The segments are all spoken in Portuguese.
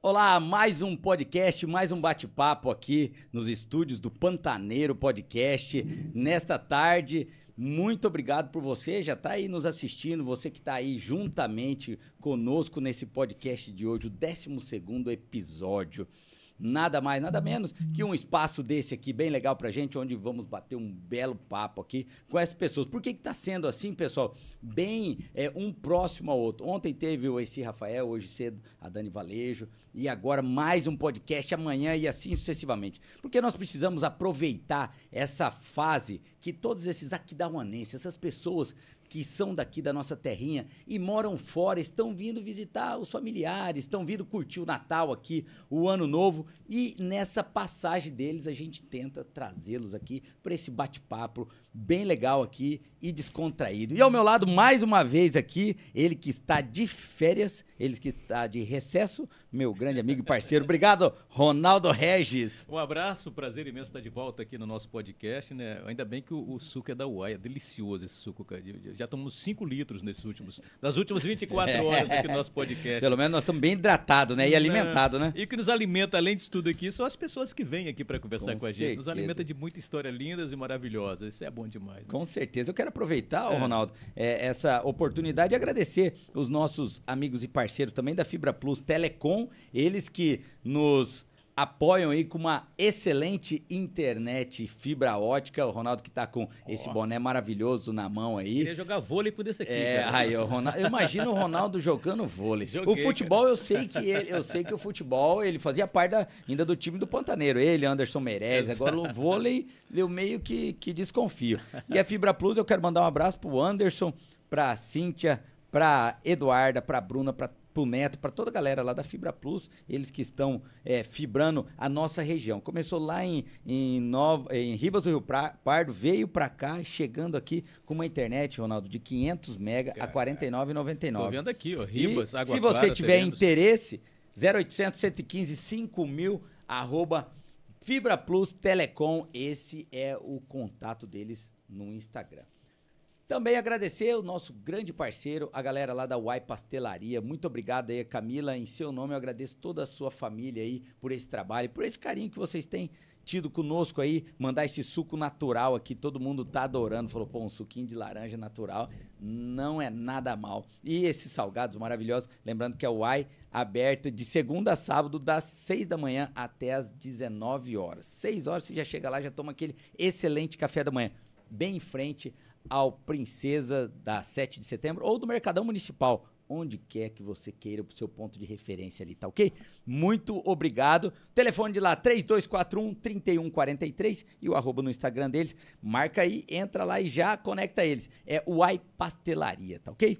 Olá, mais um podcast, mais um bate-papo aqui nos estúdios do Pantaneiro Podcast nesta tarde. Muito obrigado por você, já está aí nos assistindo, você que está aí juntamente conosco nesse podcast de hoje, o 12 episódio nada mais, nada uhum. menos que um espaço desse aqui bem legal pra gente, onde vamos bater um belo papo aqui com essas pessoas. Por que que tá sendo assim, pessoal? Bem é, um próximo ao outro. Ontem teve o Eci Rafael, hoje cedo a Dani Valejo, e agora mais um podcast amanhã e assim sucessivamente. Porque nós precisamos aproveitar essa fase que todos esses aqui aquidauanenses, essas pessoas que são daqui da nossa terrinha e moram fora, estão vindo visitar os familiares, estão vindo curtir o Natal aqui, o Ano Novo, e nessa passagem deles a gente tenta trazê-los aqui para esse bate-papo bem legal aqui e descontraído. E ao meu lado, mais uma vez aqui, ele que está de férias, ele que está de recesso, meu grande amigo e parceiro. Obrigado, Ronaldo Regis. Um abraço, prazer imenso estar de volta aqui no nosso podcast, né? Ainda bem que o, o suco é da UAI, é delicioso esse suco, Já tomamos 5 litros nesses últimos, nas últimas 24 horas aqui no nosso podcast. Pelo menos nós estamos bem hidratados, né? E alimentados, né? E o que nos alimenta, além disso tudo aqui, são as pessoas que vêm aqui para conversar com, com a gente. Nos alimenta de muita história lindas e maravilhosas. Isso é bom demais. Né? Com certeza. Eu quero aproveitar, é. Ronaldo, é, essa oportunidade e agradecer os nossos amigos e parceiros também da Fibra Plus Telecom, eles que nos apoiam aí com uma excelente internet fibra ótica. O Ronaldo que tá com oh. esse boné maravilhoso na mão aí. Queria jogar vôlei com desse aqui. É, cara. aí, o Ronaldo, eu imagino o Ronaldo jogando vôlei. Joguei, o futebol cara. eu sei que ele, eu sei que o futebol, ele fazia parte da, ainda do time do Pantaneiro, ele, Anderson Meirelles. Agora o vôlei, eu meio que que desconfio. E a Fibra Plus, eu quero mandar um abraço pro Anderson, pra Cíntia, pra Eduarda, pra Bruna, pra para Neto, para toda a galera lá da Fibra Plus, eles que estão é, fibrando a nossa região. Começou lá em, em, Nova, em Ribas do Rio Pardo, veio para cá, chegando aqui com uma internet, Ronaldo, de 500 mega a R$ 49,99. Estou vendo aqui, ó, Ribas, e Água Se você Clara, tiver interesse, 0800 115 5000, arroba Fibra Plus Telecom, esse é o contato deles no Instagram. Também agradecer o nosso grande parceiro, a galera lá da Uai Pastelaria. Muito obrigado aí, Camila. Em seu nome, eu agradeço toda a sua família aí por esse trabalho, por esse carinho que vocês têm tido conosco aí, mandar esse suco natural aqui, todo mundo tá adorando. Falou, pô, um suquinho de laranja natural não é nada mal. E esses salgados maravilhosos, lembrando que é Uai aberta aberto de segunda a sábado, das 6 da manhã até as 19 horas. 6 horas você já chega lá, já toma aquele excelente café da manhã, bem em frente ao Princesa da 7 de setembro ou do Mercadão Municipal, onde quer que você queira o seu ponto de referência ali, tá ok? Muito obrigado. Telefone de lá, 3241-3143 e o arroba no Instagram deles. Marca aí, entra lá e já conecta eles. É o Uai Pastelaria, tá ok?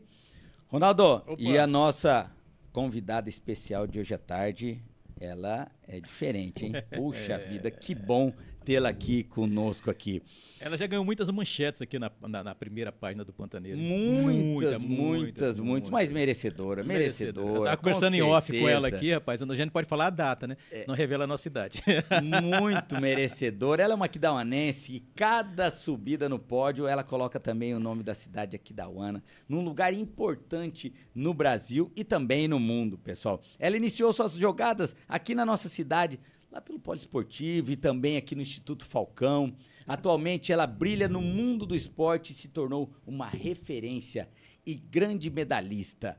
Ronaldo, Opa. e a nossa convidada especial de hoje à tarde, ela é diferente, hein? Puxa é, vida, que bom tê-la aqui conosco aqui. Ela já ganhou muitas manchetes aqui na, na, na primeira página do Pantaneiro. Muitas, muitas, muitas, muitas, mas merecedora, merecedora. Eu tava conversando em off com ela aqui, rapaz, a gente pode falar a data, né? É, Senão revela a nossa idade. Muito merecedora. Ela é uma aquidauanense e cada subida no pódio ela coloca também o nome da cidade aquidauana num lugar importante no Brasil e também no mundo, pessoal. Ela iniciou suas jogadas aqui na nossa cidade cidade, lá pelo Poliesportivo e também aqui no Instituto Falcão. Atualmente ela brilha no mundo do esporte e se tornou uma referência e grande medalhista,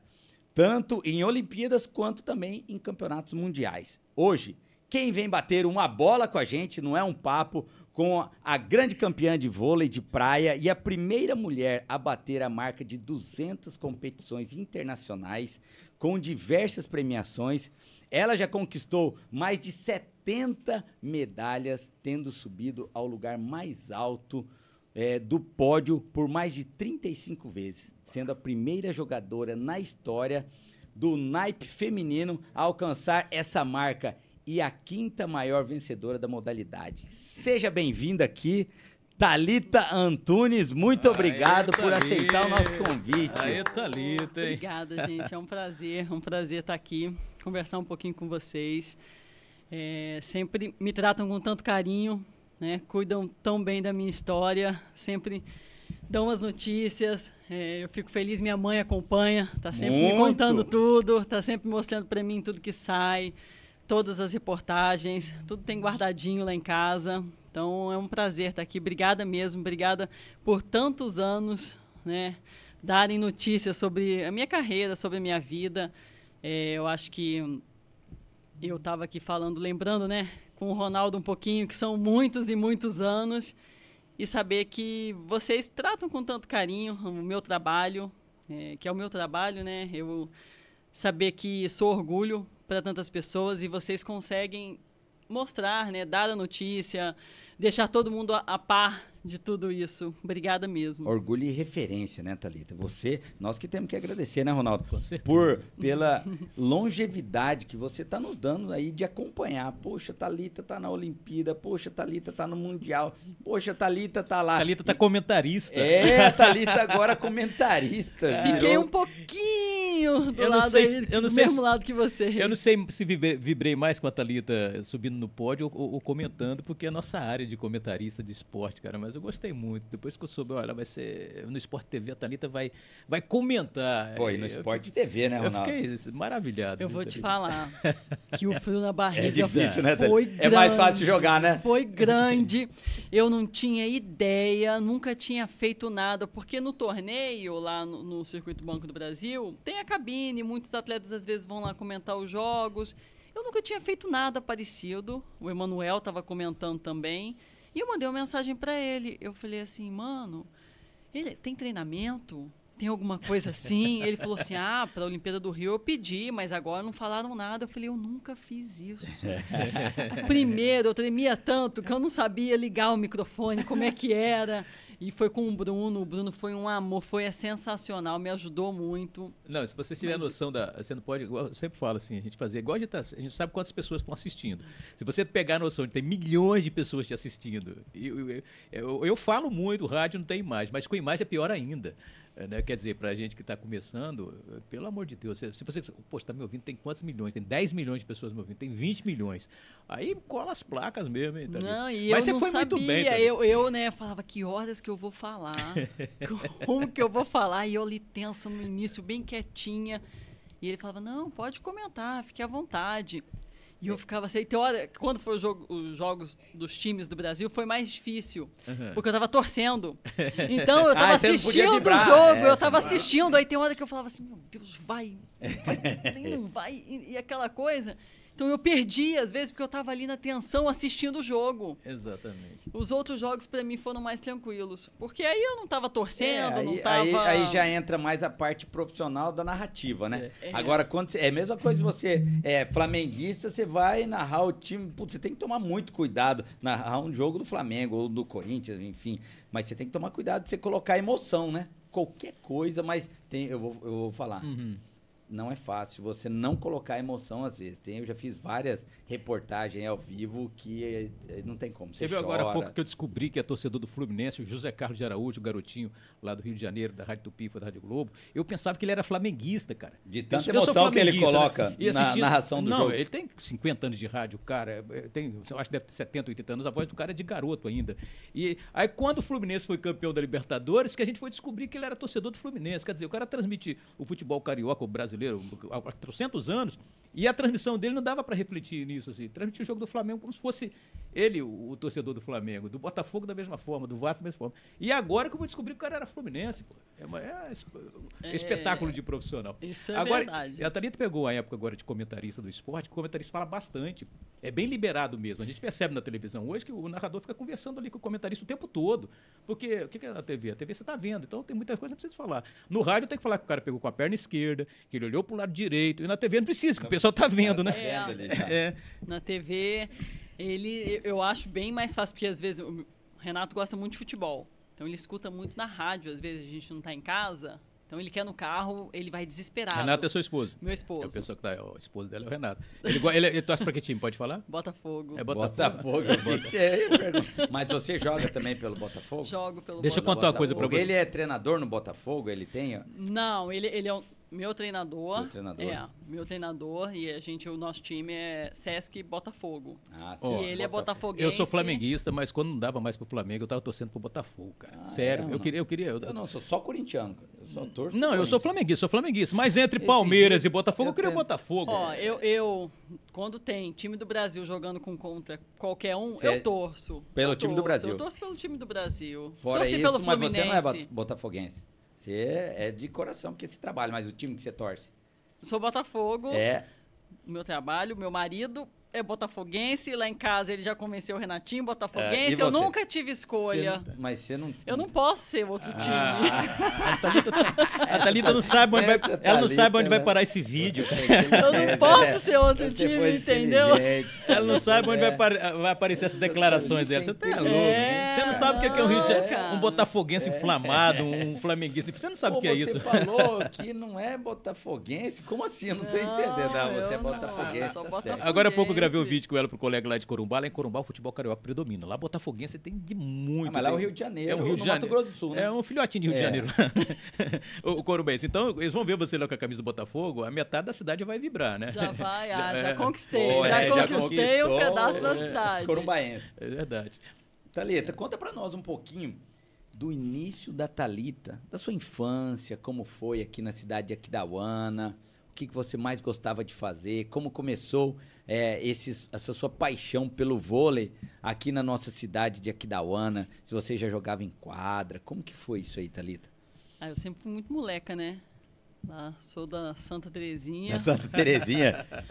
tanto em Olimpíadas quanto também em campeonatos mundiais. Hoje, quem vem bater uma bola com a gente, não é um papo, com a grande campeã de vôlei de praia e a primeira mulher a bater a marca de 200 competições internacionais, com diversas premiações. Ela já conquistou mais de 70 medalhas, tendo subido ao lugar mais alto é, do pódio por mais de 35 vezes, sendo a primeira jogadora na história do naipe feminino a alcançar essa marca e a quinta maior vencedora da modalidade. Seja bem-vinda aqui Talita Antunes, muito Aê, obrigado Thalita. por aceitar o nosso convite. Aê, Thalita. Hein? Obrigada, gente. É um prazer, um prazer estar aqui, conversar um pouquinho com vocês. É, sempre me tratam com tanto carinho, né? cuidam tão bem da minha história, sempre dão as notícias. É, eu fico feliz, minha mãe acompanha, está sempre muito. me contando tudo, está sempre mostrando para mim tudo que sai todas as reportagens, tudo tem guardadinho lá em casa. Então é um prazer estar aqui. Obrigada mesmo, obrigada por tantos anos, né, darem notícias sobre a minha carreira, sobre a minha vida. É, eu acho que eu estava aqui falando, lembrando, né, com o Ronaldo um pouquinho, que são muitos e muitos anos, e saber que vocês tratam com tanto carinho o meu trabalho, é, que é o meu trabalho, né? Eu saber que sou orgulho para tantas pessoas e vocês conseguem mostrar, né, dar a notícia, deixar todo mundo a, a par de tudo isso. Obrigada mesmo. Orgulho e referência, né, Thalita? Você, nós que temos que agradecer, né, Ronaldo? Por, pela longevidade que você está nos dando aí de acompanhar. Poxa, Thalita tá na Olimpíada, poxa, Thalita tá no Mundial, poxa, Thalita tá lá. Thalita tá e... comentarista. É, Thalita agora comentarista. É. Fiquei um pouquinho do eu lado sei, aí, eu do mesmo se, lado que você. Eu não sei se vibrei mais com a Thalita subindo no pódio ou, ou comentando, porque é a nossa área de comentarista de esporte, cara, mas mas eu gostei muito. Depois que eu soube, olha, vai ser no Sport TV, a Thalita vai, vai comentar. Pô, e é, no Esporte Sport TV, né, Ronaldo? Eu fiquei maravilhado. Eu vou te falar que o frio na é barriga é difícil, né, foi grande, É mais fácil jogar, né? Foi grande. Eu não tinha ideia, nunca tinha feito nada, porque no torneio, lá no, no Circuito Banco do Brasil, tem a cabine, muitos atletas às vezes vão lá comentar os jogos. Eu nunca tinha feito nada parecido. O Emanuel estava comentando também. E eu mandei uma mensagem para ele. Eu falei assim, mano, ele tem treinamento? Tem alguma coisa assim? ele falou assim: ah, para a Olimpíada do Rio eu pedi, mas agora não falaram nada. Eu falei: eu nunca fiz isso. Primeiro, eu tremia tanto que eu não sabia ligar o microfone, como é que era. E foi com o Bruno. O Bruno foi um amor, foi é sensacional, me ajudou muito. Não, se você tiver Mas... noção da. Você não pode. Eu sempre falo assim, a gente fazer igual a gente, tá, a gente sabe quantas pessoas estão assistindo. Se você pegar a noção de ter milhões de pessoas te assistindo. Eu, eu, eu, eu falo muito, o rádio não tem imagem, mas com imagem é pior ainda. É, né? Quer dizer, para a gente que está começando, pelo amor de Deus, se, se você está me ouvindo, tem quantos milhões? Tem 10 milhões de pessoas me ouvindo, tem 20 milhões. Aí cola as placas mesmo, hein, Não, e Mas eu não sabia, bem, eu, eu né, falava que horas que eu vou falar, como que eu vou falar, e eu li tensa no início, bem quietinha. E ele falava, não, pode comentar, fique à vontade. E eu ficava assim, então, olha, quando foi jogo, os jogos dos times do Brasil, foi mais difícil. Uhum. Porque eu tava torcendo. Então eu tava ah, assistindo o jogo, é, eu tava assistindo. Aí tem hora que eu falava assim, meu Deus, vai, vai, não vai. E, e aquela coisa. Então eu perdi, às vezes, porque eu estava ali na tensão assistindo o jogo. Exatamente. Os outros jogos, para mim, foram mais tranquilos. Porque aí eu não estava é, torcendo, é, aí, não tava. Aí, aí, já entra mais a parte profissional da narrativa, né? É. é. Agora, quando é a mesma coisa você é flamenguista, você vai narrar o time. Putz, você tem que tomar muito cuidado. Narrar um jogo do Flamengo ou do Corinthians, enfim. Mas você tem que tomar cuidado de você colocar emoção, né? Qualquer coisa, mas tem, eu, vou, eu vou falar. Uhum não é fácil você não colocar emoção às vezes. Tem, eu já fiz várias reportagens ao vivo que é, não tem como. Você, você viu agora há pouco que eu descobri que é torcedor do Fluminense, o José Carlos de Araújo, o garotinho lá do Rio de Janeiro, da Rádio Tupi, da Rádio Globo. Eu pensava que ele era flamenguista, cara. De tanta eu, emoção eu que ele né? coloca né? e na narração do não, jogo. Não, ele tem 50 anos de rádio, cara. Eh, tem, acho que deve ter 70, 80 anos. A voz do cara é de garoto ainda. E aí quando o Fluminense foi campeão da Libertadores, que a gente foi descobrir que ele era torcedor do Fluminense. Quer dizer, o cara transmite o futebol carioca, o brasileiro brasileiro, há 400 anos, e a transmissão dele não dava para refletir nisso. Assim. transmitir o jogo do Flamengo como se fosse ele o, o, torcedor do Flamengo, do Botafogo da mesma forma, do Vasco da mesma forma. E agora que eu vou descobrir que o cara era Fluminense. Pô. É, uma, é, é espetáculo é, de profissional. Isso é agora, verdade. A Thalita pegou a época agora de comentarista do esporte, que o comentarista fala bastante. É bem liberado mesmo. A gente percebe na televisão hoje que o narrador fica conversando ali com o comentarista o tempo todo. Porque o que é a TV? A TV você está vendo, então tem muitas coisas que não precisa falar. No rádio tem que falar que o cara pegou com a perna esquerda, que ele olhou para lado direito. E na TV não precisa, porque o pessoal tá vendo, tá né? É, é. Na TV, ele, eu acho bem mais fácil, porque às vezes o Renato gosta muito de futebol. Então ele escuta muito na rádio, às vezes a gente não tá em casa. Então ele quer no carro, ele vai desesperado. Renato é seu esposo? Meu esposo. É a pessoa que tá, o esposo dela é o Renato. Ele, ele, ele torce pra que time? Pode falar? Botafogo. É Botafogo. Botafogo. É é, Mas você joga também pelo Botafogo? Jogo pelo Deixa Botafogo. Deixa eu contar uma coisa pra você. Ele é treinador no Botafogo? Ele tem? Não, ele, ele é um meu treinador. Seu treinador. É, meu treinador e a gente, o nosso time é Sesc Botafogo. Ah, Sesc. e ele é Botafogo. é botafoguense. Eu sou flamenguista, mas quando não dava mais pro Flamengo, eu tava torcendo pro Botafogo, cara. Ah, Sério, é, eu queria, eu queria. Eu, eu não sou só corintiano, cara. Eu só torço. Não, eu sou flamenguista, sou flamenguista, mas entre Palmeiras dia, e Botafogo, eu, queria o Botafogo. Ó, eu, eu quando tem time do Brasil jogando com contra qualquer um, Cê eu é torço. Pelo eu time do Brasil. Eu torço pelo time do Brasil. Fora Torci isso, pelo Fluminense. mas você não é botafoguense. Você é de coração, porque você trabalha, mas o time que você torce? Eu sou Botafogo. É. Meu trabalho, meu marido, é botafoguense, lá em casa ele já convenceu o Renatinho, botafoguense. É, eu nunca tive escolha. Tá- mas você não. Eu não posso ser outro time. Ah. a, Thalita, tá- a Thalita não sabe onde vai. ela não sabe onde vai parar né? esse vídeo. É eu não né? posso ser outro você time, entendeu? Ela não sabe onde vai, né? vai aparecer essas declarações é dela. Você tá louco. Você não sabe o que é, é um Rio de Janeiro. Um botafoguense inflamado, um flamenguista. Você não sabe o que é isso. Você falou que não é botafoguense. Como assim? Eu não tô entendendo. Não, você é tá botafoguense. Agora há pouco gravei um vídeo com ela pro colega lá de Corumbá. Lá em Corumbá o futebol carioca predomina. Lá Botafoguense tem de muito. Ah, mas lá é o Rio de Janeiro. É o Rio de Janeiro. Mato Grosso do Sul, né? É um filhotinho de Rio é. de Janeiro. o Corumbense. Então, eles vão ver você lá com a camisa do Botafogo, a metade da cidade vai vibrar, né? Já vai, ah, é. já, já conquistei. Pô, já, é, conquistei já conquistei um pedaço é, da cidade. Corumbaense. É verdade. Talita, conta para nós um pouquinho do início da Talita, da sua infância, como foi aqui na cidade de Aquidauana, o que, que você mais gostava de fazer, como começou é, esse, essa sua paixão pelo vôlei aqui na nossa cidade de Aquidauana? Se você já jogava em quadra, como que foi isso aí, Thalita? Ah, eu sempre fui muito moleca, né? sou da Santa Terezinha. Da Santa Terezinha?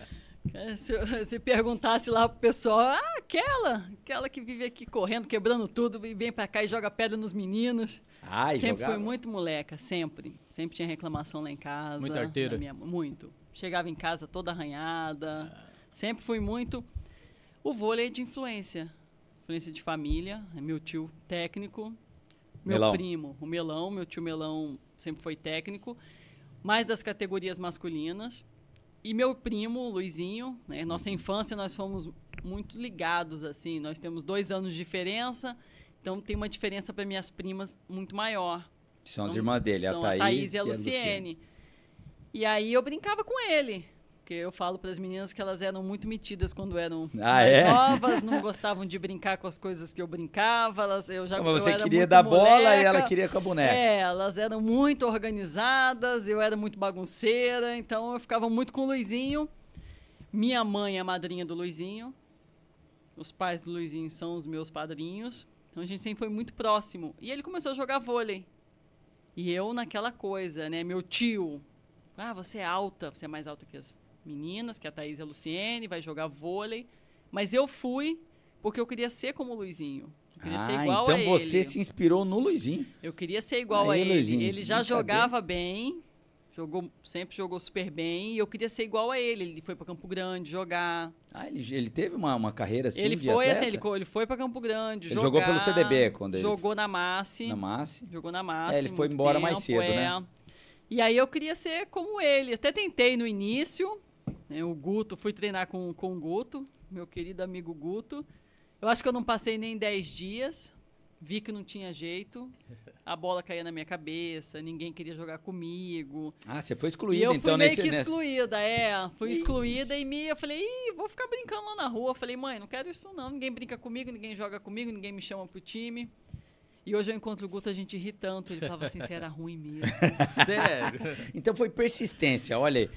É, se, eu, se perguntasse lá pro pessoal, ah, aquela, aquela que vive aqui correndo, quebrando tudo, e vem para cá e joga pedra nos meninos. Ai, ah, sempre jogava. muito moleca, sempre. Sempre tinha reclamação lá em casa. Muito arteira? Minha, muito. Chegava em casa toda arranhada. Ah Sempre fui muito. O vôlei de influência. Influência de família, né? meu tio técnico, meu melão. primo, o Melão, meu tio Melão sempre foi técnico, mais das categorias masculinas. E meu primo, Luizinho, né? Nossa infância nós fomos muito ligados, assim. Nós temos dois anos de diferença, então tem uma diferença para minhas primas muito maior. São então, as irmãs dele, a Thaís, a Thaís e a Luciene. E, a Luciene. e aí eu brincava com ele. Porque eu falo para as meninas que elas eram muito metidas quando eram ah, é? novas, não gostavam de brincar com as coisas que eu brincava. Elas, eu já Mas você queria dar moleca, bola e ela queria com a boneca. É, elas eram muito organizadas, eu era muito bagunceira, então eu ficava muito com o Luizinho. Minha mãe é a madrinha do Luizinho. Os pais do Luizinho são os meus padrinhos. Então a gente sempre foi muito próximo. E ele começou a jogar vôlei. E eu naquela coisa, né? Meu tio. Ah, você é alta, você é mais alta que as meninas, que é a Thaís e a Luciene, vai jogar vôlei. Mas eu fui porque eu queria ser como o Luizinho. Eu queria ah, ser igual então a ele. você se inspirou no Luizinho. Eu queria ser igual Aê, a ele. Luizinho, ele já jogava bem, jogou, sempre jogou super bem, e eu queria ser igual a ele. Ele foi para Campo Grande jogar. Ah, ele, ele teve uma, uma carreira assim ele de foi, assim, atleta? Assim, ele, ele foi para Campo Grande ele jogar, jogou pelo CDB quando ele... Jogou na Massi. Na Massi. Jogou na Massi. É, ele foi embora tempo, mais cedo, é. né? E aí eu queria ser como ele. Até tentei no início, né? O Guto, fui treinar com, com o Guto, meu querido amigo Guto. Eu acho que eu não passei nem 10 dias, vi que não tinha jeito, a bola caía na minha cabeça, ninguém queria jogar comigo. Ah, você foi excluída, então eu fui então, meio nesse, que excluída, é. Fui excluída e me, eu falei, Ih, vou ficar brincando lá na rua. Eu falei, mãe, não quero isso não, ninguém brinca comigo, ninguém joga comigo, ninguém me chama pro time. E hoje eu encontro o Guto, a gente ri tanto. Ele falava assim, você era ruim mesmo. Sério? então foi persistência, olha aí.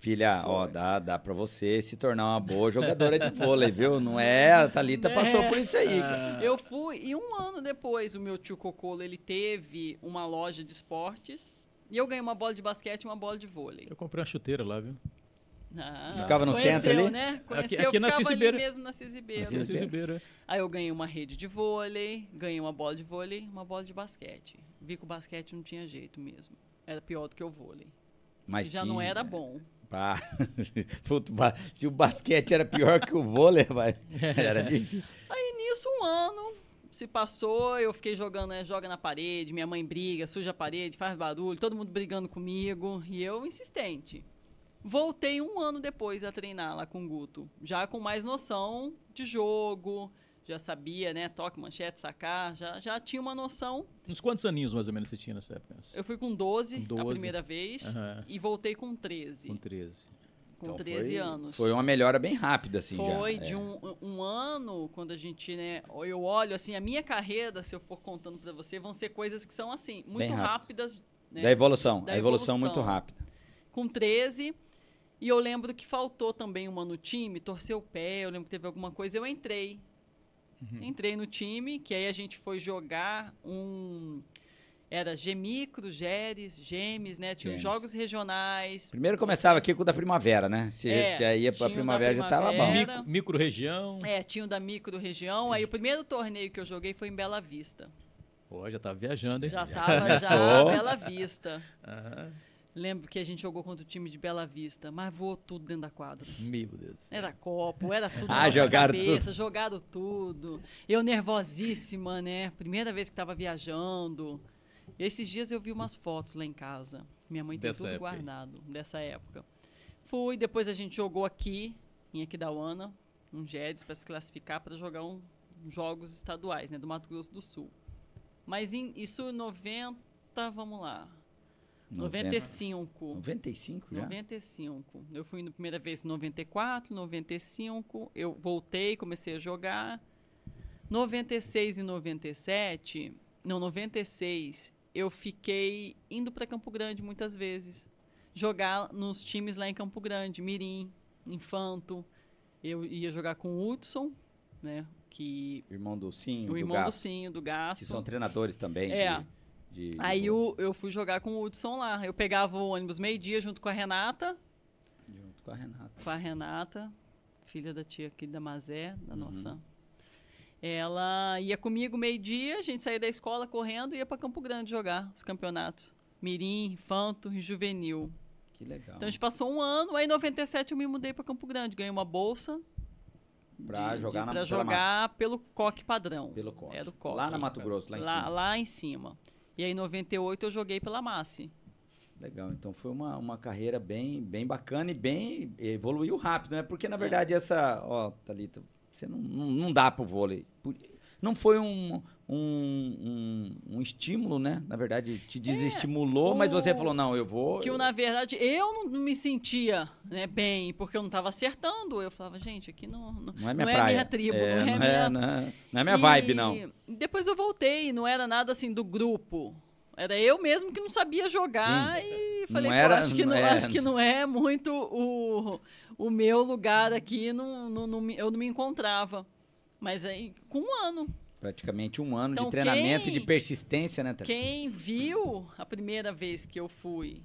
Filha, Foi. ó, dá, dá pra você se tornar uma boa jogadora de vôlei, viu? Não é? A Thalita é. passou por isso aí. Cara. Ah. Eu fui, e um ano depois, o meu tio Cocolo, ele teve uma loja de esportes, e eu ganhei uma bola de basquete e uma bola de vôlei. Eu comprei uma chuteira lá, viu? Ah, ficava no conheceu, centro ali? Né? Conheceu, aqui, aqui na Cisibeira. mesmo na Cisibeira. É. Aí eu ganhei uma rede de vôlei, ganhei uma bola de vôlei, uma bola de basquete. Vi que o basquete não tinha jeito mesmo. Era pior do que o vôlei. Mas já tinha, não era bom. Pá. Se o basquete era pior que o vôlei, vai. era difícil. Aí nisso, um ano se passou, eu fiquei jogando, né, joga na parede, minha mãe briga, suja a parede, faz barulho, todo mundo brigando comigo, e eu insistente. Voltei um ano depois a treinar lá com o Guto, já com mais noção de jogo, já sabia, né? Toque, manchete, sacar, já, já tinha uma noção. Uns quantos aninhos mais ou menos você tinha nessa época? Eu fui com 12, com 12. a primeira vez uhum. e voltei com 13. Com 13. Com então 13 foi, anos. Foi uma melhora bem rápida, assim, Foi já, de é. um, um ano, quando a gente, né, eu olho, assim, a minha carreira, se eu for contando para você, vão ser coisas que são, assim, muito rápidas. Né, da evolução, da a evolução, evolução muito rápida. Com 13, e eu lembro que faltou também uma no time, torceu o pé, eu lembro que teve alguma coisa, eu entrei. Uhum. Entrei no time, que aí a gente foi jogar um. Era Gemicro, Geres, Gemes, né? Tinha jogos regionais. Primeiro começava aqui com o da primavera, né? Se é, já ia pra primavera, já tava bom. Micro, micro região. É, tinha o da micro região. Aí o primeiro torneio que eu joguei foi em Bela Vista. Pô, já tava viajando, hein? Já tava já Bela Vista. Aham. Lembro que a gente jogou contra o time de Bela Vista, mas voou tudo dentro da quadra. Meu Deus. Era copo, era tudo ah, jogaram cabeça, tudo. jogado tudo. Eu nervosíssima, né? Primeira vez que estava viajando. Esses dias eu vi umas fotos lá em casa. Minha mãe tem dessa tudo época. guardado dessa época. Fui, depois a gente jogou aqui, em Aquidauana, um Jedes para se classificar para jogar um, jogos estaduais, né, do Mato Grosso do Sul. Mas em, isso em 90, vamos lá, 95. 95 já? 95. Eu fui na primeira vez em 94, 95. Eu voltei, comecei a jogar. 96 e 97. Não, 96. Eu fiquei indo para Campo Grande muitas vezes. Jogar nos times lá em Campo Grande, Mirim, Infanto. Eu ia jogar com o Hudson, né? Que... Irmão do Cinho, o irmão do, Gasso, do Cinho, do Gasso. Que são treinadores também. É. De de, Aí Eu, eu fui jogar com o Hudson lá. Eu pegava o ônibus meio-dia junto com a Renata. Junto com a Renata. Com a Renata, filha da tia aqui da Mazé, da uhum. nossa. Ela ia comigo meio-dia, a gente saía da escola correndo e ia para Campo Grande jogar os campeonatos. Mirim, Infanto e Juvenil. Que legal. Então a gente passou um ano, aí em 97 eu me mudei para Campo Grande, ganhei uma bolsa. Para jogar de, na Para jogar pelo coque padrão. Pelo coque. Era é o coque. Lá na Mato Grosso, lá em lá, cima. Lá em cima. E aí, em 98, eu joguei pela Massi. Legal, então foi uma, uma carreira bem, bem bacana e bem evoluiu rápido, né? Porque, na é. verdade, é. essa. Ó, Thalita, você não, não, não dá pro vôlei não foi um, um, um, um, estímulo, né? Na verdade, te é, desestimulou, é, o... mas você falou, não, eu vou. Que eu, na verdade, eu não, me sentia né, bem, porque eu não estava acertando. Eu falava, gente, aqui não, não, não é minha, não é minha tribo, é, não, é não, é, minha... Não, é, não é minha e... vibe, não. Depois eu voltei, não era nada assim do grupo. Era eu mesmo que não sabia jogar Sim. e falei, era, acho, que não, era. acho que não é muito o, o meu lugar aqui, não, não, eu não me encontrava. Mas aí, com um ano. Praticamente um ano então, de treinamento quem, e de persistência, né, Quem viu a primeira vez que eu fui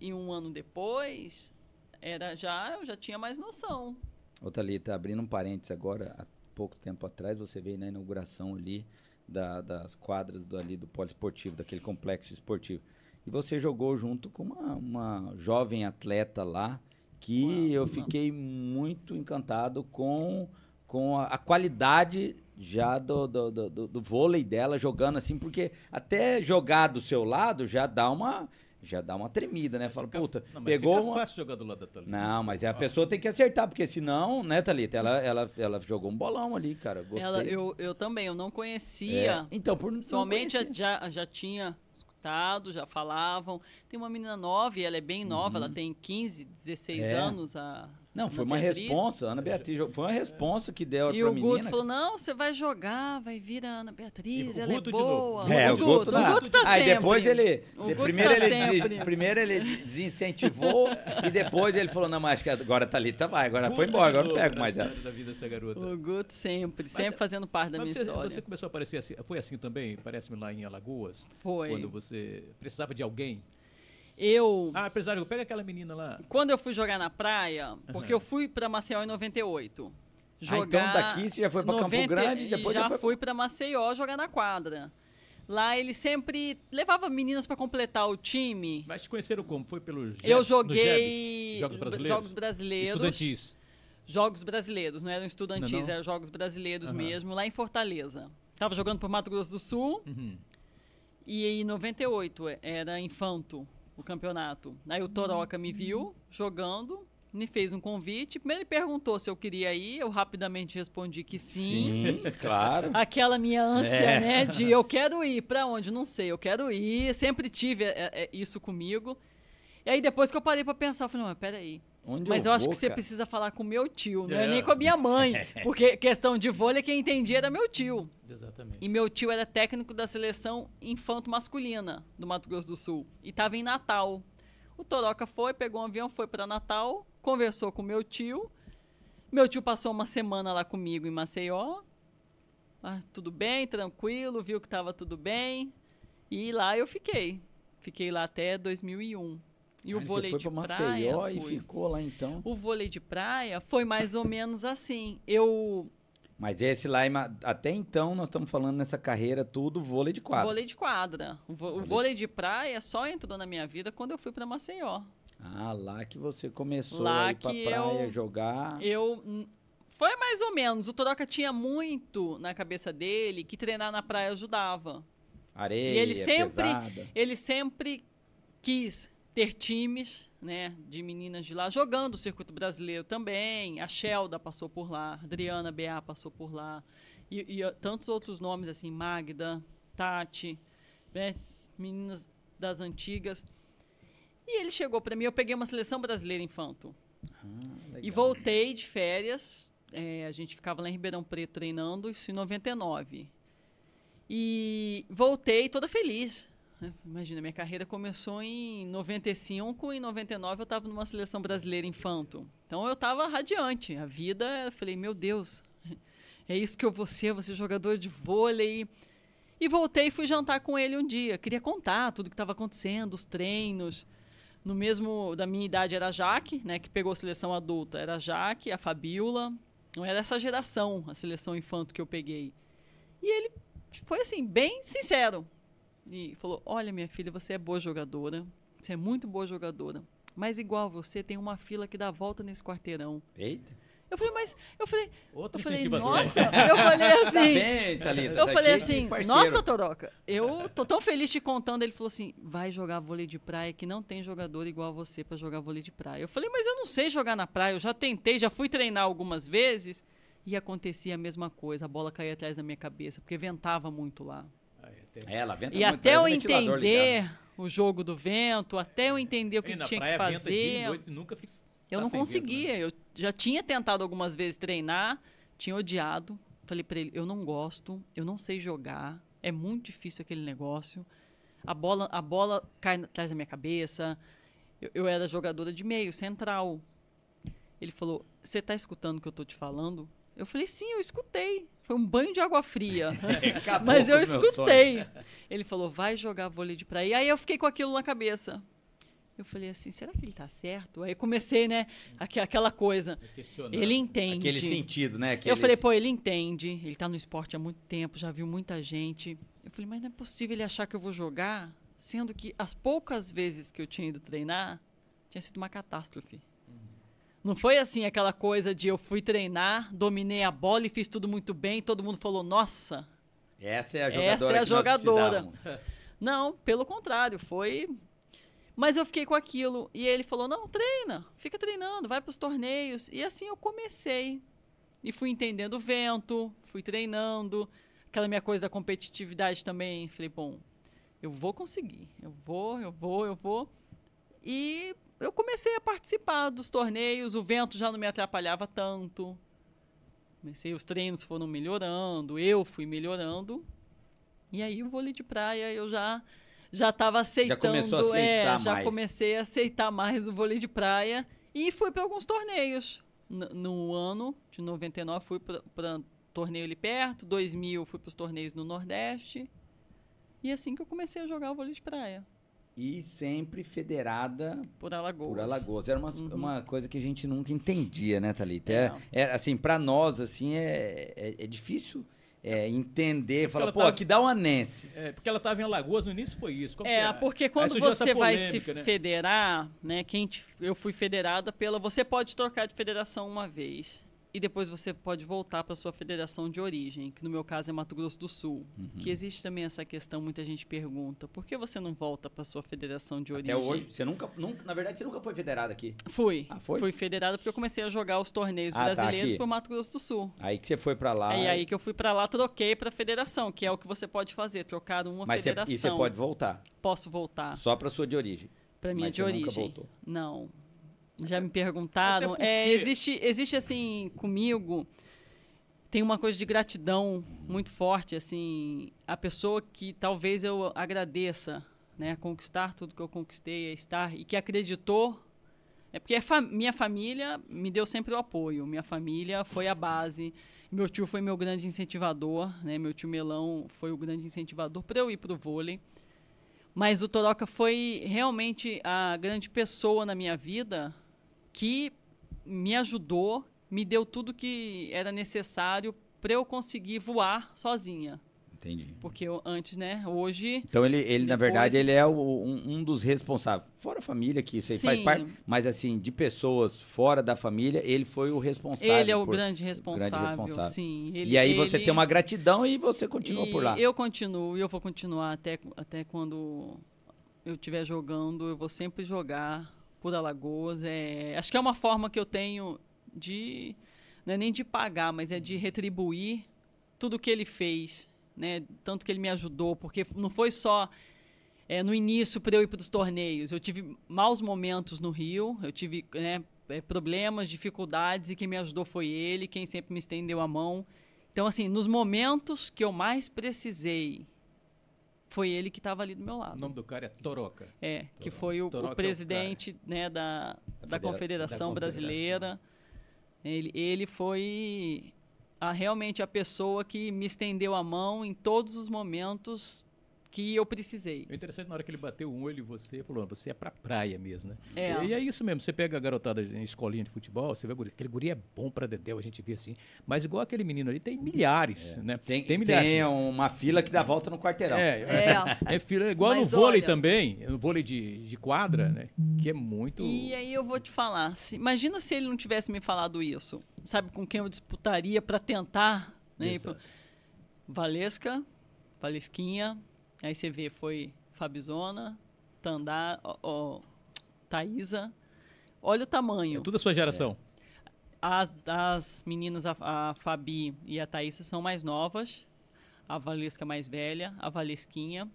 e um ano depois, era já, eu já tinha mais noção. Ô, Thalita, abrindo um parênteses agora, há pouco tempo atrás, você veio na inauguração ali da, das quadras do, ali do poliesportivo, daquele complexo esportivo. E você jogou junto com uma, uma jovem atleta lá, que uma, eu uma. fiquei muito encantado com com a, a qualidade já do do, do, do, do, vôlei dela jogando assim, porque até jogar do seu lado já dá uma. Já dá uma tremida, né? Fala, puta, não, pegou fica uma... jogar do lado da Thalita. Não, mas é a pessoa tem que acertar, porque senão, né, Thalita? Ela, ela, ela jogou um bolão ali, cara. Gostei. Ela, eu, eu também, eu não conhecia. É. Então, por Somente não já, já tinha escutado, já falavam. Tem uma menina nova, ela é bem nova, uhum. ela tem 15, 16 é. anos, a, não, Ana foi uma Beatriz. Ana Beatriz, foi uma resposta que deu para a menina. E o Guto falou, não, você vai jogar, vai vir a Ana Beatriz, ela é Guto é boa. É, o Guto, Guto, não. o tá- Guto tá Aí depois ele, tá primeiro, tá ele des, primeiro ele desincentivou e depois ele falou, não, mas agora tá ali, tá vai, agora Guto foi embora, agora não pego né, mais ela. Da vida dessa garota. O Guto sempre, mas, sempre é, fazendo parte da minha você, história. Você começou a aparecer assim, foi assim também, parece-me lá em Alagoas? Foi. Quando você precisava de alguém... Eu. Ah, empresário, pega aquela menina lá. Quando eu fui jogar na praia, porque eu fui para Maceió em 98. Jogar ah, então daqui você já foi para 90... Campo Grande e depois já, já foi... fui para Maceió jogar na quadra. Lá ele sempre levava meninas para completar o time. Mas te conheceram como? Foi pelos Eu joguei Jogos Brasileiros. Jogos Brasileiros. Estudantis. Jogos Brasileiros, não eram estudantis, não, não? eram Jogos Brasileiros uhum. mesmo, lá em Fortaleza. Tava jogando por Mato Grosso do Sul. Uhum. E em 98 eh, era infanto o campeonato. Aí o Toroca me viu jogando, me fez um convite. Primeiro ele perguntou se eu queria ir, eu rapidamente respondi que sim. Sim, claro. Aquela minha ânsia, é. né, de eu quero ir, para onde? Não sei, eu quero ir. Sempre tive é, é, isso comigo. E aí depois que eu parei para pensar, eu falei, não, mas peraí. Onde Mas eu, eu acho vou, que você precisa falar com meu tio, não é. é nem com a minha mãe. É. Porque questão de vôlei, quem entendia era meu tio. Exatamente. E meu tio era técnico da seleção infanto masculina do Mato Grosso do Sul. E estava em Natal. O Toroca foi, pegou um avião, foi para Natal, conversou com meu tio. Meu tio passou uma semana lá comigo em Maceió. Ah, tudo bem, tranquilo, viu que estava tudo bem. E lá eu fiquei. Fiquei lá até 2001. E Aí o vôlei foi de pra Maceió praia. E ficou lá então. O vôlei de praia foi mais ou menos assim. Eu. Mas esse lá, até então, nós estamos falando nessa carreira tudo vôlei de quadra. Vôlei de quadra. O vôlei, vôlei de praia só entrou na minha vida quando eu fui para Maceió. Ah, lá que você começou lá a ir pra praia eu, jogar. Eu. Foi mais ou menos. O Toroca tinha muito na cabeça dele que treinar na praia ajudava. Areia, e ele sempre, pesada. ele sempre quis ter times né, de meninas de lá jogando o circuito brasileiro também. A Shelda passou por lá, a Adriana BA passou por lá. E, e, ah, tantos outros nomes assim, Magda, Tati, né, meninas das antigas. E ele chegou para mim, eu peguei uma seleção brasileira infanto. Ah, e voltei de férias, é, a gente ficava lá em Ribeirão Preto treinando, isso em 99. E voltei toda feliz, né? Imagina, minha carreira começou em 95 e em 99 eu estava numa seleção brasileira infanto. Então eu estava radiante. A vida, eu falei, meu Deus, é isso que eu vou ser, eu vou ser jogador de vôlei. E voltei e fui jantar com ele um dia. Queria contar tudo o que estava acontecendo, os treinos. No mesmo da minha idade era a Jaque, né, que pegou a seleção adulta. Era a Jaque, a Fabiola. Não era essa geração, a seleção infanto que eu peguei. E ele foi assim, bem sincero e falou: Olha, minha filha, você é boa jogadora, você é muito boa jogadora, mas igual você tem uma fila que dá volta nesse quarteirão. Eita. Eu falei, mas eu falei, Outra eu falei, nossa, eu falei tá assim, tá bem, Thalita, eu tá falei assim, nossa, Toroca, eu tô tão feliz te contando. Ele falou assim, vai jogar vôlei de praia que não tem jogador igual você para jogar vôlei de praia. Eu falei, mas eu não sei jogar na praia, eu já tentei, já fui treinar algumas vezes e acontecia a mesma coisa, a bola caía atrás da minha cabeça porque ventava muito lá ela é, venta E até é eu entender o jogo do vento, até eu entender o que, que tinha que fazer. Noite, nunca fiz, eu tá não conseguia. Vento, né? Eu já tinha tentado algumas vezes treinar, tinha odiado. Falei para ele, eu não gosto, eu não sei jogar, é muito difícil aquele negócio. A bola, a bola cai atrás da minha cabeça. Eu, eu era jogadora de meio, central. Ele falou: "Você tá escutando o que eu tô te falando?" Eu falei: "Sim, eu escutei foi um banho de água fria. Mas eu escutei. Ele falou, vai jogar vôlei de praia. E aí eu fiquei com aquilo na cabeça. Eu falei assim, será que ele tá certo? Aí comecei, né, aqu aquela coisa. Ele entende. Aquele sentido, né? Aquele... Eu falei, pô, ele entende. Ele tá no esporte há muito tempo, já viu muita gente. Eu falei, mas não é possível ele achar que eu vou jogar, sendo que as poucas vezes que eu tinha ido treinar, tinha sido uma catástrofe. Não foi assim aquela coisa de eu fui treinar, dominei a bola e fiz tudo muito bem, todo mundo falou, nossa. Essa é a jogadora. Essa é a jogadora. Não, pelo contrário, foi. Mas eu fiquei com aquilo. E ele falou: não, treina, fica treinando, vai para os torneios. E assim eu comecei. E fui entendendo o vento, fui treinando. Aquela minha coisa da competitividade também. Falei: bom, eu vou conseguir, eu vou, eu vou, eu vou. E eu comecei a participar dos torneios, o vento já não me atrapalhava tanto. Comecei, os treinos foram melhorando, eu fui melhorando. E aí o vôlei de praia eu já já estava aceitando, já, a é, já mais. comecei a aceitar mais o vôlei de praia e fui para alguns torneios. No, no ano de 99 fui para torneio ali perto, 2000 fui para os torneios no Nordeste. E é assim que eu comecei a jogar o vôlei de praia e sempre federada por Alagoas. Por Alagoas. Era uma, uhum. uma coisa que a gente nunca entendia, né, Thalita? É, é, assim, para nós, assim, é, é, é difícil é, é entender, falar, pô, tava... aqui dá uma Nense. É, porque ela estava em Alagoas, no início foi isso. Qual é, porque quando você vai polêmica, se né? federar, né, né quem te... eu fui federada pela... Você pode trocar de federação uma vez e depois você pode voltar para sua federação de origem, que no meu caso é Mato Grosso do Sul, uhum. que existe também essa questão, muita gente pergunta, por que você não volta para sua federação de origem? Até hoje, você nunca, nunca, na verdade, você nunca foi federado aqui? Fui. Ah, foi? Fui federado porque eu comecei a jogar os torneios ah, tá, brasileiros tá, por Mato Grosso do Sul. Aí que você foi para lá. É, e aí que eu fui para lá, troquei para federação, que é o que você pode fazer, trocar uma Mas federação. e você pode voltar? Posso voltar. Só para sua de origem? Para minha de origem. Nunca voltou. Não. Já me perguntaram. É, porque... É, existe, existe, assim, comigo, tem uma coisa de gratidão muito forte, assim, a pessoa que talvez eu agradeça, né, conquistar tudo que eu conquistei, é estar, e que acreditou é porque fa minha família me deu sempre o apoio. Minha família foi a base. Meu tio foi meu grande incentivador, né? Meu tio Melão foi o grande incentivador para eu ir para o vôlei. Mas o Toroca foi realmente a grande pessoa na minha vida que me ajudou, me deu tudo que era necessário para eu conseguir voar sozinha. Entendi. Porque eu, antes, né? Hoje. Então ele, ele depois... na verdade, ele é o, um, um, dos responsáveis. Fora a família, que isso aí Sim. faz parte, mas assim, de pessoas fora da família, ele foi o responsável. Ele é o por... grande, responsável, grande responsável. Sim. Ele, e aí ele... você tem uma gratidão e você continua e por lá. Eu continuo, e eu vou continuar até, até quando eu estiver jogando, eu vou sempre jogar por Lagoas. É, acho que é uma forma que eu tenho de. Não é nem de pagar, mas é de retribuir tudo que ele fez, né? Tanto que ele me ajudou, porque não foi só é, no início para eu ir para os torneios. Eu tive maus momentos no Rio, eu tive né, é, problemas, dificuldades, e quem me ajudou foi ele, quem sempre me estendeu a mão. Então, assim, nos momentos que eu mais precisei foi ele que estava ali do meu lado. O nome do cara é Toroca. É, Toroca. que foi o, o presidente é o né, da, da, Confederação, da Confederação Brasileira. Ele, ele foi a, realmente a pessoa que me estendeu a mão em todos os momentos que eu precisei. O interessante na hora que ele bateu o um olho em você, falou: ah, você é pra praia mesmo, né? É. E é isso mesmo, você pega a garotada em escolinha de futebol, você vê guri, aquele guri é bom pra Dedéu, a gente vê assim. Mas igual aquele menino ali, tem milhares, é. né? Tem, tem milhares. Tem uma fila que dá volta no quarteirão. É, é. é fila igual mas no vôlei também, no vôlei de, de quadra, né? Que é muito. E aí eu vou te falar: se, imagina se ele não tivesse me falado isso, sabe, com quem eu disputaria pra tentar, né? Valesca, Valesquinha, Aí você vê, foi Fabizona, Tandá, ó, ó, Olha o tamanho. É tudo a sua geração. É. As, as meninas, a, a Fabi e a Thaisa, são mais novas. A Valesca mais velha, a Valesquinha.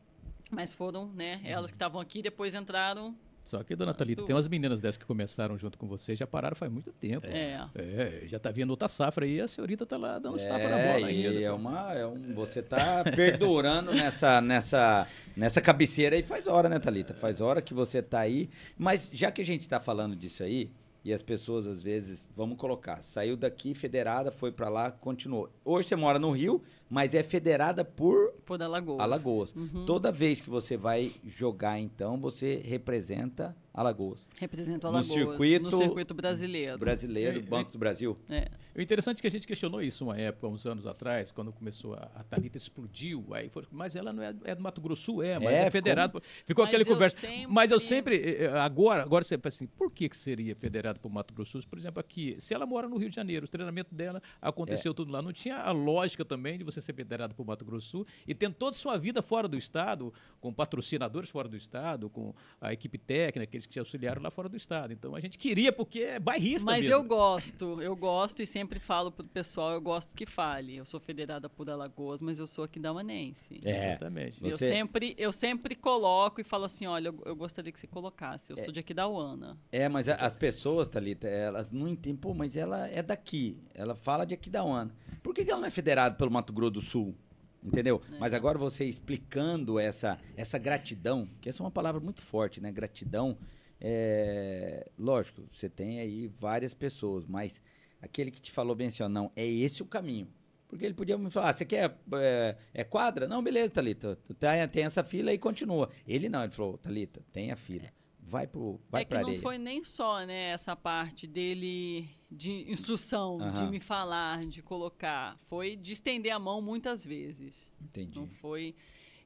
Mas foram, né, elas que estavam aqui, depois entraram só que, dona Thalita, tu... tem umas meninas dessas que começaram junto com você, já pararam faz muito tempo. É. é já tá vindo outra safra aí, a senhorita tá lá dando uns é, na bola ainda. É uma, é um, é. você tá perdurando nessa, nessa, nessa cabeceira aí faz hora, né, Thalita? Faz hora que você tá aí. Mas já que a gente tá falando disso aí, e as pessoas às vezes, vamos colocar, saiu daqui federada, foi para lá, continuou. Hoje você mora no Rio, mas é federada por... Por Alagoas. Alagoas. Uhum. Toda vez que você vai jogar, então, você representa Alagoas. Representa Alagoas. No circuito, no circuito brasileiro. Brasileiro, é, Banco é, do Brasil. É. O interessante é que a gente questionou isso uma época, uns anos atrás, quando começou a, a explodiu. Aí foi, mas ela não é, é do Mato Grosso, é, mas é, é federado. Ficou, por, ficou aquela conversa. Sempre, mas eu sempre, eh, eh, agora, agora você assim, por que, que seria federado por Mato Grosso? Por exemplo, aqui, se ela mora no Rio de Janeiro, o treinamento dela aconteceu é. tudo lá. Não tinha a lógica também de você ser secretariado por Mato Grosso do Sul e a sua vida fora do Estado, com patrocinadores fora do Estado, com a equipe técnica, aqueles que te auxiliaram lá fora do Estado. Então a gente queria, porque é bairrista Mas mesmo. eu gosto, eu gosto e sempre falo pro pessoal, eu gosto que fale. Eu sou federada por Alagoas, mas eu sou aqui da Manense. É, exatamente. Você... Eu, sempre, eu sempre coloco e falo assim, olha, eu, eu gostaria que você colocasse, eu é, sou de aqui da UANA. É, mas as pessoas, Thalita, elas não entendem, pô, mas ela é daqui, ela fala de aqui da UANA. Por que, que ela não é federada pelo Mato Grosso do Sul? Entendeu? É. Mas agora você explicando essa, essa gratidão, que essa é uma palavra muito forte, né? Gratidão. É, lógico, você tem aí várias pessoas, mas aquele que te falou bem assim, ó, não, é esse o caminho. Porque ele podia me falar, ah, você quer é, é quadra? Não, beleza, Thalita. Tem, tá, tem essa fila e continua. Ele não, ele falou, Thalita, tem a fila. É vai pro vai é que não foi nem só né essa parte dele de instrução uhum. de me falar de colocar foi de estender a mão muitas vezes entendi não foi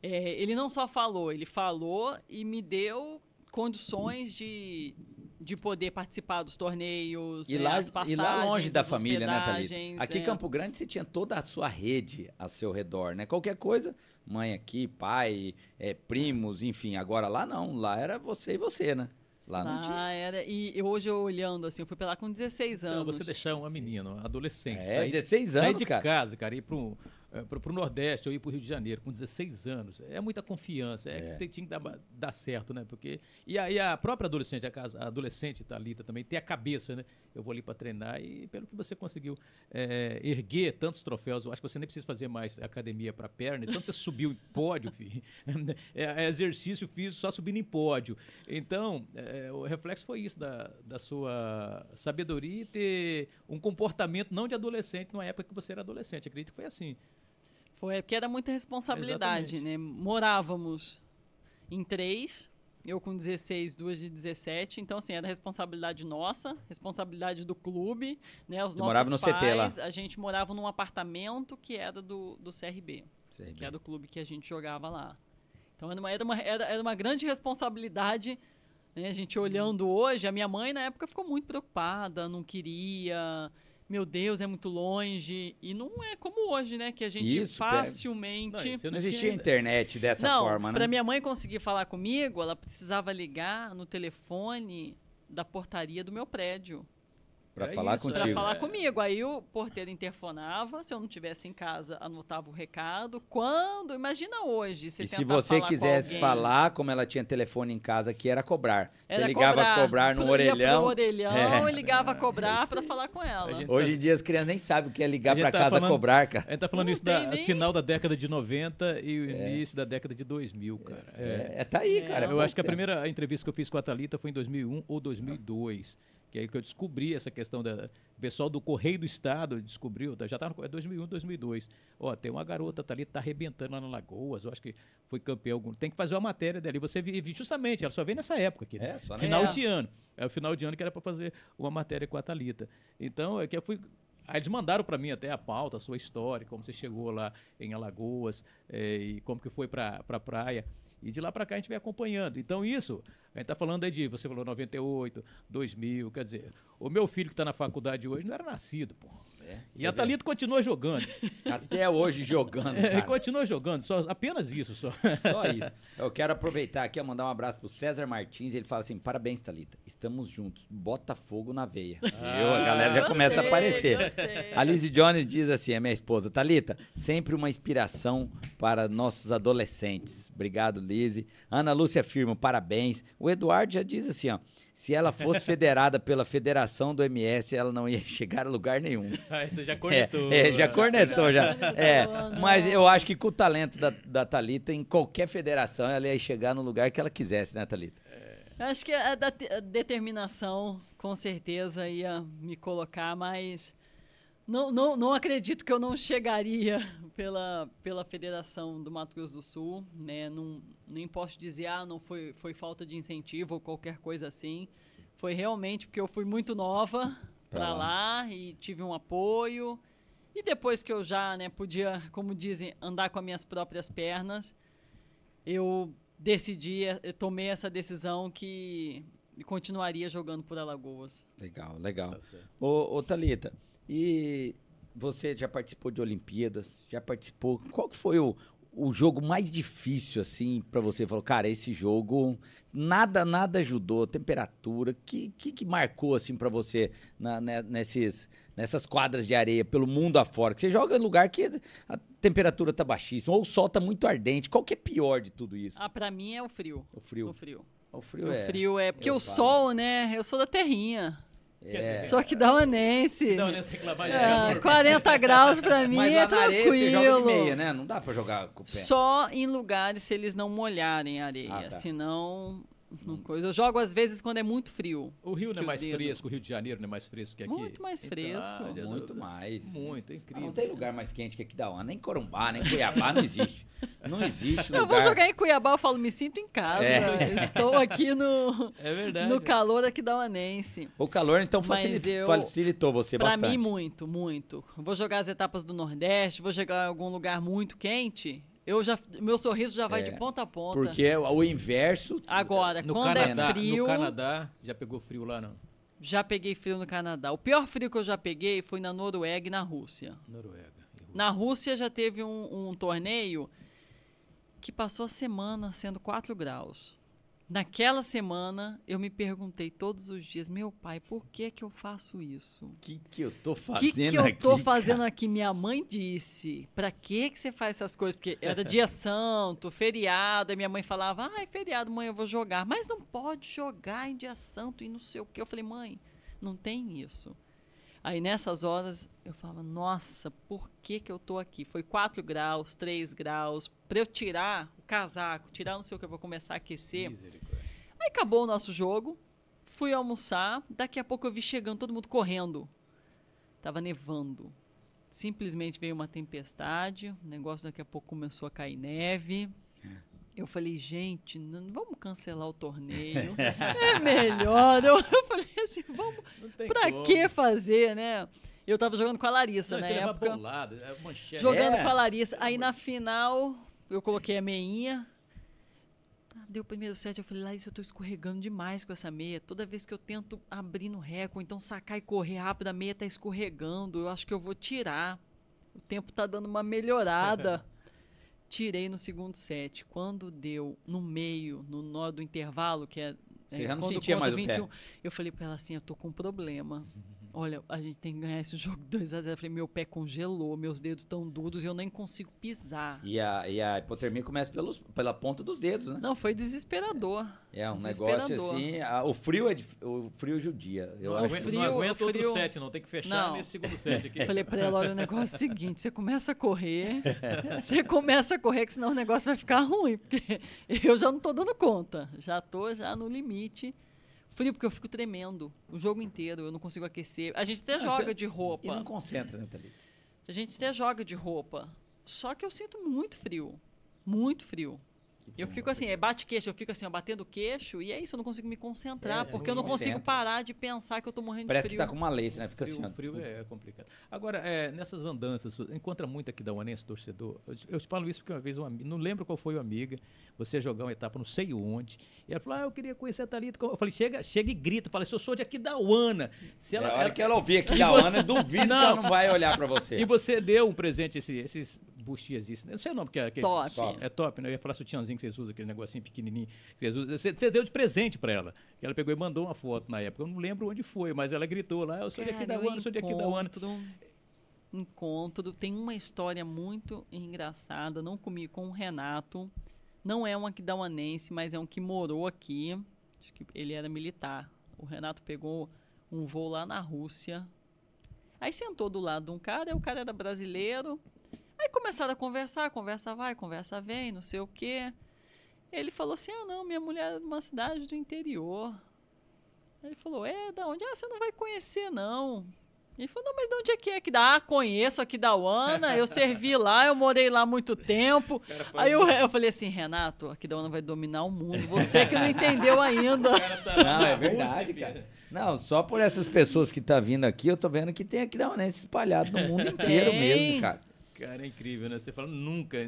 é, ele não só falou ele falou e me deu condições de de poder participar dos torneios, e é, lá, passagens, e lá longe da família, né, Thalita? Aqui em é. Campo Grande você tinha toda a sua rede a seu redor, né? Qualquer coisa, mãe aqui, pai, é, primos, enfim. Agora lá não, lá era você e você, né? Lá não ah, tinha. era. E hoje eu olhando assim, eu fui pra lá com 16 anos. Então, você deixar uma menina, uma adolescente. É, sair, 16 anos. Sair de cara. casa, cara, ir pra um eh, para o Nordeste, eu ir para o Rio de Janeiro com 16 anos. É muita confiança, é, é. que tinha que dar, dar, certo, né? Porque, e aí a própria adolescente, a, adolescente Thalita também, tem a cabeça, né? Eu vou ali para treinar e pelo que você conseguiu é, erguer tantos troféus, eu acho que você nem precisa fazer mais academia para perna, tanto você subiu em pódio, filho. É, é, exercício físico só subindo em pódio. Então, eh, o reflexo foi isso da, da sua sabedoria e ter um comportamento não de adolescente numa época que você era adolescente. Acredito que foi assim. Foi, porque era muita responsabilidade, Exatamente. né? Morávamos em três, eu com 16, duas de 17. Então, assim, era responsabilidade nossa, responsabilidade do clube, né? Os nossos no pais, CT lá. a gente morava num apartamento que era do, do CRB, CRB, que era do clube que a gente jogava lá. Então, era uma, era uma, era, era uma grande responsabilidade, né? A gente olhando hoje, a minha mãe, na época, ficou muito preocupada, não queria meu Deus, é muito longe. E não é como hoje, né? Que a gente isso, facilmente. Não, isso não, existia internet dessa não, forma, né? Para minha mãe conseguir falar comigo, ela precisava ligar no telefone da portaria do meu prédio. Para é falar isso, contigo. Para falar comigo. Aí o porteiro interfonava, se eu não tivesse em casa, anotava o recado. Quando? Imagina hoje. Você e se você quisesse com falar, como ela tinha telefone em casa, que era cobrar. Era você ligava cobrar, a cobrar no orelhão. orelhão é. e ligava a cobrar para falar com ela. Hoje tá em dia as crianças nem sabem o que é ligar para tá casa falando, cobrar, cara. A gente tá falando não isso da nem... final da década de 90 e o é. início da década de 2000, é, cara. É, tá aí, cara. Eu acho que a primeira entrevista que eu fiz com a Thalita foi em 2001 ou 2002. Não que é aí que eu descobri essa questão da o pessoal do Correio do Estado descobriu, tá, já tá no é 2001, 2002. Ó, tem uma garota tá ali tá arrebentando lá na Lagoas, eu acho que foi campeão algum. Tem que fazer uma matéria dali. Você vive justamente, ela só vem nessa época aqui, né? É, só final é. de ano. É o final de ano que era para fazer uma matéria com a Talita. Então, é que eu fui Aí eles mandaram para mim até a pauta, a sua história, como você chegou lá em Alagoas é, e como que foi para a pra praia. E de lá para cá a gente vem acompanhando. Então, isso, a gente está falando aí de, você falou 98, 2000, quer dizer, o meu filho que está na faculdade hoje não era nascido, pô. É, e a Thalita continua jogando. Até hoje jogando. É, continua jogando, só, apenas isso. Só. só isso. Eu quero aproveitar aqui, mandar um abraço pro César Martins. Ele fala assim: parabéns, Thalita. Estamos juntos. Botafogo na veia. Ah, eu, a galera já gostei, começa a aparecer. Gostei. A Lizzie Jones diz assim: é minha esposa, Thalita, sempre uma inspiração para nossos adolescentes. Obrigado, Lizzie. Ana Lúcia afirma: parabéns. O Eduardo já diz assim: ó. Se ela fosse federada pela federação do MS, ela não ia chegar a lugar nenhum. Você ah, já é, cornetou. É, é, já cornetou, já. É, né? mas eu acho que com o talento da, da Thalita, em qualquer federação, ela ia chegar no lugar que ela quisesse, né, Thalita? É. Acho que a, a, a determinação, com certeza, ia me colocar, mas não, não, não acredito que eu não chegaria pela, pela Federação do Mato Grosso do Sul, né? Não, nem posso dizer, ah, não foi, foi falta de incentivo ou qualquer coisa assim. Foi realmente porque eu fui muito nova para lá. lá e tive um apoio. E depois que eu já, né, podia, como dizem, andar com as minhas próprias pernas, eu decidi, eu eh, tomei essa decisão que continuaria jogando por Alagoas. Legal, legal. Tá ô, ô Thalita, e você já participou de Olimpíadas, já participou. Qual que foi o, o jogo mais difícil, assim, para você? Falou, cara, esse jogo nada, nada ajudou, temperatura. O que, que, que, marcou, assim, para você na, né, nesses, nessas quadras de areia, pelo mundo afora? Que você joga em lugar que a temperatura tá baixíssima, ou o sol tá muito ardente. Qual que é pior de tudo isso? Ah, pra mim é o frio. O frio. O frio. O frio, o é frio é. O frio é. Porque o falo. sol, né? Eu sou da terrinha. É. Só que da Onense. Da Onense reclamar de é 40 graus pra mim Mas é tranquilo. Areia, joga de meia, né? Não dá pra jogar com o pé. Só em lugares se eles não molharem a areia. Ah, tá. Senão Uhum. coisa. Eu jogo às vezes quando é muito frio. O Rio não é mais fresco, o Rio de Janeiro não é mais fresco que aqui? Muito mais então, fresco. Então, muito mais. Muito, é incrível. Ah, não tem lugar mais quente que aqui da ONU. Nem Corumbá, nem Cuiabá, não existe. Não existe lugar. Eu vou jogar em Cuiabá, eu falo, me sinto em casa. É. Estou aqui no, é verdade, no calor aqui da Onense. O calor, então, facilita, eu, facilitou você pra bastante. Para mim, muito, muito. Vou jogar as etapas do Nordeste, vou jogar em algum lugar muito quente, eu já, meu sorriso já vai é, de ponta a ponta. Porque é o inverso. Agora, no quando é Canadá, é frio. No Canadá, já pegou frio lá, não? Já peguei frio no Canadá. O pior frio que eu já peguei foi na Noruega e na Rússia. Noruega. Rússia. Na Rússia já teve um, um torneio que passou a semana sendo 4 graus. Naquela semana, eu me perguntei todos os dias, meu pai, por que é que eu faço isso? O que, que eu tô fazendo aqui? O que, que eu aqui, tô fazendo cara? aqui? Minha mãe disse, pra que que você faz essas coisas? Porque era dia santo, feriado, aí minha mãe falava, ai, ah, é feriado, mãe, eu vou jogar. Mas não pode jogar em dia santo e não sei o quê. Eu falei, mãe, não tem isso. Aí nessas horas, eu falava, nossa, por que que eu tô aqui? Foi 4 graus, 3 graus, pra eu tirar o casaco, tirar não sei o que, eu vou começar a aquecer. Aí acabou o nosso jogo, fui almoçar, daqui a pouco eu vi chegando todo mundo correndo. Tava nevando. Simplesmente veio uma tempestade, o negócio daqui a pouco começou a cair neve. Eu falei, gente, não, vamos cancelar o torneio. é melhor. Eu, eu falei assim, vamos. Pra como. que fazer, né? Eu tava jogando com a Larissa, né? na época. é jogando é. com a Larissa. Aí é na final, eu coloquei a meinha. Deu o primeiro set, eu falei, Larissa, eu estou escorregando demais com essa meia. Toda vez que eu tento abrir no reco, então sacar e correr rápido, a meia está escorregando. Eu acho que eu vou tirar. O tempo está dando uma melhorada. Tirei no segundo set. Quando deu no meio, no nó do intervalo, que é. Você é, já não sentia mais 21, o pé. Eu falei para ela assim, eu estou com um problema. Uhum olha, a gente tem que ganhar esse jogo 2x0. Eu falei, meu pé congelou, meus dedos estão duros e eu nem consigo pisar. E a, e a hipotermia começa pelos, pela ponta dos dedos, né? Não, foi desesperador. É, é um desesperador. negócio assim. A, o frio é de, o frio judia. Eu não, acho. Aguento, frio, não aguento frio... outro set, não. Tem que fechar não. nesse segundo set aqui. Eu falei pra ela, olha, o negócio é o seguinte: você começa a correr, você começa a correr, que senão o negócio vai ficar ruim, porque eu já não tô dando conta. Já tô já no limite frio, porque eu fico tremendo o jogo inteiro, eu não consigo aquecer. A gente até ah, joga de roupa. E não concentra, Nathalie. A gente até joga de roupa. Só que eu sinto muito frio. Muito frio. Eu fico assim, é bate queixo, eu fico assim, ó, batendo queixo, e é isso, eu não consigo me concentrar, é, porque eu não consigo parar de pensar que eu tô morrendo Parece de frio. Parece que tá com uma letra, né? Fica assim. Ó. Frio é complicado. Agora, é, nessas andanças, encontra muito aqui da Onense, torcedor. Eu, te falo isso porque uma vez, uma, não lembro qual foi a amiga, você jogar uma etapa, não sei onde, e ela falou, ah, eu queria conhecer a Thalita. Eu falei, chega, chega e grita, fala, assim, eu sou de aqui da Uana. Se é ela, é a hora ela, que ela ouvir aqui da Uana, duvido não, que ela não vai olhar para você. E você deu um presente, esse, esses buchias isso. Né? Não sei o nome que é. Que é top. É, é top, né? Eu ia falar sutiãzinho que vocês usam, aquele negocinho pequenininho que vocês usam. Você, deu de presente para ela. Ela pegou e mandou uma foto na época. Eu não lembro onde foi, mas ela gritou lá, eu sou Cara, de aqui da UAN, sou de aqui da UAN. Encontro, tem uma história muito engraçada, não comigo, com o Renato. Não é um aqui da Uanense, mas é um que morou aqui. Acho que ele era militar. O Renato pegou um voo lá na Rússia. Aí sentou do lado de um cara, o cara era brasileiro, Aí começaram a conversar, conversa vai, conversa vem, não sei o quê. Ele falou assim: ah, não, minha mulher é de uma cidade do interior. Ele falou: é, da onde? Ah, você não vai conhecer, não. Ele falou: não, mas de onde é que é? Que da... Ah, conheço aqui da UANA, eu servi lá, eu morei lá muito tempo. Aí eu, eu falei assim: Renato, aqui da UANA vai dominar o mundo, você é que não entendeu ainda. Tá não, é verdade, cara. Não, só por essas pessoas que tá vindo aqui, eu tô vendo que tem aqui da Uana espalhado no mundo inteiro tem. mesmo, cara. Cara, é incrível, né? Você fala nunca.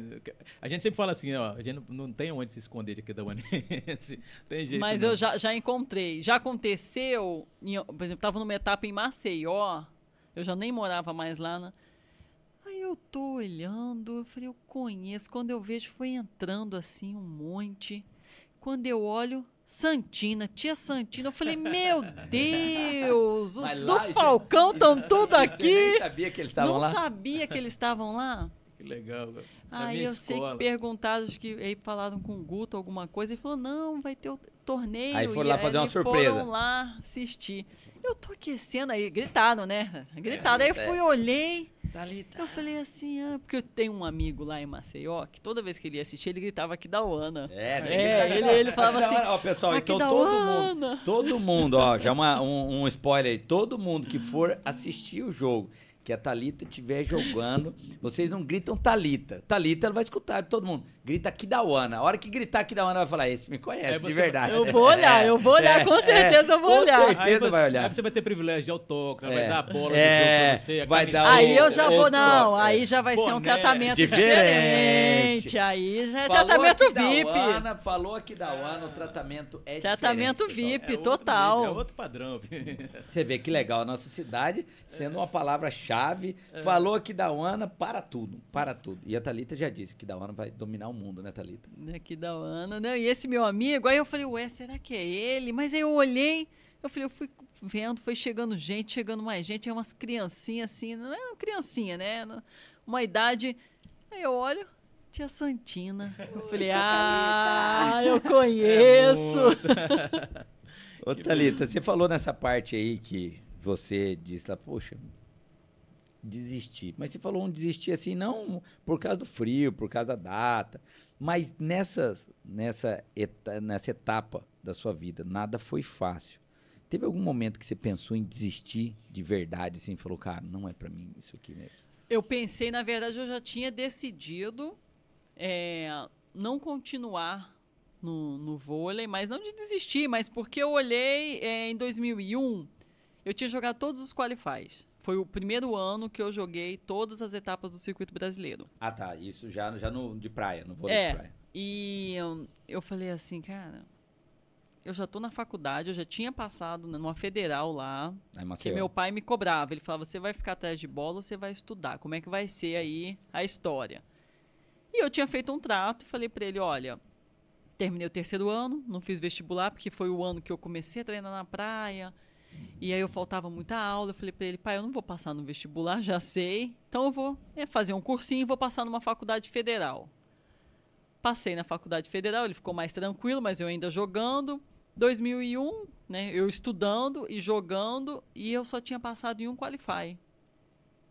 A gente sempre fala assim, ó, a gente não tem onde se esconder da Aquidauanense. tem jeito. Mas não. Né? eu já, já encontrei. Já aconteceu, em, por exemplo, estava numa etapa em Maceió, eu já nem morava mais lá, né? Aí eu tô olhando, eu falei, eu conheço. Quando eu vejo, foi entrando assim um monte. Quando eu olho, Santina, tia Santina. Eu falei, meu Deus, os do Falcão estão tudo aqui. Você nem sabia que eles estavam lá? Não sabia que eles estavam lá legal. aí ah, eu escola. sei que perguntaram, que aí falaram com o Guto alguma coisa, e falou, não, vai ter o torneio. Aí foram lá fazer uma surpresa. foram lá assistir. Eu tô aquecendo aí, gritaram, né? É, gritaram. É, aí eu é. fui, olhei. Tá ali, tá. Eu falei assim, ah, porque eu tenho um amigo lá em Maceió que toda vez que ele ia assistir, ele gritava aqui da Ana. É, né? é ele, ele falava assim. Ó, pessoal, ah, então todo mundo, todo mundo, ó, já é uma, um, um spoiler aí, todo mundo que for assistir o jogo que a Talita estiver jogando, vocês não gritam Talita. Talita ela vai escutar todo mundo. Grita Ana. A hora que gritar Ana vai falar, esse me conhece, é, de verdade. Eu vou olhar, é, eu vou olhar, é, com é. certeza é, eu vou olhar. Com certeza você, vai olhar. Aí você vai ter privilégio de autógrafo, é. vai dar a bola é, você, vai dar Aí o, eu já vou, não, aí já vai ser um tratamento diferente. Aí já é tratamento VIP. Ana falou Kidawana, o tratamento é Tratamento VIP, total. Nível, é outro padrão. você vê que legal a nossa cidade sendo uma palavra-chave chave, é. falou que da Ana para tudo, para tudo. E a Thalita já disse que da Ana vai dominar o mundo, né, Thalita? Né, que da Ana, né? E esse meu amigo, aí eu falei, ué, será que é ele? Mas aí eu olhei, eu falei, eu fui vendo, foi chegando gente, chegando mais gente, é umas criancinhas assim, não é uma criancinha, né? Uma idade. Aí eu olho, tia Santina. eu falei, ah, eu conheço. É Ô, Thalita, você falou nessa parte aí que você disse lá, poxa, desistir. Mas você falou um desistir assim, não por causa do frio, por causa da data. Mas nessas, nessa, nessa etapa da sua vida, nada foi fácil. Teve algum momento que você pensou em desistir de verdade, assim, falou, cara, não é para mim isso aqui mesmo? Eu pensei, na verdade, eu já tinha decidido é, não continuar no, no vôlei, mas não de desistir, mas porque eu olhei é, em 2001, eu tinha jogado todos os qualifies. Foi o primeiro ano que eu joguei todas as etapas do circuito brasileiro. Ah, tá. Isso já, já no, de praia, não vou é, de praia. E eu, hum, eu falei assim, cara, eu já tô na faculdade, eu já tinha passado né, numa federal lá, é que meu pai me cobrava. Ele falava, você vai ficar atrás de bola ou você vai estudar? Como é que vai ser aí a história? E eu tinha feito um trato e falei para ele, olha, terminei o terceiro ano, não fiz vestibular, porque foi o ano que eu comecei a treinar na praia, e aí eu faltava muita aula, eu falei para ele, pai, eu não vou passar no vestibular, já sei, então eu vou fazer um cursinho e vou passar numa faculdade federal. Passei na faculdade federal, ele ficou mais tranquilo, mas eu ainda jogando. 2001, né, eu estudando e jogando, e eu só tinha passado em um qualify.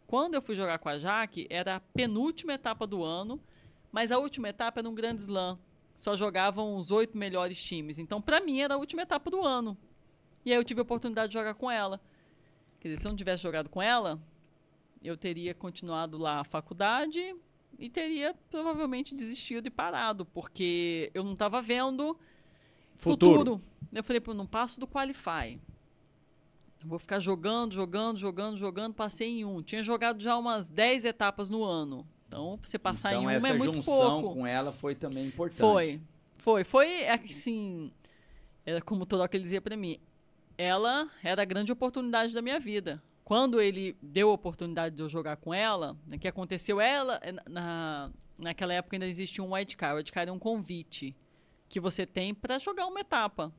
Quando eu fui jogar com a Jaque, era a penúltima etapa do ano, mas a última etapa era um grande slam. Só jogavam os oito melhores times. Então, para mim, era a última etapa do ano. E aí eu tive a oportunidade de jogar com ela. Quer dizer, se eu não tivesse jogado com ela, eu teria continuado lá a faculdade e teria provavelmente desistido e parado, porque eu não estava vendo futuro. futuro. Eu falei, pô, não passo do Qualify. vou ficar jogando, jogando, jogando, jogando, passei em um. Tinha jogado já umas 10 etapas no ano. Então, você passar então, em uma é muito pouco. essa junção com ela foi também importante. Foi. Foi, foi assim, era como o Todoroki dizia para mim, ela era a grande oportunidade da minha vida. Quando ele deu a oportunidade de eu jogar com ela, o né, que aconteceu? Ela, eh, na, naquela época ainda existia um white card. O white card é um convite que você tem para jogar uma etapa.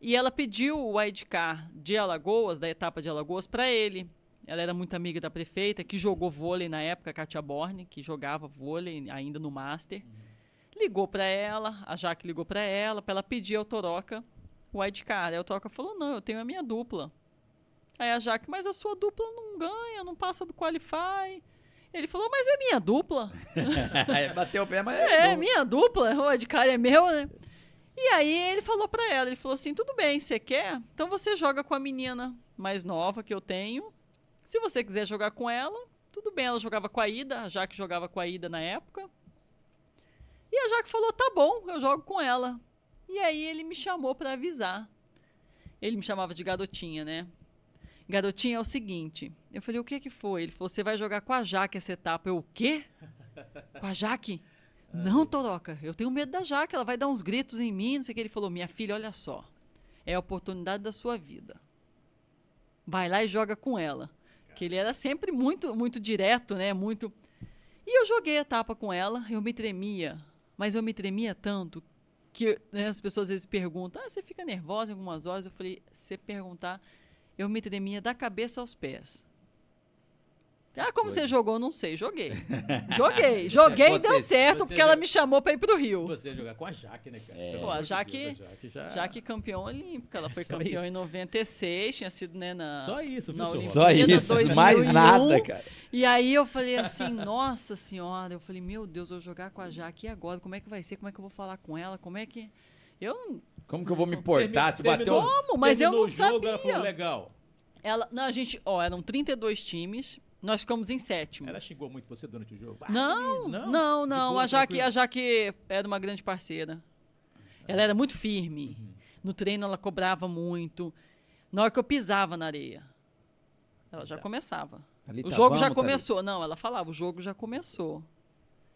E ela pediu o card de Alagoas, da etapa de Alagoas, para ele. Ela era muito amiga da prefeita, que jogou vôlei na época, Katia Borne, que jogava vôlei ainda no Master. Uhum. Ligou para ela, a Jaque ligou para ela, para ela pedir ao Toroca wildcard. Aí o Troca falou: não, eu tenho a minha dupla. Aí a Jaque, mas a sua dupla não ganha, não passa do Qualify. Ele falou, mas é minha dupla. É, bateu o pé, mas é. É, dupla. minha dupla, o wildcard é meu, né? E aí ele falou para ela, ele falou assim, tudo bem, você quer? Então você joga com a menina mais nova que eu tenho. Se você quiser jogar com ela, tudo bem, ela jogava com a Ida, a Jaque jogava com a Ida na época. E a Jaque falou, tá bom, eu jogo com ela. E aí ele me chamou para avisar. Ele me chamava de garotinha, né? Garotinha é o seguinte. Eu falei, o que que foi? Ele falou, você vai jogar com a Jaque essa etapa. Eu, o quê? Com a Jaque? Não, Toroca, eu tenho medo da Jaque, ela vai dar uns gritos em mim, não sei o que. Ele falou, minha filha, olha só, é a oportunidade da sua vida. Vai lá e joga com ela. Que ele era sempre muito, muito direto, né? Muito. E eu joguei a etapa com ela, eu me tremia, mas eu me tremia tanto que né, as pessoas às vezes perguntam, ah, você fica nervosa em algumas horas? Eu falei, se perguntar, eu me tremia da cabeça aos pés. Ah, como Foi. você jogou? Não sei, joguei. Joguei, joguei e deu certo, você porque ela me chamou pra ir pro Rio. Você ia jogar com a Jaque, né, cara? É. Pô, a Jaque, Jaque, já... Jaque campeã olímpica, ela foi Só campeã isso. em 96, tinha sido, né, na... Só isso, na Só isso, 2001, mais nada, cara. E aí eu falei assim, nossa senhora, eu falei, meu Deus, eu vou jogar com a Jaque, e agora? Como é que vai ser? Como é que eu vou falar com ela? Como é que... Eu... Como que eu vou me portar se bater um... Como? Mas eu não jogo, sabia. Ela foi legal. Ela, não, a gente, ó, eram 32 times nós ficamos em sétimo. Ela xingou muito você durante o jogo? Ah, não, não, não, Boa, a, Jaque, a Jaque era uma grande parceira. Ela era muito firme. Uhum. No treino ela cobrava muito. Na hora que eu pisava na areia, ela já, já. Tá. começava. o jogo já começou. Não, ela falava, o jogo já começou.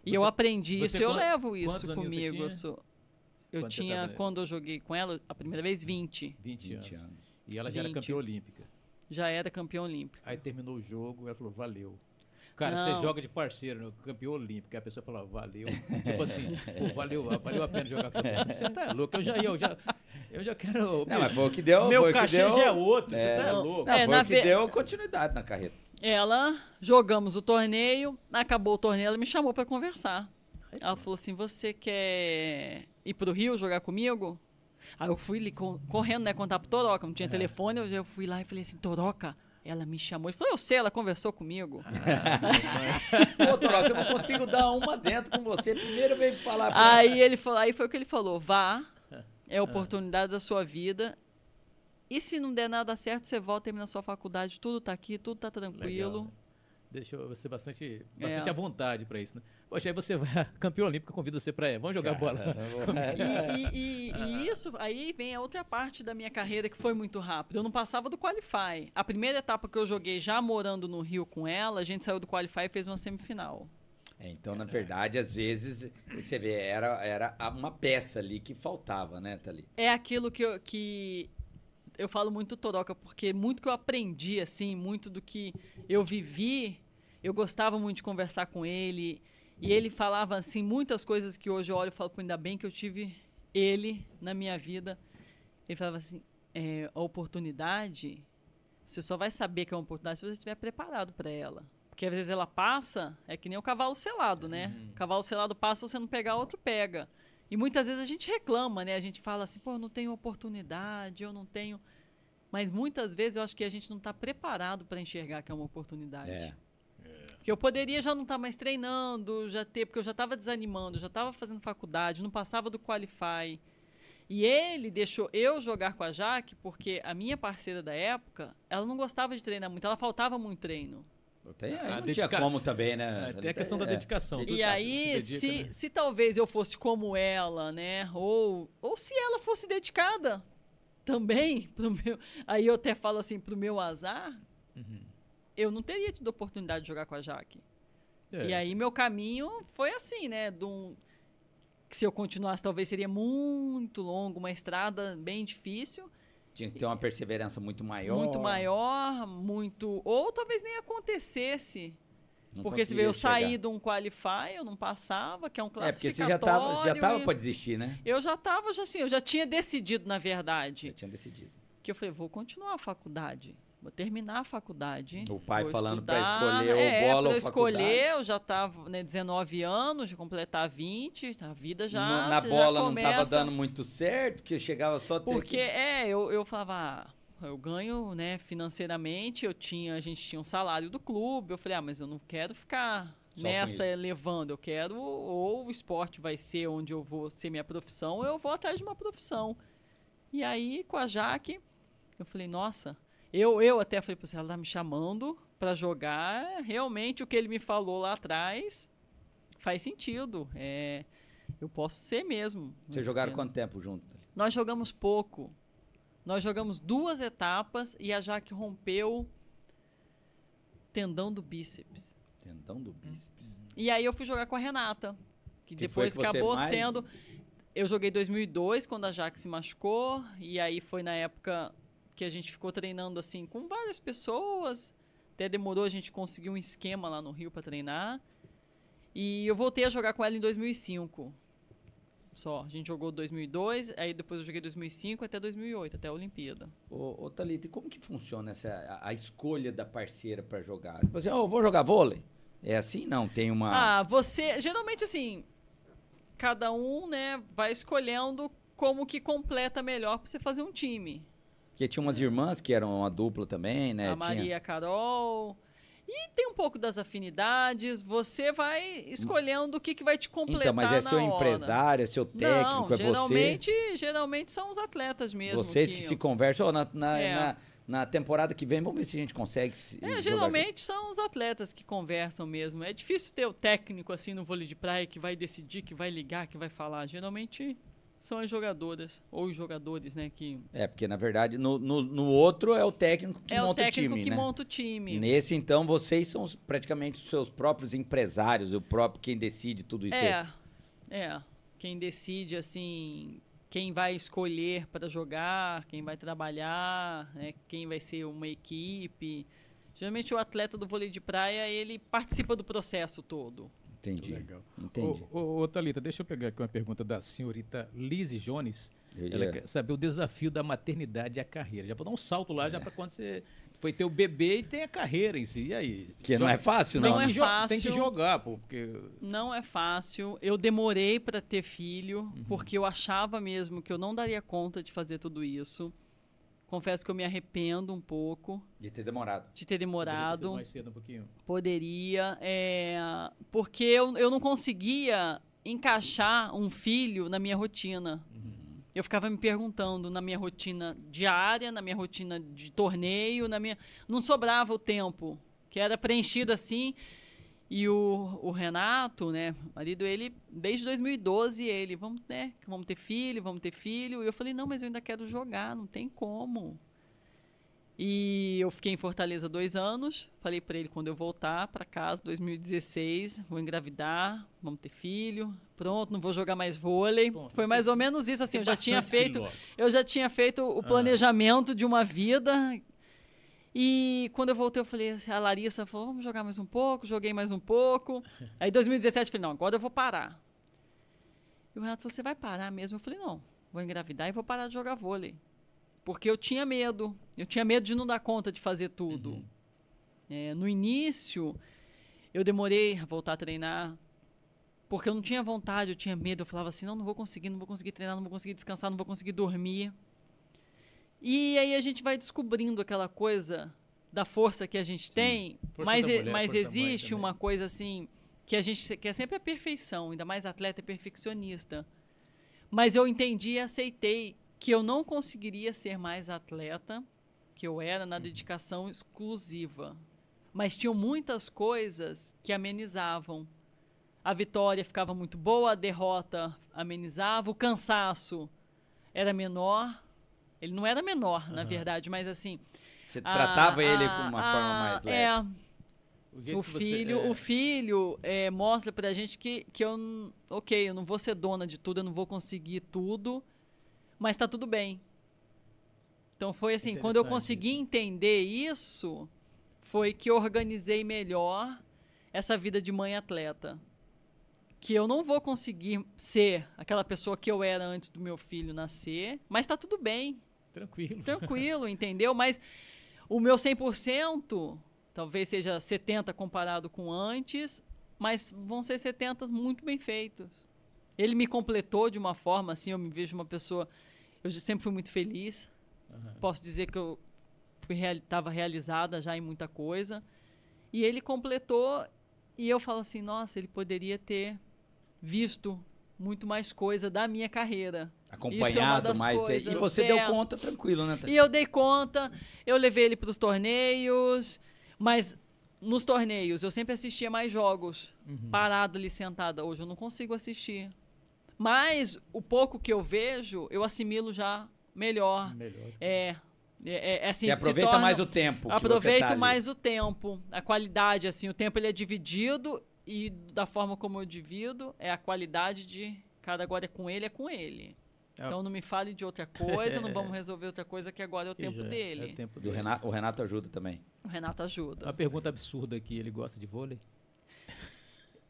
E você, eu aprendi isso, quant, eu levo isso comigo. Eu, sou, eu tinha, quando eu joguei com ela, a primeira vez, 20. 20, 20 anos. E ela já 20. era campeã olímpica já era campeão olímpico. Aí terminou o jogo, ela falou, valeu. Cara, não. você joga de parceiro, no né? campeão olímpico, a pessoa fala, valeu. tipo assim, pô, valeu, valeu a pena jogar com você. Você tá louco, eu já ia, eu já, eu já quero. Não, mas foi o que deu. Meu cachê deu, já é outro, é, você tá louco. É, não, é, foi o que fe... deu continuidade na carreira. Ela, jogamos o torneio, acabou o torneio, ela me chamou para conversar. Ela falou assim: você quer ir pro Rio jogar comigo? Aí eu fui correndo, né, contar pro Toroca, não tinha é. telefone, eu, fui lá e falei assim, Toroca, ela me chamou ele falou: Eu sei, ela conversou comigo. Ah, Toroca, eu não consigo dar uma dentro com você. Primeiro veio falar. Pra aí, ela. ele falou, aí foi o que ele falou: Vá, é a ah. oportunidade ah. da sua vida. E se não der nada certo, você volta, termina a sua faculdade, tudo tá aqui, tudo tá tranquilo. Legal, deixou você bastante, bastante é. à vontade para isso, né? Poxa, aí você vai, campeão olímpico convida você para, vamos jogar bola. É? e, e, e, e, isso, aí vem a outra parte da minha carreira que foi muito rápida. Eu não passava do Qualify. A primeira etapa que eu joguei já morando no Rio com ela, a gente saiu do Qualify e fez uma semifinal. É, então, na verdade, às vezes, você vê, era, era uma peça ali que faltava, né, Thalita? É aquilo que eu, que eu falo muito Toroca, porque muito que eu aprendi, assim, muito do que eu vivi eu gostava muito de conversar com ele. E ele falava assim muitas coisas que hoje eu olho e falo, ainda bem que eu tive ele na minha vida. Ele falava assim, é, a oportunidade, você só vai saber que é uma oportunidade se você estiver preparado para ela. Porque às vezes ela passa, é que nem o cavalo selado, né? Uhum. O cavalo selado passa, você não pegar, outro pega. E muitas vezes a gente reclama, né? A gente fala assim, pô, eu não tenho oportunidade, eu não tenho. Mas muitas vezes eu acho que a gente não está preparado para enxergar que é uma oportunidade. É. Porque eu poderia já não estar tá mais treinando, já ter, porque eu já estava desanimando, já estava fazendo faculdade, não passava do Qualify. E ele deixou eu jogar com a Jaque porque a minha parceira da época, ela não gostava de treinar muito, ela faltava muito treino. Tem, a não dedica... tinha como também, né? É, a questão é. da dedicação. E aí, se, se, dedica, se, né? se, talvez eu fosse como ela, né? Ou, ou se ela fosse dedicada também, pro meu... aí eu até falo assim, pro meu azar, uhum eu não teria tido oportunidade de jogar com a Jaque. É. E aí meu caminho foi assim, né? De um, se eu continuasse, talvez seria muito longo, uma estrada bem difícil. Tinha que ter uma perseverança muito maior. Muito maior, muito. Ou talvez nem acontecesse. Não porque se eu saí de um qualify, eu não passava, que é um classificatório. É, porque você já estava já tava e... para desistir, né? Eu já estava, já, assim, eu já tinha decidido, na verdade. Já tinha decidido. Que eu falei, vou continuar a faculdade terminar a faculdade. O pai falando para escolher é, o bolo ou faculdade. escolher, eu já estava né, 19 anos, já completar 20, a vida já Na, na bola já não estava dando muito certo, que chegava só ter Porque, que... é, eu, eu falava, ah, eu ganho né, financeiramente, eu tinha, a gente tinha um salário do clube, eu falei, ah, mas eu não quero ficar só nessa né, levando, eu quero, ou o esporte vai ser onde eu vou ser minha profissão, ou eu vou atrás de uma profissão. E aí, com a Jaque, eu falei, nossa... Eu, eu até falei pra você, ela tá me chamando para jogar. Realmente o que ele me falou lá atrás faz sentido. É, eu posso ser mesmo. Vocês jogaram é. quanto tempo junto? Nós jogamos pouco. Nós jogamos duas etapas e a Jaque rompeu tendão do bíceps. Tendão do bíceps. E aí eu fui jogar com a Renata, que, que depois que acabou mais... sendo. Eu joguei 2002 quando a Jaque se machucou e aí foi na época que a gente ficou treinando assim com várias pessoas. Até demorou a gente conseguir um esquema lá no Rio para treinar. E eu voltei a jogar com ela em 2005. Só. A gente jogou 2002, aí depois eu joguei 2005 até 2008, até a Olimpíada. Ô, ô Thalita, e como que funciona essa, a, a escolha da parceira para jogar? Tipo assim, oh, vou jogar vôlei? É assim? Não, tem uma... Ah, você... Geralmente, assim, cada um, né, vai escolhendo como que completa melhor para você fazer um time. Porque tinha umas irmãs que eram uma dupla também, né? A Maria tinha... Carol. E tem um pouco das afinidades, você vai escolhendo o que, que vai te completar. Então, mas é seu hora. empresário, é seu técnico, Não, é geralmente, você. Geralmente são os atletas mesmo. Vocês que, que se conversam na, na, é. na, na, temporada que vem, vamos ver se a gente consegue. É, geralmente junto. são os atletas que conversam mesmo. É difícil ter o técnico assim no vôlei de praia que vai decidir, que vai ligar, que vai falar. Geralmente são as jogadoras ou os jogadores, né? Que... É, porque na verdade no, no, no outro é o técnico que é monta o, técnico o time. que né? monta o time. Nesse, então, vocês são praticamente os seus próprios empresários, o próprio quem decide tudo isso. É, aí. é. Quem decide, assim, quem vai escolher para jogar, quem vai trabalhar, né? quem vai ser uma equipe. Geralmente o atleta do vôlei de praia, ele participa do processo todo. Entendi. Legal. Entendi. Ô, ô, Thalita, deixa eu pegar aqui uma pergunta da senhorita Lise Jones. Ela quer saber o desafio da maternidade e a carreira. Já vou dar um salto lá, é. já para quando você foi ter o bebê e tem a carreira em si. E aí? É né? Que não é fácil, não. Não é fácil. Tem que jogar, pô, porque... Não é fácil. Eu demorei para ter filho, uhum. porque eu achava mesmo que eu não daria conta de fazer tudo isso. Confesso que eu me arrependo um pouco. De ter demorado. De ter demorado. Poderia ter mais cedo um pouquinho. Poderia. É, porque eu, eu não conseguia encaixar um filho na minha rotina. Uhum. Eu ficava me perguntando na minha rotina diária, na minha rotina de torneio, na minha. Não sobrava o tempo, que era preenchido assim. E o, o, Renato, né, marido, ele, desde 2012, ele, vamos, né, vamos ter filho, vamos ter filho. E eu falei, não, mas eu ainda quero jogar, não tem como. E eu fiquei em Fortaleza dois anos. Falei para ele, quando eu voltar para casa, 2016, vou engravidar, vamos ter filho. Pronto, não vou jogar mais vôlei. Foi mais ou menos isso, assim, eu já tinha feito... Eu já tinha feito o ah. planejamento ah. de uma vida e quando eu voltei, eu falei, assim, a Larissa falou, vamos jogar mais um pouco, joguei mais um pouco. Aí 2017 eu falei, não, agora eu vou parar. E o Renato falou, você vai parar mesmo? Eu falei, não, vou engravidar e vou parar de jogar vôlei. Porque eu tinha medo. Eu tinha medo de não dar conta de fazer tudo. Uhum. É, no início, eu demorei a voltar a treinar. Porque eu não tinha vontade, eu tinha medo. Eu falava assim, não, não vou conseguir, não vou conseguir treinar, não vou conseguir descansar, não vou conseguir dormir. E aí a gente vai descobrindo aquela coisa da força que a gente Sim. tem, força mas, mulher, mas existe uma coisa assim que a gente quer é sempre a perfeição, ainda mais atleta é perfeccionista. Mas eu entendi e aceitei que eu não conseguiria ser mais atleta, que eu era na uhum. dedicação exclusiva. Mas tinham muitas coisas que amenizavam. A vitória ficava muito boa, a derrota amenizava, o cansaço era menor, ele não era menor, uhum. na verdade, mas assim. Você a, tratava a, ele com uma a, forma mais leve. É. O, o filho, você, é... o filho é, mostra pra gente que, que eu, ok, eu não vou ser dona de tudo, eu não vou conseguir tudo, mas tá tudo bem. Então foi assim, quando eu consegui entender isso, foi que eu organizei melhor essa vida de mãe atleta. Que eu não vou conseguir ser aquela pessoa que eu era antes do meu filho nascer, mas tá tudo bem. Tranquilo. Tranquilo, entendeu? Mas o meu 100% talvez seja 70 comparado com antes, mas vão ser 70 muito bem feitos. Ele me completou de uma forma assim, eu me vejo uma pessoa, eu sempre fui muito feliz. Uhum. Posso dizer que eu estava real, realizada já em muita coisa. E ele completou e eu falo assim, nossa, ele poderia ter visto muito mais coisa da minha carreira. É Acompanhado, é e você deu é. conta tranquilo, né, Tati? E eu dei conta, eu levei ele para os torneios, mas nos torneios eu sempre assistia mais jogos, uhum. parado ali sentada. Hoje eu não consigo assistir. Mas o pouco que eu vejo, eu assimilo já melhor. melhor. É. Né? É, é, é, assim, você aproveita torna, mais o tempo. Tá Aproveito tá mais o tempo. A qualidade, assim, o tempo ele é dividido e da forma como eu divido, é a qualidade de cada agora é com ele, é com ele. É. Então não me fale de outra coisa, não vamos resolver outra coisa que agora é o tempo é dele. É o tempo Renato, o Renato ajuda também. O Renato ajuda. Uma pergunta absurda aqui, ele gosta de vôlei?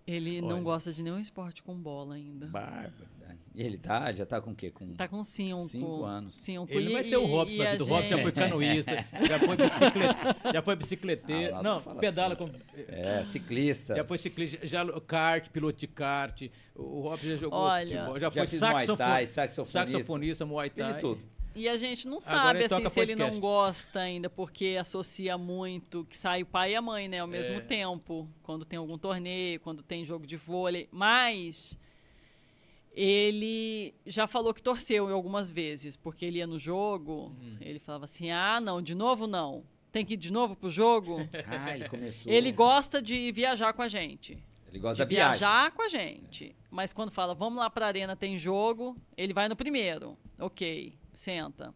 Ele Olha. não gosta de nenhum esporte com bola ainda. Bárbaro. E ele tá, já tá com o quê? Com tá com cinco. Cinco anos. Cinco. Ele e, vai ser o Robson da vida. O Robson já foi canoísta, já foi, bicicleta, já foi bicicleteiro. Ah, não, pedala assim. com... É, ciclista. Já foi ciclista, já kart, piloto de kart. O Robson já jogou Olha, futebol. Já, já foi saxofon... Thai, saxofonista. Saxofonista, Muay Thai. Ele tudo. E a gente não sabe assim, se ele não gosta ainda, porque associa muito que sai o pai e a mãe, né, ao mesmo é. tempo, quando tem algum torneio, quando tem jogo de vôlei. Mas ele já falou que torceu algumas vezes, porque ele ia no jogo, uhum. ele falava assim: ah, não, de novo não. Tem que ir de novo pro jogo? ah, ele começou. Ele né? gosta de viajar com a gente. Ele gosta de viajar com a gente. Mas quando fala, vamos lá pra arena, tem jogo, ele vai no primeiro. Ok senta.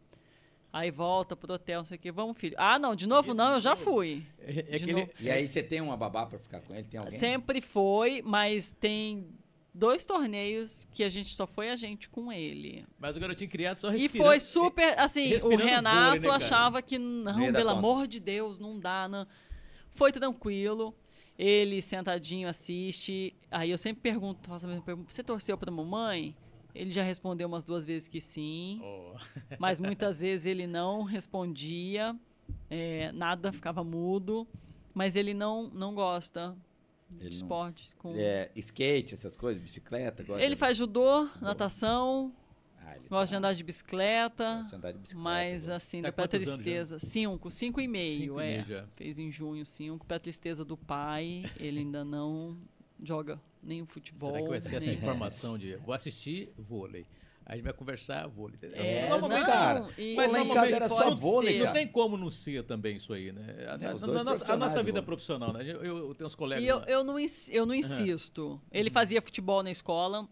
Aí volta pro hotel, não sei o que. Vamos, filho. Ah, não, de novo não, eu já fui. É, é E aí você tem uma babá para ficar com ele? Tem alguém? Sempre foi, mas tem dois torneios que a gente só foi a gente com ele. Mas o garotinho criado só respirando. E foi super, é, assim, o né, Renato né, achava que não, pelo amor de Deus, não dá, não. Foi tranquilo. Ele sentadinho assiste. Aí eu sempre pergunto, faço a mesma pergunta, você torceu pra mamãe? Ele já respondeu umas duas vezes que sim, oh. mas muitas vezes ele não respondia, é, nada, ficava mudo. Mas ele não, não gosta ele de esporte. Com... É, skate, essas coisas, bicicleta? ele de... faz judô, natação, ah, gosta, tá... de de gosta, de andar de bicicleta, mas agora. Né? assim, tá para tristeza, cinco, cinco e meio, cinco é. E meio Fez em junho, cinco, para tristeza do pai, ele ainda não joga nem o futebol. Será que vai ser essa informação de vou assistir vôlei? A gente vai conversar vôlei. É, normalmente, não, cara, mas normalmente era só vôlei, ser. Não tem como não ser também isso aí, né? A, é, a, nossa, a nossa, vida profissional, né? Eu, eu, tenho uns colegas... E eu, eu, não, eu não insisto. Uhum. Ele fazia futebol na escola.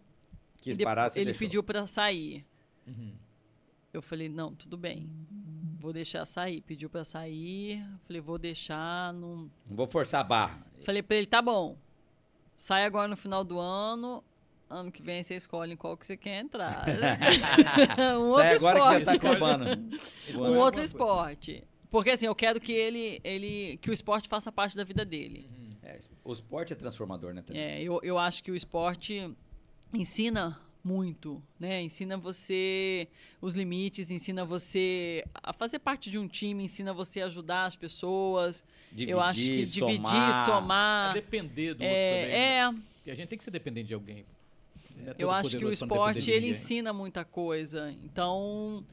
Que ele, parasse, ele deixou. pediu para sair. Uhum. Eu falei, não, tudo bem. Vou deixar sair. Pediu para sair. Falei, vou deixar. Não... não vou forçar a barra. Falei para ele, tá bom. Sai agora no final do ano. Ano que vem você escolhe em qual que você quer entrar. um outro Sai agora tá esporte. Que já tá um outro esporte. Porque assim, eu quero que ele, ele que o esporte faça parte da vida dele. É, o esporte é transformador, né? Também. É, eu, eu acho que o esporte ensina muito, né? Ensina você os limites, ensina você a fazer parte de um time, ensina você a ajudar as pessoas. Dividir, Eu acho que dividir, somar, somar é depender do é, outro também. Né? É. Porque a gente tem que ser dependente de alguém. É Eu acho que o esporte ele ensina muita coisa. Então,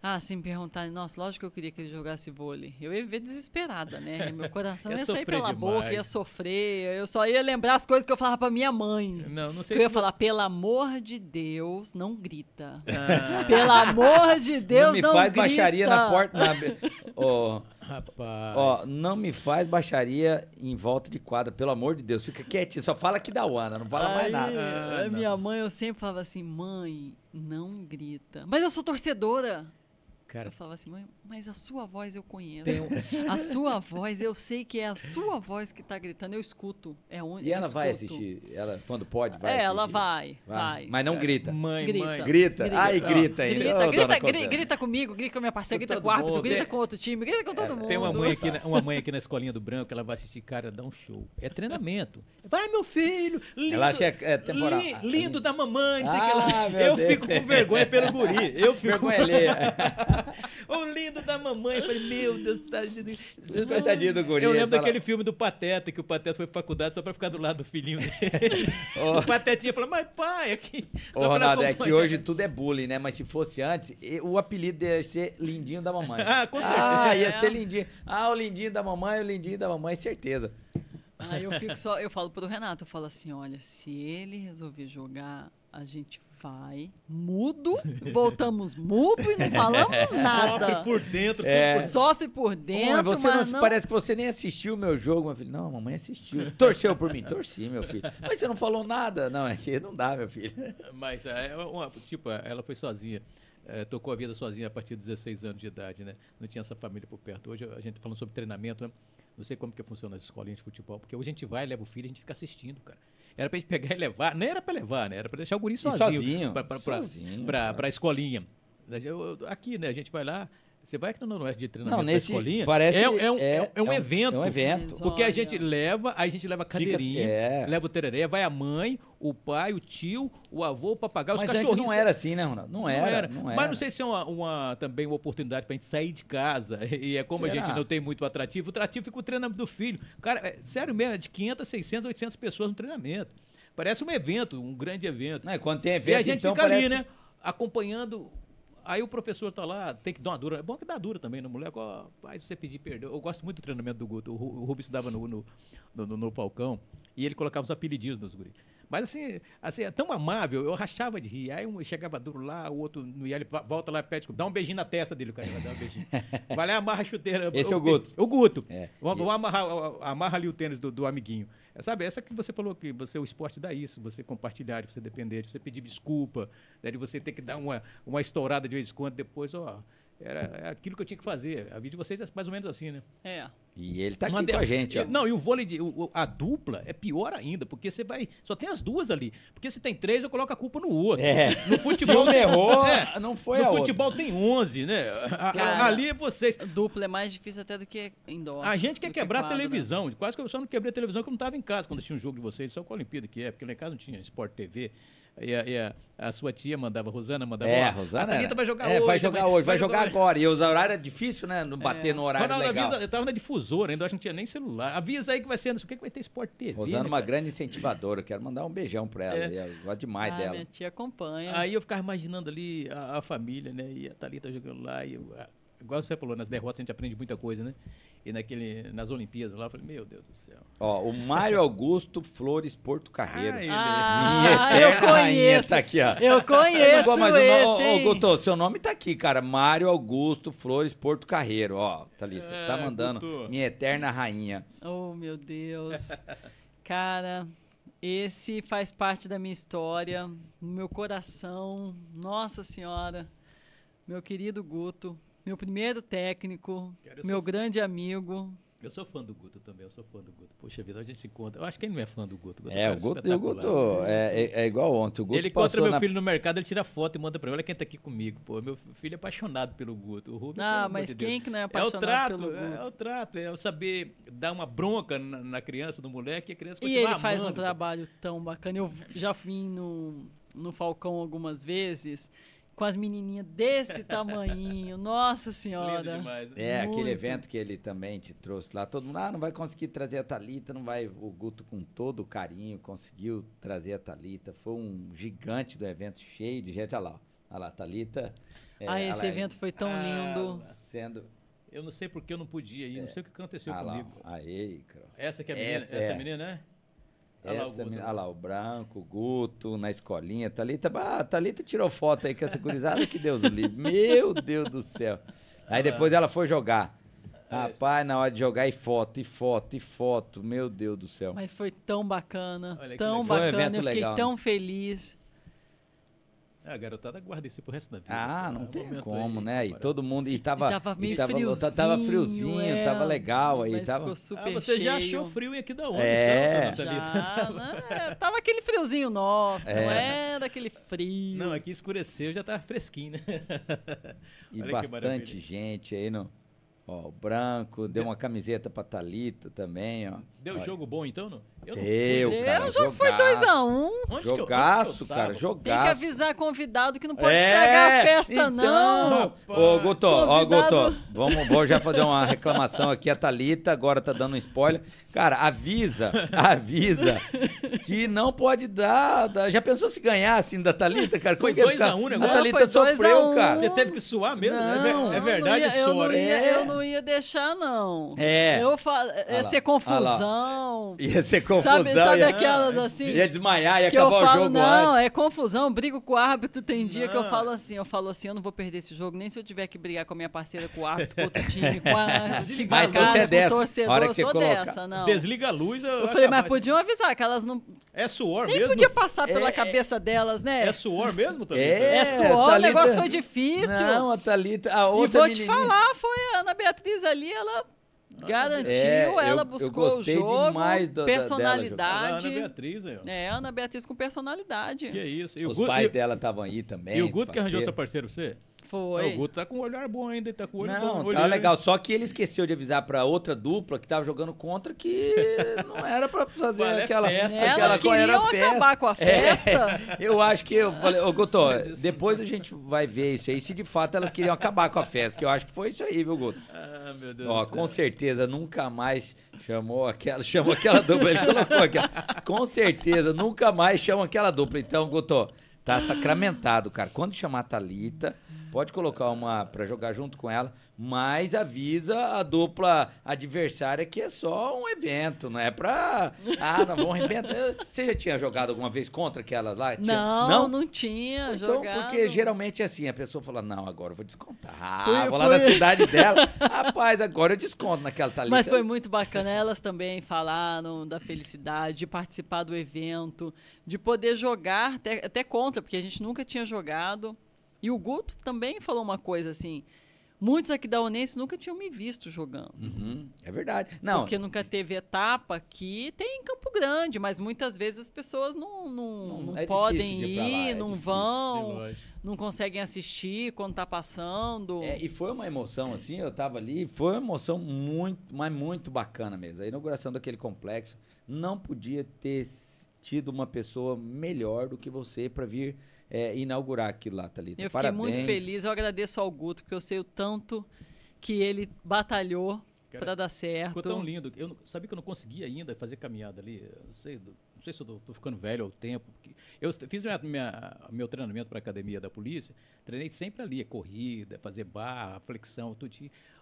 ah, se me perguntarem, nossa, lógico que eu queria que ele jogasse vôlei. Eu ia viver desesperada, né? Meu coração ia, ia sair pela demais. boca, ia sofrer. Eu só ia lembrar as coisas que eu falava pra minha mãe. Não, não sei Eu se ia não... falar, pelo amor de Deus, não grita. Ah. Pelo amor de Deus, não, me não faz grita. baixaria na porta. Na... Oh Rapaz. Ó, não me faz baixaria em volta de quadra, pelo amor de Deus. Fica quietinho, só fala que dá Ana, não fala Aí, mais nada. minha mãe, eu sempre falava assim, mãe, não grita. Mas eu sou torcedora. Cara, eu falava assim, mãe, mas a sua voz eu conheço. A sua voz, eu sei que é a sua voz que está gritando, eu escuto. É onde E ela escuto. vai assistir, ela quando pode, vai. É, ela vai, vai, vai, Mas não é, grita. Mãe, grita. Mãe. Grita. grita. Ai, grita ainda. Grita, oh, grita, grita, grita, comigo, grita com a minha parceira, grita com o árbitro, grita com outro time, grita com todo é, mundo. Tem uma mãe, aqui na, uma mãe aqui na escolinha do branco, ela vai assistir, cara, dá um show. É treinamento. Vai, meu filho, lindo. Ela acha que é, é temporal. Li, lindo ah, da mamãe, não sei ah, que Eu Deus. fico com vergonha pelo guri. Eu fico vergonha o lindo da mamãe. Eu falei, meu Deus, tadinho. do guri. Eu né? lembro fala... daquele filme do Pateta, que o Pateta foi pra faculdade só pra ficar do lado do filhinho dele. Oh. O Patetinha falou, mas pai, aqui. Ô, oh, Ronaldo, é que hoje tudo é bullying, né? Mas se fosse antes, o apelido ia ser Lindinho da Mamãe. ah, com ah, certeza. Ah, ia ser Lindinho. Ah, o Lindinho da Mamãe, o Lindinho da Mamãe, certeza. Ah, eu fico só, eu falo pro Renato, eu falo assim, olha, se ele resolver jogar, a gente vai, mudo, voltamos mudo e não falamos nada. Sofre por dentro. É. Sofre por dentro, mas você não... Parece que você nem assistiu o meu jogo, meu filho. Não, mamãe assistiu. Torceu por mim? Torci, meu filho. Mas você não falou nada? Não, é que não dá, meu filho. Mas, é, é uma, tipo, é, ela foi sozinha. É, tocou a vida sozinha a partir dos 16 anos de idade, né? Não tinha essa família por perto. Hoje a gente falando sobre treinamento, né? Não sei como que funciona as escolinhas de futebol, porque hoje a gente vai, leva o filho e a gente fica assistindo, cara. Era pra gente pegar e levar. Nem era pra levar, né? Era pra deixar o guri sozinho. E sozinho. Pra, pra, pra, pra, pra escolinha. Aqui, né? A gente vai lá, você vai aqui no Noroeste de treinamento não, nesse, escolinha. Parece, é, é, um, é, é um, é é um, evento. É um evento. Porque a gente leva, a gente leva a assim, é. leva o tereré, vai a mãe, o pai, o tio, o avô, o papagaio, os cachorrinhos. Mas não era assim, né, Ronaldo? Não, não, era, era. não era, Mas não sei se é uma, uma também uma oportunidade para a gente sair de casa. E é como Será? a gente não tem muito atrativo, o atrativo fica o treinamento do filho. Cara, é, sério mesmo, é de 500, 600, 800 pessoas no treinamento. Parece um evento, um grande evento. Não, quando tem evento, e a gente então, fica parece... ali, né? Acompanhando Aí o professor tá lá, tem que dar uma dura. É bom que dá dura também no né, moleque Ó, faz você pedir perdão. Eu gosto muito do treinamento do Guto. O Rubens dava no, no, no, no Falcão e ele colocava os apelidinhos nos guris. Mas assim, assim, é tão amável, eu rachava de rir. Aí um chegava duro lá, o outro no ele volta lá, pede, dá um beijinho na testa dele, o cara vai dar um beijinho. vai lá e amarra a chuteira. Esse o, é o Guto. O Guto. É. Vamos, vamos amarrar, amarra ali o tênis do, do amiguinho. É, sabe, essa que você falou que você o esporte dá isso, você compartilhar, você depender, você pedir desculpa, né, de você ter que dar uma, uma estourada de vez em quando, depois, ó, oh, era, era, aquilo que eu tinha que fazer. A vida de vocês é mais ou menos assim, né? É. E ele tá aqui com a gente, ó. Não, e o vôlei de. O, a dupla é pior ainda, porque você vai. Só tem as duas ali. Porque se tem três, eu coloco a culpa no outro. É. No futebol. se um errou, é, não foi No futebol outra. tem onze, né? A, Cara, ali é vocês. Dupla é mais difícil até do que em dó A gente quer quebrar que quadro, a né? televisão. Né? Quase que eu só não quebrei a televisão que eu não tava em casa quando tinha um jogo de vocês, só com a Olimpíada que é, porque lá em casa não tinha Sport TV. E a, e a, a sua tia mandava, Rosana mandava. É, Rosana. A Thalita vai jogar é, hoje. Vai jogar hoje, vai, jogar, agora. E usar horário é difícil, né? Não bater é. no horário Ronaldo, legal. Avisa, eu tava na difusora ainda, acho que não tinha nem celular. Avisa aí que vai ser, o que, que vai ter esporte TV. Né, Rosana é né, uma cara? grande incentivadora. Quero mandar um beijão pra ela. É. Eu gosto demais ah, dela. Minha tia acompanha. Aí eu ficava imaginando ali a, a família, né? E a Thalita jogando lá. E eu, a, igual você falou, nas derrotas a gente aprende muita coisa, né? E naquele, nas Olimpíadas lá, eu falei, meu Deus do céu. Ó, o Mário Augusto Flores Porto Carreiro. Ah, ah minha ah, eterna eu conheço. tá aqui, ó. Eu conheço eu mas Ô, Guto, seu nome tá aqui, cara. Mário Augusto Flores Porto Carreiro, ó. Thalita, tá é, tá mandando. Guto. Minha eterna rainha. Oh, meu Deus. Cara, esse faz parte da minha história, no meu coração. Nossa Senhora. Meu querido Guto, meu primeiro técnico, Cara, meu grande fã. amigo. Eu sou fã do Guto também, eu sou fã do Guto. Poxa vida, a gente se encontra. Eu acho que ele não é fã do Guto. Guto é, o Guto, o Guto é, é, é, igual ontem. O Guto ele encontra meu na... filho no mercado, ele tira foto e manda pra mim. Olha quem tá aqui comigo, pô. Meu filho é apaixonado pelo Guto. O não, ah, mas de quem Deus. que não é apaixonado é o trato, pelo Guto? É, é, o trato, é o saber dar uma bronca na, na criança, no moleque, e a criança continua E ele faz um trabalho tão bacana. Eu já vim no, no Falcão algumas vezes com as menininhas desse tamanhinho. Nossa Senhora. Lindo demais. Né? É, Muito. aquele evento que ele também te trouxe lá. Todo mundo, ah, não vai conseguir trazer a Thalita, não vai. O Guto, com todo o carinho, conseguiu trazer a Thalita. Foi um gigante do evento, cheio de gente. Olha lá, olha lá, a Thalita. É, ah, esse lá, evento foi tão ah, lindo. Sendo. Eu não sei porque eu não podia ir, é, não sei o que aconteceu ah, comigo. aí, cara. Essa que é a menina, essa, essa é. menina, né? Olha essa né? lá, lá, o Branco, o Guto, na escolinha, Thalita. Ah, Thalita tirou foto aí com essa gurizada, que Deus livre. Meu Deus do céu. Aí depois ela foi jogar. É Rapaz, na hora de jogar, e foto, e foto, e foto. Meu Deus do céu. Mas foi tão bacana, Olha, tão bacana. Um eu fiquei legal, tão né? feliz. É, a garotada guarda isso pro resto da vida. Ah, não é um tem como, aí, né? E todo mundo. E tava, e tava meio e tava, friozinho. Tava friozinho, é, tava legal. Aí tava... Ah, super ah, você cheio. já achou frio e aqui da onde? É, então, já, né? É, tava aquele friozinho nosso, é. não era aquele frio. Não, aqui escureceu, já tava fresquinho, né? E bastante gente aí no, Ó, o branco, deu é. uma camiseta pra Thalita também, ó. Deu Olha. jogo bom então, não? Eu deu, não cara. o jogo foi 2x1. Um. jogaço, eu, cara, jogaço. Tem que avisar convidado que não pode é, a festa, então, não. Rapaz, ô, Guto, convidado... ó, Guto, vamos, vou já fazer uma reclamação aqui. A Thalita agora tá dando um spoiler. Cara, avisa, avisa que não pode dar. Já pensou se ganhar assim da Thalita, cara? Como é que 2x1, um, né? A Thalita sofreu, a um. cara. Você teve que suar mesmo? Né? É é não, é, é verdade, Sora. Eu, não ia, eu não não ia deixar, não. É. Eu fa... Ia ser confusão. Ia ser confusão. Sabe, sabe ia... aquelas assim? Ia desmaiar, ia acabar falo, o jogo Não, antes. é confusão, brigo com o árbitro. Tem dia não. que eu falo assim, eu falo assim, eu não vou perder esse jogo, nem se eu tiver que brigar com a minha parceira, com o árbitro, com outro time, com a... Que mas bancada, então você é dessa. torcedor, hora que você coloca... dessa, não. Desliga a luz. Eu, eu é falei, mas podiam avisar que elas não... É suor nem mesmo? Nem podia passar é... pela cabeça delas, né? É suor mesmo também? É, é suor, Thalita... o negócio foi difícil. Não, a Thalita... A outra e vou te falar, foi a Ana Beatriz Beatriz ali, ela Garantiu, é, ela buscou eu o jogo, da, personalidade. Dela, Ana Beatriz aí, ó. É, Ana Beatriz com personalidade. Que é isso. E Os pais e, dela estavam aí também. E o Guto que arranjou seu parceiro pra você? Foi. o Guto tá com um olhar bom ainda, tá com o olho não, bom. Não, tá olho... legal. Só que ele esqueceu de avisar pra outra dupla que tava jogando contra que não era pra fazer é aquela é festa. Aquela Elas queriam festa. acabar com a é, festa. É, eu acho que eu falei, ô Guto, depois a é gente vai ver isso aí, se de fato elas queriam acabar com a festa, que eu acho que foi isso aí, viu, Guto? Ah, meu Deus Ó, do céu. com certeza, nunca mais chamou aquela, chamou aquela dupla, ele colocou aquela. Com certeza, nunca mais chama aquela dupla. Então, Guto... Tá sacramentado, cara. Quando chamar a Thalita, pode colocar uma para jogar junto com ela mas avisa a dupla adversária que é só um evento, não é pra. Ah, não vamos arrebentar. Você já tinha jogado alguma vez contra aquelas lá? Não, não, não tinha então, jogado. Porque geralmente é assim, a pessoa fala, não, agora eu vou descontar. vou lá na cidade dela. Rapaz, agora eu desconto naquela talita. Mas foi muito bacana. Elas também falaram da felicidade de participar do evento, de poder jogar até, até contra, porque a gente nunca tinha jogado. E o Guto também falou uma coisa assim Muitos aqui da Onense nunca tinham me visto jogando. Uhum, é verdade. Não. Porque nunca teve etapa que tem em Campo Grande, mas muitas vezes as pessoas não, não, não, não é podem ir, é não difícil, vão, não conseguem assistir quando tá passando. É, e foi uma emoção, assim, eu tava ali, foi uma emoção muito, mas muito bacana mesmo. A inauguração daquele complexo não podia ter tido uma pessoa melhor do que você para vir é, inaugurar aquilo lá, Thalita. Eu Parabéns. fiquei muito feliz, eu agradeço ao Guto, porque eu sei o tanto que ele batalhou para dar certo. Ficou tão lindo. Eu sabia que eu não conseguia ainda fazer caminhada ali. Não sei, não sei se eu tô, ficando velho ao tempo. Eu fiz minha, minha, meu treinamento para academia da polícia, treinei sempre ali, corrida, fazer barra, flexão, tudo.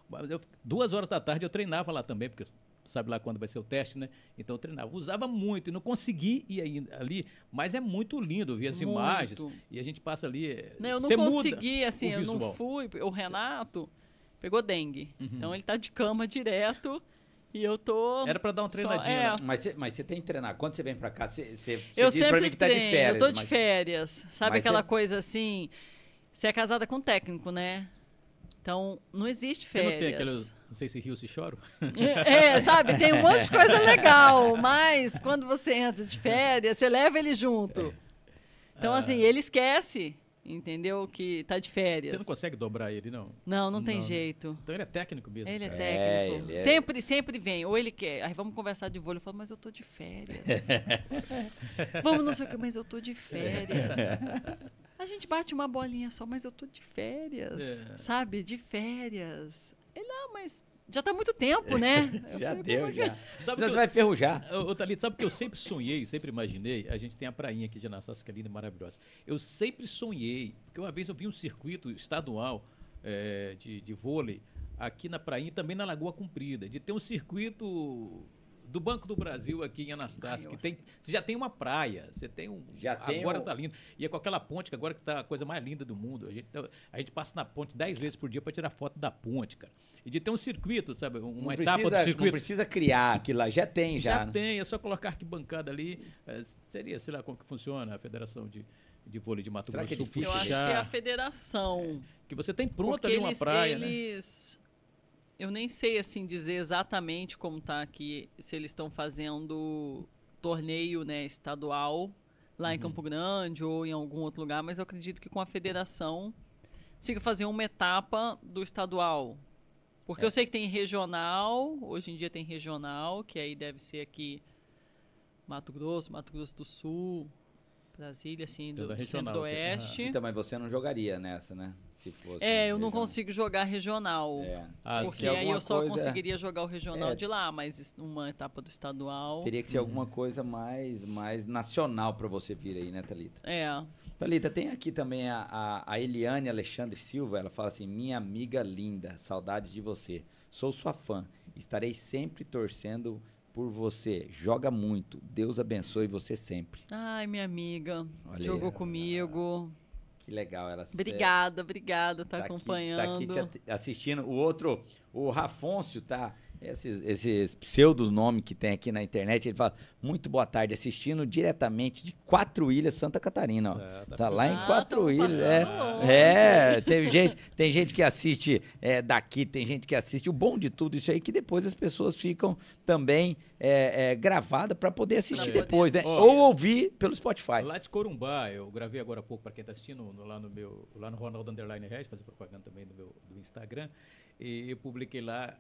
Mas eu, duas horas da tarde eu treinava lá também, porque sabe lá quando vai ser o teste, né? Então eu treinava. Usava muito e não consegui ir ali, mas é muito lindo ver as muito. imagens. E a gente passa ali. Eh, não, eu não consegui, assim, eu não fui. O Renato pegou dengue. Uhum. Então ele tá de cama direto. E eu tô. Era pra dar um treinadinho. É. Né? Mas você mas tem que treinar. Quando você vem pra cá, você diz sempre pra mim que treino, tá de férias. Eu tô de mas... férias. Sabe mas aquela cê... coisa assim? Você é casada com um técnico, né? Então, não existe férias. Você não tem aqueles não sei se rio ou se choro. É, é, sabe, tem um monte de coisa legal, mas quando você entra de férias, você leva ele junto. Então, ah. assim, ele esquece, entendeu? Que tá de férias. Você não consegue dobrar ele, não? Não, não tem não. jeito. Então ele é técnico mesmo. Ele é técnico. É, ele é. sempre, sempre vem. Ou ele quer. Aí vamos conversar de vôlei. Eu falo, mas eu tô de férias. vamos não sei o que, mas eu tô de férias. A gente bate uma bolinha só, mas eu tô de férias. É. Sabe? De férias. Ele, não, mas já está há muito tempo, né? já falei, deu, já. Sabe você eu, vai ferrujar. Ô, Thalita, sabe o que eu sempre sonhei, sempre imaginei? A gente tem a prainha aqui de Anastasia, que é linda e maravilhosa. Eu sempre sonhei, porque uma vez eu vi um circuito estadual é, de, de vôlei aqui na prainha e também na Lagoa Comprida, de ter um circuito do Banco do Brasil aqui em Anastácio, que tem, você já tem uma praia, você tem um. Já agora tem tá lindo. E é com aquela ponte que agora que tá a coisa mais linda do mundo. A gente, tá, a gente passa na ponte 10 vezes por dia para tirar foto da ponte, cara. E de ter um circuito, sabe? Uma não etapa precisa, do circuito. Não precisa criar aquilo lá, já tem já. Já né? tem, é só colocar arquibancada ali. É, seria, sei lá, como que funciona a Federação de, de Vôlei de Mato Será Grosso. Que é Eu acho que é a federação. É, que você tem pronta ali uma praia, né? eles... né? eu nem sei assim dizer exatamente como tá aqui, se eles estão fazendo torneio né, estadual lá uhum. em Campo Grande ou em algum outro lugar, mas eu acredito que com a federação consiga fazer uma etapa do estadual. Porque é. eu sei que tem regional, hoje em dia tem regional, que aí deve ser aqui Mato Grosso, Mato Grosso do Sul, Brasília, assim, do, do centro-oeste. Então, mas você não jogaria nessa, né? Se fosse. É, eu regional. não consigo jogar regional. É. Ah, porque aí eu só coisa... conseguiria jogar o regional é. de lá, mas uma etapa do estadual. Teria que ser alguma uhum. coisa mais, mais nacional para você vir aí, né, Thalita? É. Thalita, tem aqui também a, a, a Eliane Alexandre Silva, ela fala assim: minha amiga linda, saudades de você. Sou sua fã. Estarei sempre torcendo por você. Joga muito. Deus abençoe você sempre. Ai, minha amiga. Olha jogou aí. comigo. Que legal ela. Obrigada, obrigada, tá, tá acompanhando. Aqui, tá aqui te assistindo. O outro, o Rafôncio tá esses, esses pseudos nomes que tem aqui na internet, ele fala, muito boa tarde, assistindo diretamente de Quatro Ilhas, Santa Catarina. Ó. É, tá, tá lá em Quatro ah, Ilhas. É, longe. é tem, gente, tem gente que assiste é, daqui, tem gente que assiste. O bom de tudo isso aí é que depois as pessoas ficam também é, é gravada para poder assistir pra depois, poder. né? Oh, Ou ouvir pelo Spotify. Lá de Corumbá, eu gravei agora há pouco para quem tá assistindo no, lá no meu, lá no Ronaldo Underline Red, fazer propaganda também do meu do Instagram, e eu publiquei lá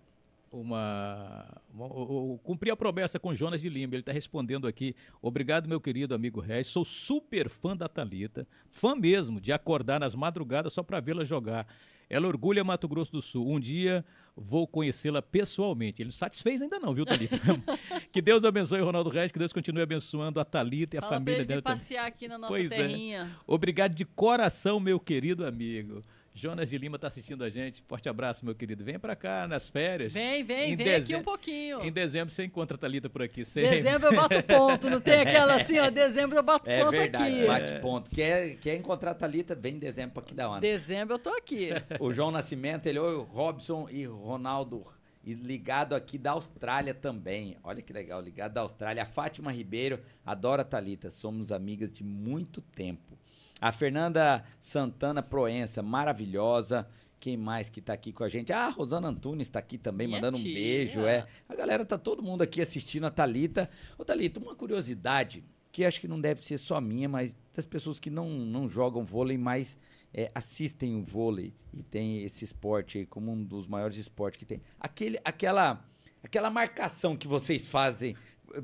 uma, uma, uma cumpri a promessa com Jonas de Lima. Ele está respondendo aqui. Obrigado, meu querido amigo Regis. Sou super fã da Talita, fã mesmo de acordar nas madrugadas só para vê-la jogar. Ela orgulha Mato Grosso do Sul. Um dia vou conhecê-la pessoalmente. Ele não satisfez ainda não, viu, Thalita? que Deus abençoe o Ronaldo Reis, que Deus continue abençoando a Thalita e a Fala família pra dela. passear aqui na nossa pois é. terrinha. É. Obrigado de coração, meu querido amigo. Jonas de Lima está assistindo a gente. Forte abraço, meu querido. Vem para cá nas férias. Vem, vem, em vem dezembro, aqui um pouquinho. Em dezembro você encontra a Thalita por aqui. Você dezembro eu bato ponto. Não tem aquela assim, ó. Dezembro eu bato é ponto verdade, aqui. Bate ponto. Quer, quer encontrar a Thalita? Vem em dezembro aqui da onda. Dezembro eu tô aqui. O João Nascimento, ele é o Robson e Ronaldo e ligado aqui da Austrália também. Olha que legal, ligado da Austrália. A Fátima Ribeiro adora a Thalita, somos amigas de muito tempo. A Fernanda Santana Proença, maravilhosa. Quem mais que tá aqui com a gente? Ah, a Rosana Antunes tá aqui também, Minha mandando tia. um beijo, é. A galera tá todo mundo aqui assistindo a Talita. Ô Talita, uma curiosidade que acho que não deve ser só minha, mas das pessoas que não, não jogam vôlei, mas é, assistem o vôlei e tem esse esporte aí como um dos maiores esportes que tem. Aquele, aquela, aquela marcação que vocês fazem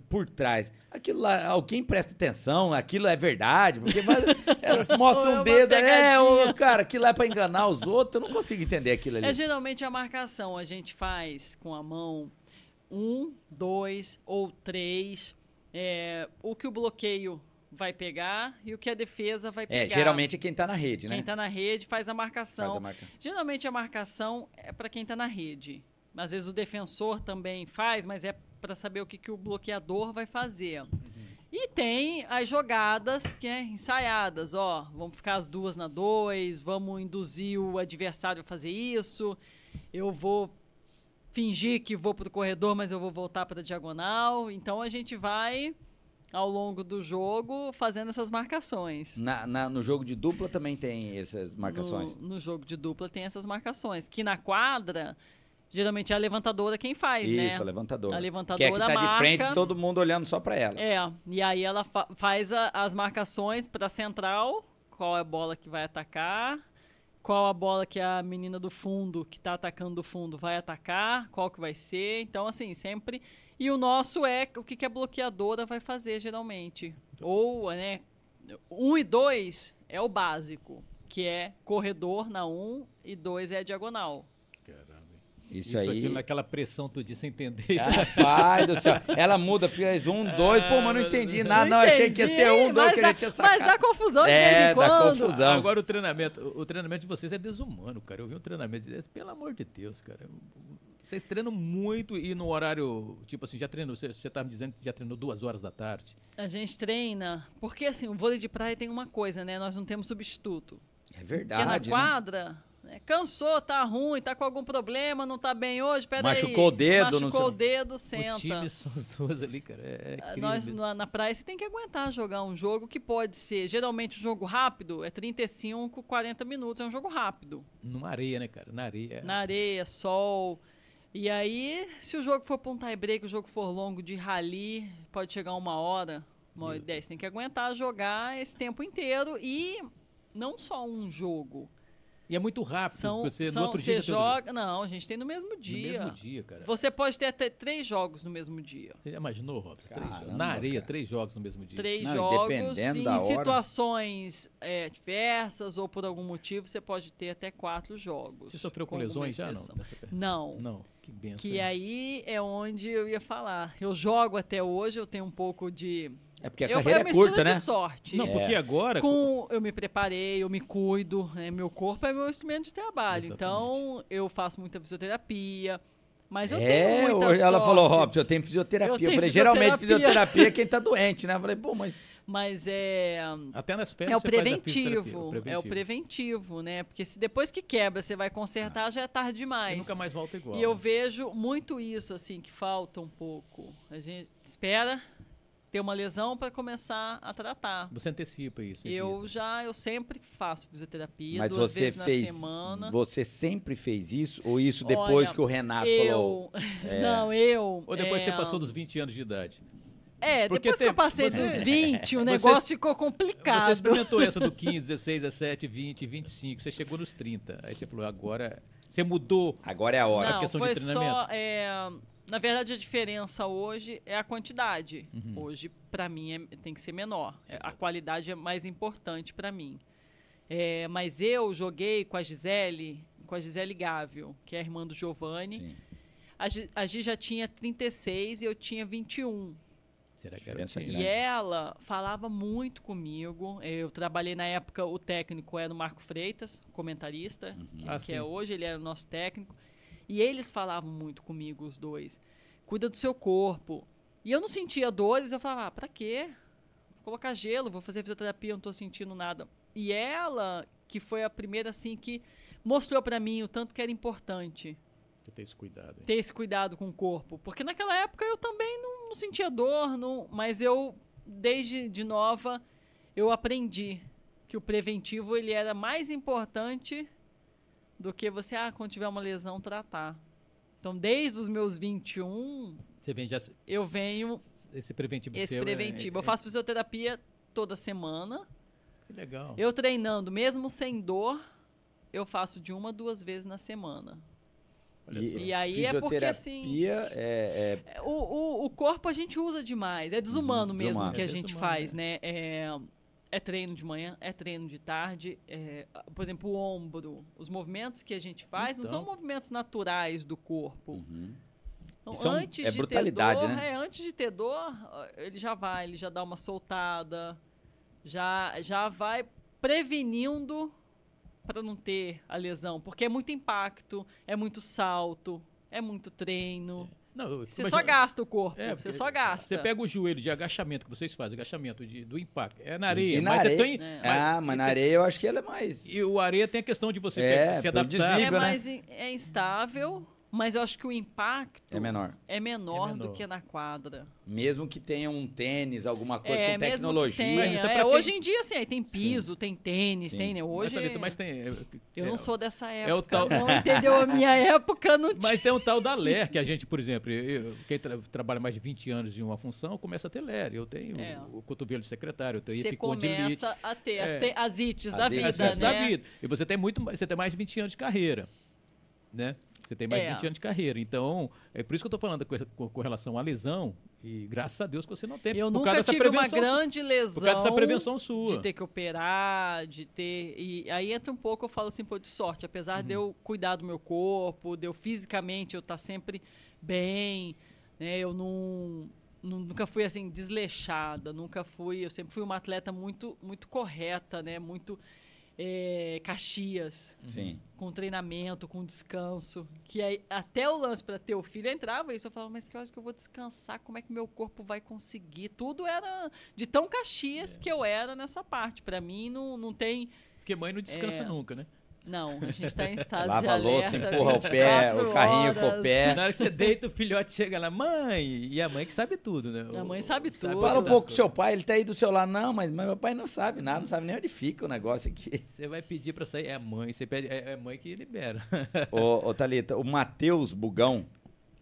por trás. Aquilo lá, alguém presta atenção, aquilo é verdade, porque elas mostram é um dedo, é, o cara, aquilo é para enganar os outros, eu não consigo entender aquilo ali. É geralmente a marcação, a gente faz com a mão um, dois ou três, é, o que o bloqueio vai pegar e o que a defesa vai é, pegar. É, geralmente é quem está na rede, né? Quem está na rede faz a marcação. Faz a marca... Geralmente a marcação é para quem está na rede. Às vezes o defensor também faz, mas é para saber o que, que o bloqueador vai fazer. Uhum. E tem as jogadas que é ensaiadas, ó, vamos ficar as duas na dois, vamos induzir o adversário a fazer isso, eu vou fingir que vou para o corredor, mas eu vou voltar para a diagonal. Então a gente vai ao longo do jogo fazendo essas marcações. Na, na no jogo de dupla também tem essas marcações? No, no jogo de dupla tem essas marcações, que na quadra geralmente é a levantadora quem faz, Isso, né? Isso, a levantadora. A levantadora que é que tá marca. de frente, todo mundo olhando só para ela. É, e aí ela fa faz a, as marcações para central, qual é a bola que vai atacar, qual a bola que a menina do fundo, que tá atacando do fundo, vai atacar, qual que vai ser. Então, assim, sempre... E o nosso é o que, que a bloqueadora vai fazer, geralmente. Ou, né, um e dois é o básico, que é corredor na um e dois é a diagonal isso, isso aí. aquela naquela pressão, tu disse, entender isso. Rapaz do céu. Ela muda, fez um, ah, dois. pô, mas não entendi nada. Não, não, entendi, achei que ia ser um, dois, que dá, gente ia sacar Mas dá confusão de é, vez em quando. Dá confusão. Agora o treinamento. O treinamento de vocês é desumano, cara. Eu vi um treinamento desse, pelo amor de Deus, cara. Vocês treinam muito e no horário, tipo assim, já treinou, você estava tá me dizendo que já treinou duas horas da tarde. A gente treina, porque assim, o vôlei de praia tem uma coisa, né? Nós não temos substituto. É verdade. Porque na né? quadra, né? É, cansou, tá ruim, tá com algum problema, não tá bem hoje, peraí. Machucou aí. o dedo, Machucou o dedo, senta. O time são as duas ali, cara. É ah, Nós, na, na praia, você tem que aguentar jogar um jogo que pode ser, geralmente, um jogo rápido, é 35, 40 minutos, é um jogo rápido. Numa areia, né, cara? Na areia. Na areia, sol. E aí, se o jogo for pra um break o jogo for longo de rally, pode chegar uma hora, uma hora e dez. Tem que aguentar jogar esse tempo inteiro e não só um jogo. E é muito rápido. São, você são, no outro você dia joga. Não, a gente tem no mesmo dia. No mesmo dia, cara. Você pode ter até três jogos no mesmo dia. Você já imaginou, Robson? Caramba, Na areia, cara. três jogos no mesmo dia. Três não, jogos em situações é, diversas ou por algum motivo, você pode ter até quatro jogos. Você sofreu com, lesões já? Não, não. Não. Que benção. Que aí é onde eu ia falar. Eu jogo até hoje, eu tenho um pouco de é porque a eu, carreira é, é curta, né? De sorte. Não, porque é. agora com eu me preparei, eu me cuido, né? meu corpo é meu instrumento de trabalho. Exatamente. Então eu faço muita fisioterapia. Mas eu é, tenho muita sorte. ela falou, Robson, eu tenho fisioterapia. Eu, tenho eu falei, fisioterapia. geralmente fisioterapia é quem tá doente, né? Eu falei, pô, mas. Mas é. Até nas pernas é, é o preventivo, o preventivo, É o preventivo, né? Porque se depois que quebra você vai consertar, ah. já é tarde demais. E nunca mais volta igual. E né? eu vejo muito isso, assim, que falta um pouco. A gente espera, ter uma lesão para começar a tratar. Você antecipa isso? Eu vida. já, eu sempre faço fisioterapia Mas duas você vezes fez, na semana. Você sempre fez isso ou isso depois Olha, que o Renato eu, falou? É... Não, eu. Ou depois é... você passou dos 20 anos de idade? É, Porque depois teve, que eu passei você, dos 20, o negócio você, ficou complicado. Você experimentou essa do 15, 16, 17, 20, 25, você chegou nos 30. Aí você falou, agora. Você mudou. Agora é a hora. Não, a é questão foi de treinamento. Só, é, na verdade, a diferença hoje é a quantidade. Uhum. Hoje, para mim, é, tem que ser menor. É, Exato. A qualidade é mais importante para mim. É, mas eu joguei com a Gisele, com a Gisele Gávio, que é a irmã do Giovanni. Sim. A, a Gi já tinha 36 e eu tinha 21. Será que era essa E ela falava muito comigo. É, eu trabalhei na época, o técnico era o Marco Freitas, comentarista, uhum. que, ah, que é hoje, ele era o nosso técnico. E eles falavam muito comigo, os dois. Cuida do seu corpo. E eu não sentia dores, eu falava, ah, pra quê? Vou colocar gelo, vou fazer fisioterapia, não tô sentindo nada. E ela, que foi a primeira, assim, que mostrou para mim o tanto que era importante. Ter esse cuidado. Hein? Ter esse cuidado com o corpo. Porque naquela época eu também não, não sentia dor, não, mas eu, desde de nova, eu aprendi que o preventivo ele era mais importante do que você, ah, quando tiver uma lesão, tratar. Então, desde os meus 21, você vem já, eu venho. Esse preventivo Esse é- preventivo. É, é, eu faço fisioterapia toda semana. Que legal. Eu treinando, mesmo sem dor, eu faço de uma duas vezes na semana. E, e, aí é porque assim. É, é... O, o, o, corpo a gente usa demais. É desumano, uhum. desumano. É mesmo que né? é, a gente faz, né? é treino de manhã, é treino de tarde. É, por exemplo, o ombro. Os movimentos que a gente faz então... não são então. movimentos naturais do corpo. Uhum. Então, é antes é, um, é de brutalidade, ter dor, né? É, antes de ter dor, ele já vai, ele já dá uma soltada, já, já vai prevenindo para não ter a lesão, porque é muito impacto, é muito salto, é muito treino. É. Não, você só gasta o corpo, é, você só gasta. Você pega o joelho de agachamento que vocês fazem, agachamento de, do impacto. É na areia. E na mas é areia, tem é. Mas, ah, mas na areia eu acho que ela é mais. E o areia tem a questão de você é, se adaptar. Desnível, é né? mais né? in, é instável, mas eu acho que o impacto é menor, é menor, é menor. do que na quadra. Mesmo que tenha um tênis, alguma coisa é, com tecnologia. Tenha, é ter... É, hoje em dia, assim, aí tem piso, Sim. tem tênis, Sim. tem, né? Hoje. Mas, é mas tem. É, eu não sou dessa época. É o tal... Não entendeu a minha época, não tinha. Mas tem o tal da LER, que a gente, por exemplo, eu, quem tra trabalha mais de 20 anos em uma função, começa a ter LER. Eu tenho o, o cotovelo de secretário, eu tenho Você começa a ter as, te as ites as da vida. As ites né? da vida. E você tem muito você tem mais de 20 anos de carreira. Né? Você tem mais é. 20 anos de carreira. Então, é por isso que eu estou falando com, com, relação à lesão. E graças a Deus que você não tem. Eu nunca tive uma grande sua, lesão. Por causa dessa prevenção sua. De ter que operar, de ter. E aí entra um pouco, eu falo assim, pô, de sorte. Apesar uhum. de eu uhum. cuidar do meu corpo, de eu fisicamente eu estar tá sempre bem, né? Eu não nunca fui assim desleixada, nunca fui, eu sempre fui uma atleta muito muito correta, né? Muito é, Caxias, Sim. com treinamento, com descanso. Que aí, até o lance para ter o filho entrava isso. Eu falava, mas que horas que eu vou descansar? Como é que meu corpo vai conseguir? Tudo era de tão Caxias é. que eu era nessa parte. Para mim, não, não tem. Porque mãe não descansa é, nunca, né? Não, a gente está em estado Lava de alerta. Lava a louça, empurra o pé, o carrinho horas. com o pé. Na hora que você deita, o filhote chega lá, mãe, e a mãe que sabe tudo, né? A mãe sabe, sabe tudo. Fala um pouco com seu pai, ele tá aí do seu lado, não, mas, mas meu pai não sabe nada, não sabe nem onde fica o negócio aqui. Você vai pedir para sair, é a mãe, você pede, é, é a mãe que libera. ô, ô Thalita, o Matheus Bugão,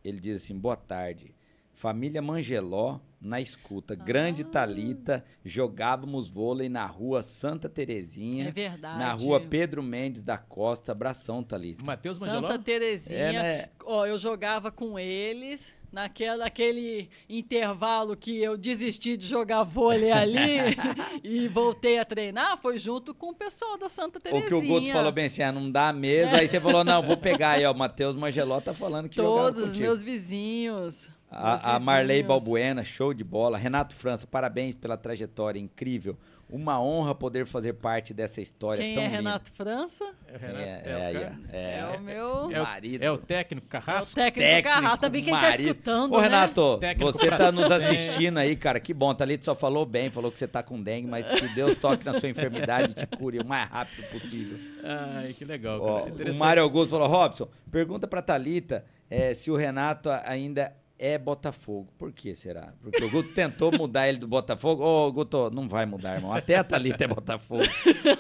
ele diz assim, boa tarde, família Mangeló na escuta. Grande ah. Talita, jogávamos vôlei na rua Santa Terezinha. É verdade. Na rua Pedro Mendes da Costa, abração, Talita. Matheus Mangelão? Santa Terezinha. É, né? Ó, eu jogava com eles naquele, naquele intervalo que eu desisti de jogar vôlei ali e voltei a treinar, foi junto com o pessoal da Santa Terezinha. O que o Guto falou bem assim, ah, não dá mesmo. É. Aí você falou, não, vou pegar aí, ó, o Matheus Mangeló tá falando que Todos os meus vizinhos. A, a Marley Balbuena, show de bola. Renato França, parabéns pela trajetória incrível. Uma honra poder fazer parte dessa história Quem tão é linda. Renato França? É, é, é é, é, é, é, o meu é, é o, marido. É o técnico Carrasco? É o técnico, técnico Carrasco, também tá quem está escutando, Ô, né? Renato, técnico você está nos assistindo aí, cara, que bom. A Thalita só falou bem, falou que você está com dengue, mas que Deus toque na sua enfermidade e te cure o mais rápido possível. Ai, que legal, cara. Ó, o Mário Augusto falou, Robson, pergunta para Thalita é, se o Renato ainda é Botafogo. Por que será? Porque o Guto tentou mudar ele do Botafogo. Ô, oh, Guto, não vai mudar, irmão. Até a Thalita é Botafogo.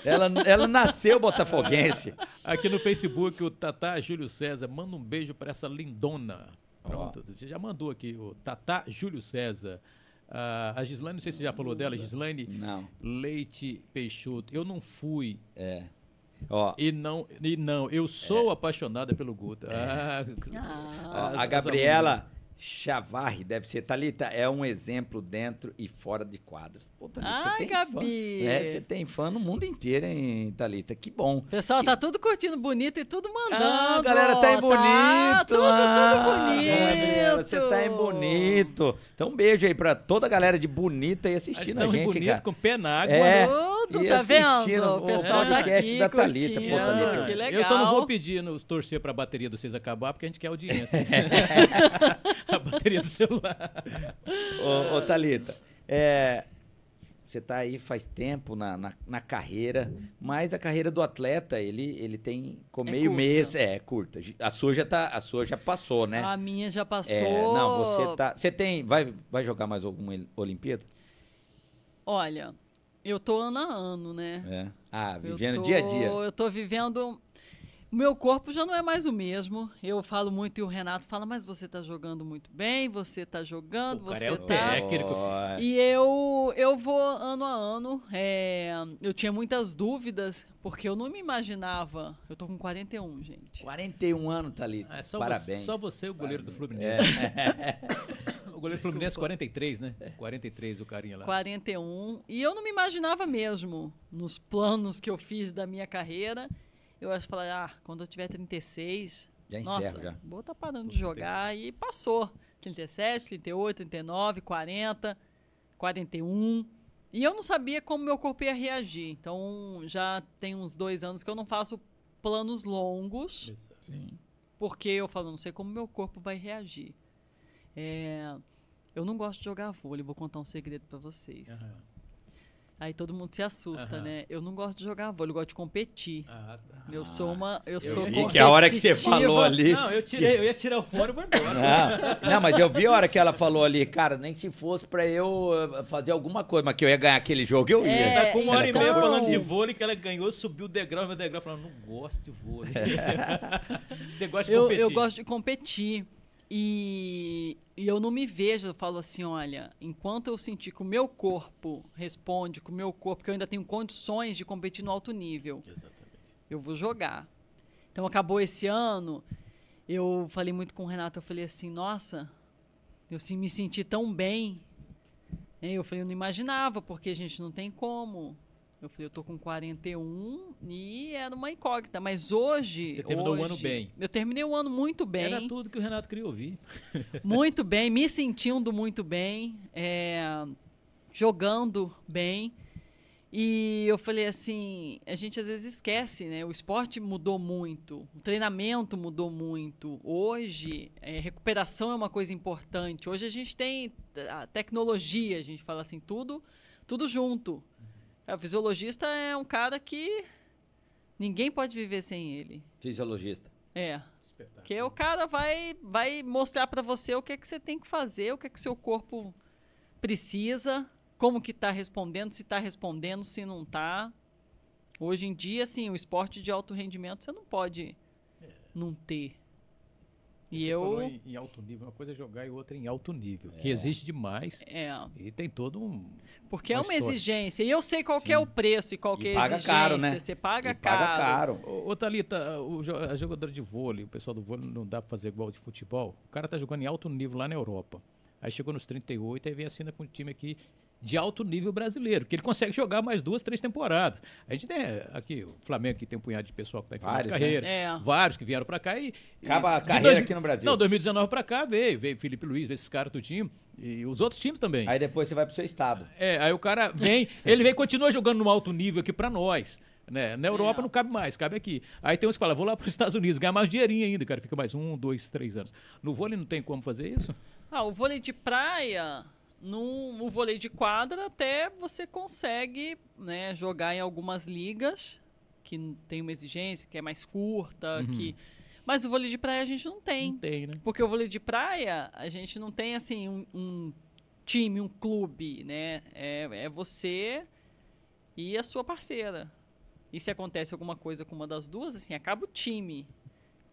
Ela, ela nasceu botafoguense. Aqui no Facebook, o Tatá Júlio César manda um beijo para essa lindona. Pronto, oh. você já mandou aqui, o Tatá Júlio César. Uh, a Gislaine, não sei se você já falou dela, Gislaine. Não. Leite Peixoto. Eu não fui. É. Ó, e, não, e não, eu sou é. apaixonada pelo Guto. É. Ah, ah, a Gabriela. Chavarri, deve ser. Talita é um exemplo dentro e fora de quadros. Pô, Thalita, Ai, você tem Gabi! Fã, né? Você tem fã no mundo inteiro, hein, Thalita? Que bom. Pessoal, que... tá tudo curtindo bonito e tudo ah, mandando. Ah, a galera tá em tá bonito. Tá, tudo, tudo ah, bonito. Você tá em Bonito. Então, um beijo aí pra toda a galera de Bonita aí assistindo a gente, bonito, cara. com pé na água. É, né? Tudo, tá vendo? O pessoal o tá aqui da Thalita. Pô, Thalita. Que legal. Eu só não vou pedir, nos torcer pra bateria do Vocês acabar, porque a gente quer audiência. Né? a bateria do celular. ô, ô Thalita, é... Você está aí faz tempo na, na, na, carreira, mas a carreira do atleta, ele, ele tem com é meio mês, é, é, curta. A sua já tá, a sua já passou, né? A minha já é, passou. É, não, você tá, você tem, vai, vai jogar mais alguma Olimpíada? Olha, eu tô ano a ano, né? É. Ah, vivendo tô, dia a dia. Eu tô vivendo o meu corpo já não é mais o mesmo. Eu falo muito e o Renato fala, mas você tá jogando muito bem, você tá jogando, o você cara é o tá. Técnico. E eu, eu vou ano a ano. É, eu tinha muitas dúvidas, porque eu não me imaginava. Eu tô com 41, gente. 41 anos, Thalita. É, só Parabéns. Você, só você, o goleiro Parabéns. do Fluminense. É. o goleiro do Fluminense, 43, né? 43, o carinha lá. 41. E eu não me imaginava mesmo nos planos que eu fiz da minha carreira. Eu acho que falei, ah, quando eu tiver 36, já nossa, encerro, já. vou estar tá parando Tudo de jogar 36. e passou. 37, 38, 39, 40, 41. E eu não sabia como meu corpo ia reagir. Então, já tem uns dois anos que eu não faço planos longos. Sim. Porque eu falo, não sei como meu corpo vai reagir. É, eu não gosto de jogar vôlei, vou contar um segredo para vocês. Uhum. Aí todo mundo se assusta, uhum. né? Eu não gosto de jogar vôlei, eu gosto de competir. Ah, tá. Eu sou uma. Eu, eu sou vi que a hora que você falou ali. Não, eu tirei, que... eu ia tirar o fora e vou embora. Não, mas eu vi a hora que ela falou ali, cara, nem se fosse pra eu eh, fazer alguma coisa, mas que eu ia ganhar aquele jogo, eu ia. É, tá com uma hora então... e meia falando de vôlei, que ela ganhou, subiu o degrau, meu degrau falando, não gosto de vôlei. você gosta de competir? eu gosto de competir. E, e, eu não me vejo, eu falo assim, olha, enquanto eu sentir que o meu corpo responde, que o meu corpo, que eu ainda tenho condições de competir no alto nível, Exatamente. eu vou jogar. Então acabou esse ano, eu falei muito com o Renato, eu falei assim, nossa, eu assim, me senti tão bem. Né, eu falei, eu não imaginava, porque a gente não tem como. Eu falei, eu tô com 41 e era uma incógnita. Mas hoje. Você terminou hoje, o ano bem. Eu terminei o ano muito bem. Era tudo que o Renato queria ouvir. muito bem, me sentindo muito bem, é, jogando bem. E eu falei assim: a gente às vezes esquece, né? O esporte mudou muito, o treinamento mudou muito. Hoje, é, recuperação é uma coisa importante. Hoje a gente tem a tecnologia, a gente fala assim, tudo, tudo junto. É, o fisiologista é um cara que ninguém pode viver sem ele. Fisiologista. É. Que o cara vai, vai mostrar para você o que é que você tem que fazer, o que é que seu corpo precisa, como que está respondendo, se está respondendo, se não está. Hoje em dia, assim, o esporte de alto rendimento você não pode é. não ter. E Você eu em, em, alto nível, uma coisa é jogar e outra em alto nível, é. que existe demais. É. E tem todo um Porque é uma é uma história. exigência. E eu sei qual é o preço e qual e é a exigência. paga Caro, né? Você paga e caro. Paga caro. Ô, Thalita, o, a jogadora de vôlei, o pessoal do vôlei não dá pra fazer igual de futebol. O cara tá jogando em alto nível lá na Europa. Aí chegou nos 38, aí vem assina com o time aqui de alto nível brasileiro, que ele consegue jogar mais duas, três temporadas. A gente tem é, aqui o Flamengo que tem um punhado de pessoal que está em vários, de né? carreira, né? é. vários que vieram para cá e acaba e, a carreira dois, aqui no Brasil. Não, 2019 para cá veio, veio Felipe Luiz, veio esses caras do time e os outros times também. Aí depois você vai pro seu estado. É, aí o cara vem, ele vem continua jogando no alto nível aqui para nós. Né? Na é. Europa é. não cabe mais, cabe aqui. Aí tem uns que falam, vou lá para os Estados Unidos, ganhar mais dinheirinho ainda, cara. Fica mais um, dois, três anos. No vôlei não tem como fazer isso? Ah, o vôlei de praia, no, vôlei de quadra até você consegue né, jogar em algumas ligas que tem uma exigência, que é mais curta, uhum. que... Mas o vôlei de praia a gente não tem. Não tem, né? Porque o vôlei de praia, a gente não tem, assim, um, um time, um clube, né? É, é você e a sua parceira. E se acontece alguma coisa com uma das duas, assim, acaba o time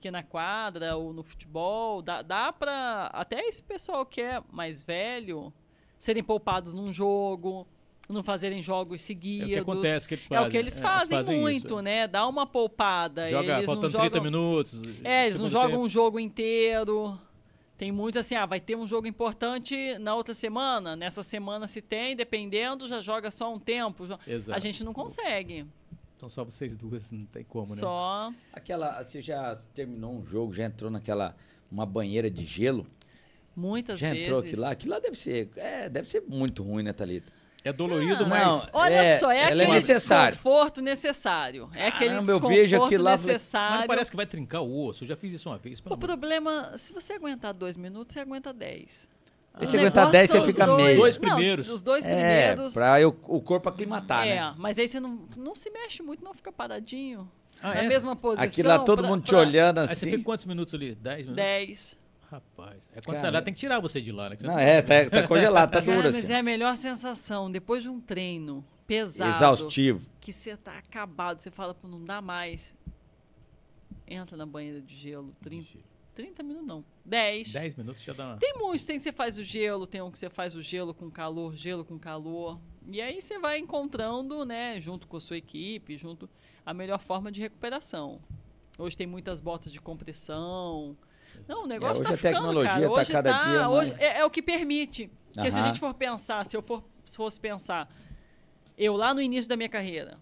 que na quadra ou no futebol. Dá, dá pra. Até esse pessoal que é mais velho serem poupados num jogo, não fazerem jogos seguidos. É o que acontece que eles fazem. É o que é, eles fazem, é, eles fazem muito, isso. né? Dá uma poupada. Joga, eles faltando jogam... 30 minutos. É, eles não jogam tempo. um jogo inteiro. Tem muitos assim, ah, vai ter um jogo importante na outra semana. Nessa semana se tem, dependendo, já joga só um tempo. Exato. A gente não consegue. Então só vocês duas, não tem como, né? Só. Aquela, você já terminou um jogo, já entrou naquela uma banheira de gelo? Muitas Já vezes. Já entrou aqui lá? Aquilo lá deve ser, é, deve ser muito ruim, né, Thalita? É dolorido, mas. Não, olha é, só, é, é aquele necessário. desconforto necessário. É Caramba, é aquele desconforto eu vejo aqui lá, necessário. Mas parece que vai trincar o osso. Eu já fiz isso uma vez. O amor. problema, se você aguentar dois minutos, você aguenta dez. Ah, se aguentar 10, você fica dois, meio. Os dois é, primeiros. Não, os dois primeiros. É, pra eu, o corpo aclimatar, é, né? mas aí você não, não se mexe muito, não fica paradinho. Ah, na é? mesma posição. Aqui lá todo pra, mundo pra, te olhando assim. Aí você fica assim. quantos minutos ali? 10 minutos? 10. Rapaz, é quando você tem que tirar você de lá, né? Não, é, tá, tá congelado, tá duro. assim. Mas é a melhor sensação, depois de um treino pesado. Exaustivo. Que você tá acabado, você fala, pô, não dá mais. Entra na banheira de gelo, 30, de 30 minutos não, 10. 10 minutos já dá uma... Tem muitos, tem que você faz o gelo, tem um que você faz o gelo com calor, gelo com calor. E aí você vai encontrando, né, junto com a sua equipe, junto, a melhor forma de recuperação. Hoje tem muitas botas de compressão, não, o é, negócio é, hoje tá a tecnologia ficando, cara. Tá hoje cada tá, dia hoje mais... é, é, o que permite. Porque uh -huh. se a gente for pensar, se eu for, se fosse pensar, eu lá no início da minha carreira,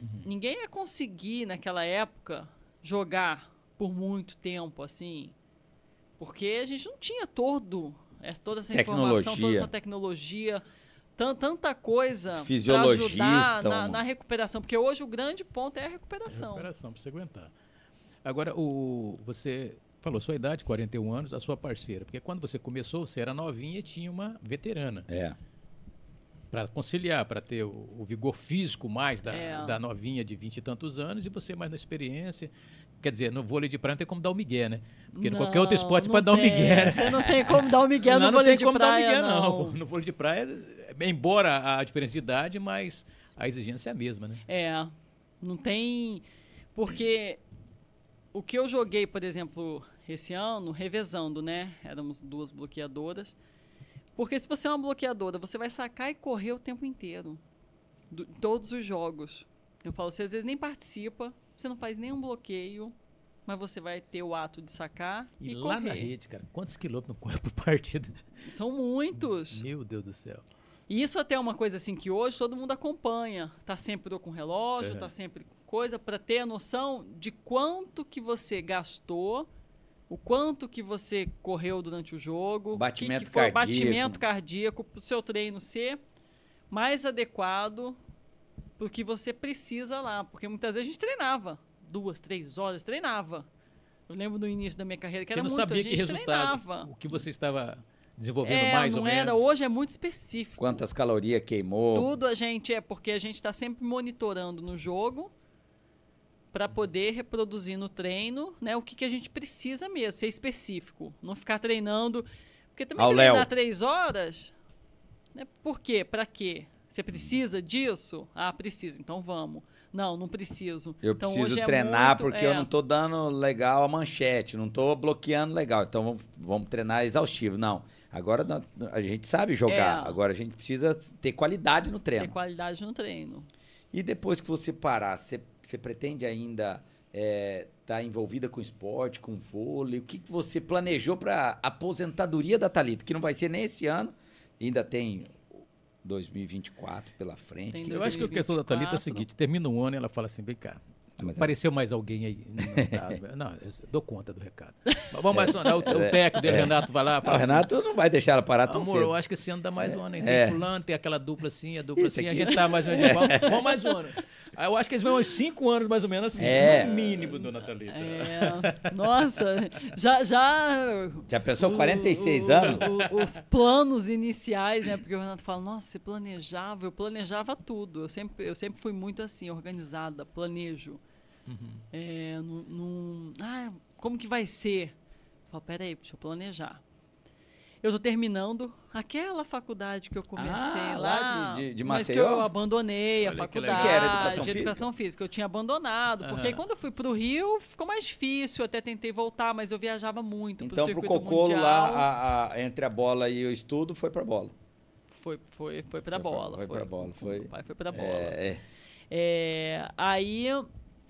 uhum. ninguém ia conseguir naquela época jogar por muito tempo assim, porque a gente não tinha todo toda essa tecnologia. informação, toda essa tecnologia, tanta coisa para ajudar na, na, recuperação, porque hoje o grande ponto é a recuperação. É a recuperação, para você aguentar. Agora, o, você Falou sua idade, 41 anos, a sua parceira. Porque quando você começou, você era novinha e tinha uma veterana. É. Para conciliar, para ter o, o, vigor físico mais da, é. da novinha de vinte e tantos anos e você mais na experiência. Quer dizer, no vôlei de praia não tem como dar o um migué, né? Porque em qualquer outro esporte pode tem. dar o um migué. Né? Você não tem como dar o um migué no não, vôlei de praia. Não tem como dar o migué, não. não. No vôlei de praia, embora a diferença de idade, mas a exigência é a mesma, né? É. Não tem. Porque o que eu joguei, por exemplo, esse ano revezando, né? Éramos duas bloqueadoras. Porque se você é uma bloqueadora, você vai sacar e correr o tempo inteiro. Do, todos os jogos. Eu falo, você às vezes nem participa, você não faz nenhum bloqueio, mas você vai ter o ato de sacar e, e lá correr. na rede, cara, quantos quilômetros não corre por partida? São muitos. Meu Deus do céu. E isso até é uma coisa assim que hoje todo mundo acompanha. Tá sempre com relógio, uhum. tá sempre com coisa para ter a noção de quanto que você gastou o quanto que você correu durante o jogo, batimento que, que foi cardíaco. batimento cardíaco, para o seu treino ser mais adequado para o que você precisa lá. Porque muitas vezes a gente treinava duas, três horas, treinava. Eu lembro no início da minha carreira que você era não muito, sabia a gente que resultado, treinava. O que você estava desenvolvendo é, mais ou era, menos? Hoje é muito específico. Quantas calorias queimou? Tudo a gente é porque a gente está sempre monitorando no jogo para poder reproduzir no treino, né, o que, que a gente precisa mesmo, ser específico, não ficar treinando, porque também Ao treinar Léo. três horas, né, por quê, para quê? Você precisa disso? Ah, preciso, então vamos. Não, não preciso. Eu então, preciso é treinar é muito, porque é... eu não estou dando legal a manchete, não estou bloqueando legal. Então vamos, vamos treinar exaustivo. Não. Agora a gente sabe jogar, é. agora a gente precisa ter qualidade no treino. Ter qualidade no treino. E depois que você parar, você você pretende ainda estar é, tá envolvida com esporte, com vôlei? O que, que você planejou para aposentadoria da Talita, que não vai ser nem esse ano, ainda tem 2024 pela frente. eu acho que a questão da Talita é o seguinte, termina um ano e ela fala assim, vem cá, Tá. Apareceu mais alguém aí? Tá, não, eu dou conta do recado. Mas vamos é. acionar o, o é. técnico dele, é. Renato, vai lá. Não, o assim, Renato assim, não vai deixar ela parar tão Amor, cedo. eu acho que esse ano dá mais um ano, Tem é. fulano, tem aquela dupla assim, a dupla Isso assim, aqui. a gente tá mais ou menos igual. Vamos mais um ano. Ah, eu acho que eles vão uns cinco anos, mais ou menos assim. É. No mínimo, dona Thalita. É. Nossa, já. Já, já pensou 46 o, anos? O, os planos iniciais, né? Porque o Renato fala, nossa, você planejava, eu planejava tudo. Eu sempre, eu sempre fui muito assim, organizada, planejo. Uhum. É, ah, como que vai ser? Fala, peraí, deixa eu planejar. Eu estou terminando aquela faculdade que eu comecei ah, lá, de, de, Maceió? Mas que eu abandonei Olha, a faculdade que, era educação de física? educação física. Eu tinha abandonado, porque aí quando eu fui para o Rio ficou mais difícil. Eu até tentei voltar, mas eu viajava muito. Então, para o Cocô lá, a, a, entre a bola e o estudo, foi para a bola. Foi, foi, foi para bola. Foi, para bola. Foi, foi, foi para é, bola. é. É, aí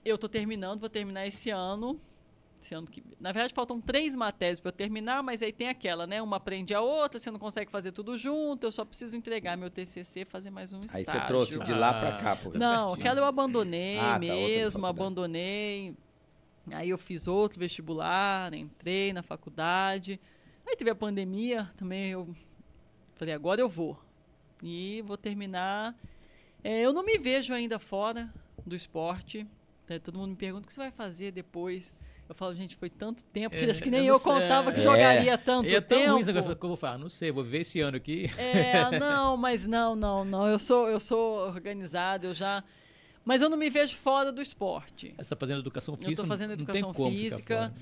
eu estou terminando, vou terminar esse ano. Esse ano que... Na verdade, faltam três matérias para eu terminar, mas aí tem aquela, né? Uma aprende a outra, você não consegue fazer tudo junto, eu só preciso entregar meu TCC, fazer mais um estágio. Aí você trouxe de lá para cá, por Não, tá aquela eu abandonei ah, tá, mesmo, tá, abandonei. Aí eu fiz outro vestibular, entrei na faculdade. Aí teve a pandemia, também eu falei, agora eu vou. E vou terminar. É, eu não me vejo ainda fora do esporte. Né? Todo mundo me pergunta o que você vai fazer depois. Eu falo, gente, foi tanto tempo que é, acho que nem eu, eu contava que é. jogaria tanto e é tão tempo. Ruim que eu vou falar, não sei, vou ver esse ano aqui. É, não, mas não, não, não. Eu sou, eu sou organizado, eu já. Mas eu não me vejo fora do esporte. Você está fazendo educação física? Eu estou fazendo educação física.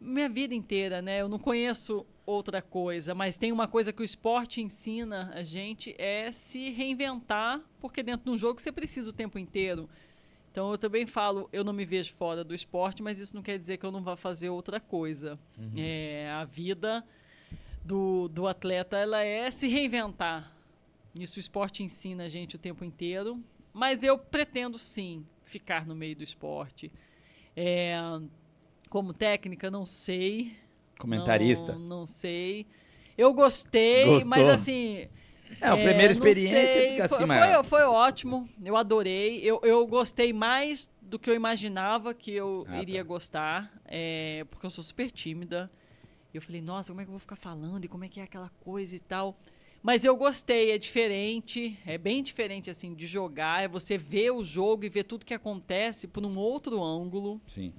Minha vida inteira, né? Eu não conheço outra coisa, mas tem uma coisa que o esporte ensina a gente é se reinventar, porque dentro de um jogo você precisa o tempo inteiro então eu também falo, eu não me vejo fora do esporte, mas isso não quer dizer que eu não vá fazer outra coisa. Uhum. É, a vida do, do atleta ela é se reinventar. Isso o esporte ensina a gente o tempo inteiro. Mas eu pretendo sim ficar no meio do esporte. É, como técnica, não sei. Comentarista? Não, não sei. Eu gostei, Gostou. mas assim, é, a é, primeira é, experiência fica assim, foi, foi, foi ótimo, eu adorei. Eu, eu gostei mais do que eu imaginava que eu ah, iria tá. gostar, é, porque eu sou super tímida. Eu falei, nossa, como é que eu vou ficar falando e como é que é aquela coisa e tal. Mas eu gostei, é diferente, é bem diferente assim de jogar, é você ver o jogo e ver tudo que acontece por um outro ângulo. Sim.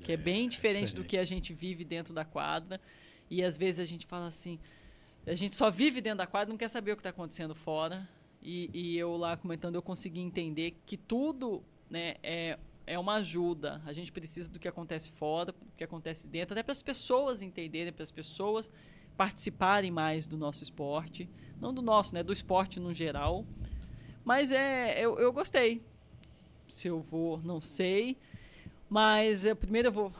Que é, é bem é diferente, diferente do que a gente vive dentro da quadra. E às vezes a gente fala assim, a gente só vive dentro da quadra, não quer saber o que está acontecendo fora. E, e, eu lá comentando, eu consegui entender que tudo né, é, é uma ajuda. A gente precisa do que acontece fora, do que acontece dentro, até para as pessoas entenderem, para as pessoas participarem mais do nosso esporte. Não do nosso, né? Do esporte no geral. Mas é, eu, eu gostei. Se eu vou, não sei. Mas é primeiro eu vou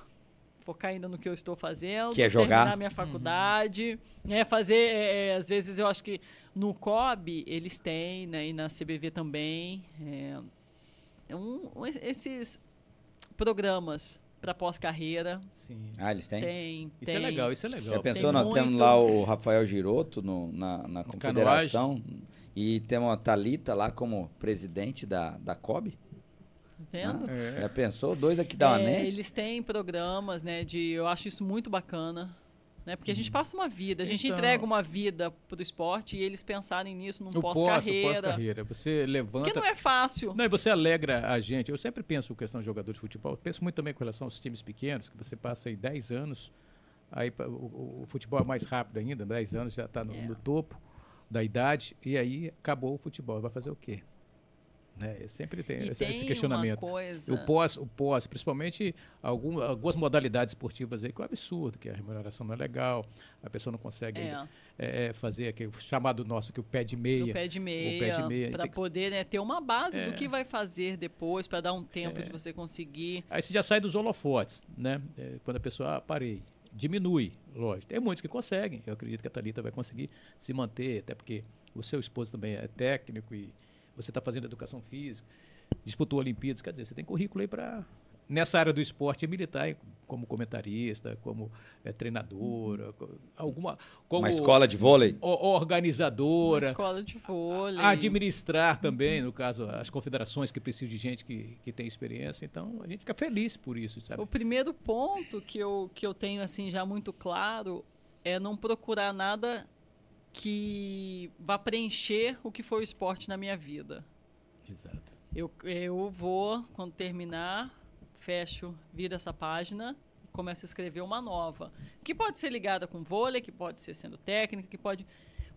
focar ainda no que eu estou fazendo, que é jogar. terminar minha uhum. faculdade, uhum. é fazer, é, às vezes eu acho que no COB eles têm, né, e na CBV também, é, um, esses programas para pós-carreira. Sim. Ah, eles têm? Tem, isso é tem. é legal, isso é legal. Já pensou, tem nós muito... temos lá o Rafael Giroto no, na, na confederação Canoagem. e temos a Thalita lá como presidente da, da COB? vendo? Né? É. Já pensou? Dois aqui da é, Eles têm programas, né? De, eu acho isso muito bacana. Né? Porque a gente uhum. passa uma vida, a gente então, entrega uma vida pro esporte e eles pensarem nisso num pós-carreira. Pós-carreira, você levanta. Porque não é fácil. Não, e você alegra a gente. Eu sempre penso questão de jogador de futebol, eu penso muito também com relação aos times pequenos, que você passa aí 10 anos, aí o, o, o futebol é mais rápido ainda, 10 anos já está no, é. no topo da idade, e aí acabou o futebol. Vai fazer o quê? Né? Sempre tem esse, tem, esse, questionamento. Uma coisa... O pós, o pós, principalmente algum, algumas modalidades esportivas aí que é um absurdo, que a remuneração não é legal, a pessoa não consegue é. Ainda, é, é, fazer aquele chamado nosso que é o pé de meia. O pé de meia, meia para poder que... né, ter uma base do é. que vai fazer depois, para dar um tempo de você conseguir. Aí você já sai dos holofotes, né? quando a pessoa, ah, parei diminui, lógico. Tem muitos que conseguem. Eu acredito que a Thalita vai conseguir se manter, até porque o seu esposo também é técnico e você está fazendo educação física, disputou Olimpíadas, quer dizer, você tem currículo aí para nessa área do esporte é militar, como comentarista, como é, treinadora, alguma. Como uma escola de vôlei? Organizadora. Uma escola de vôlei. Administrar também, no caso, as confederações que precisam de gente que, que tem experiência. Então, a gente fica feliz por isso, sabe? O primeiro ponto que eu, que eu tenho, assim, já muito claro é não procurar nada que vá preencher o que foi o esporte na minha vida. Exato. Eu, eu vou, quando terminar, fecho, viro essa página começo a escrever uma nova. Que pode ser ligada com vôlei, que pode ser sendo técnica, que pode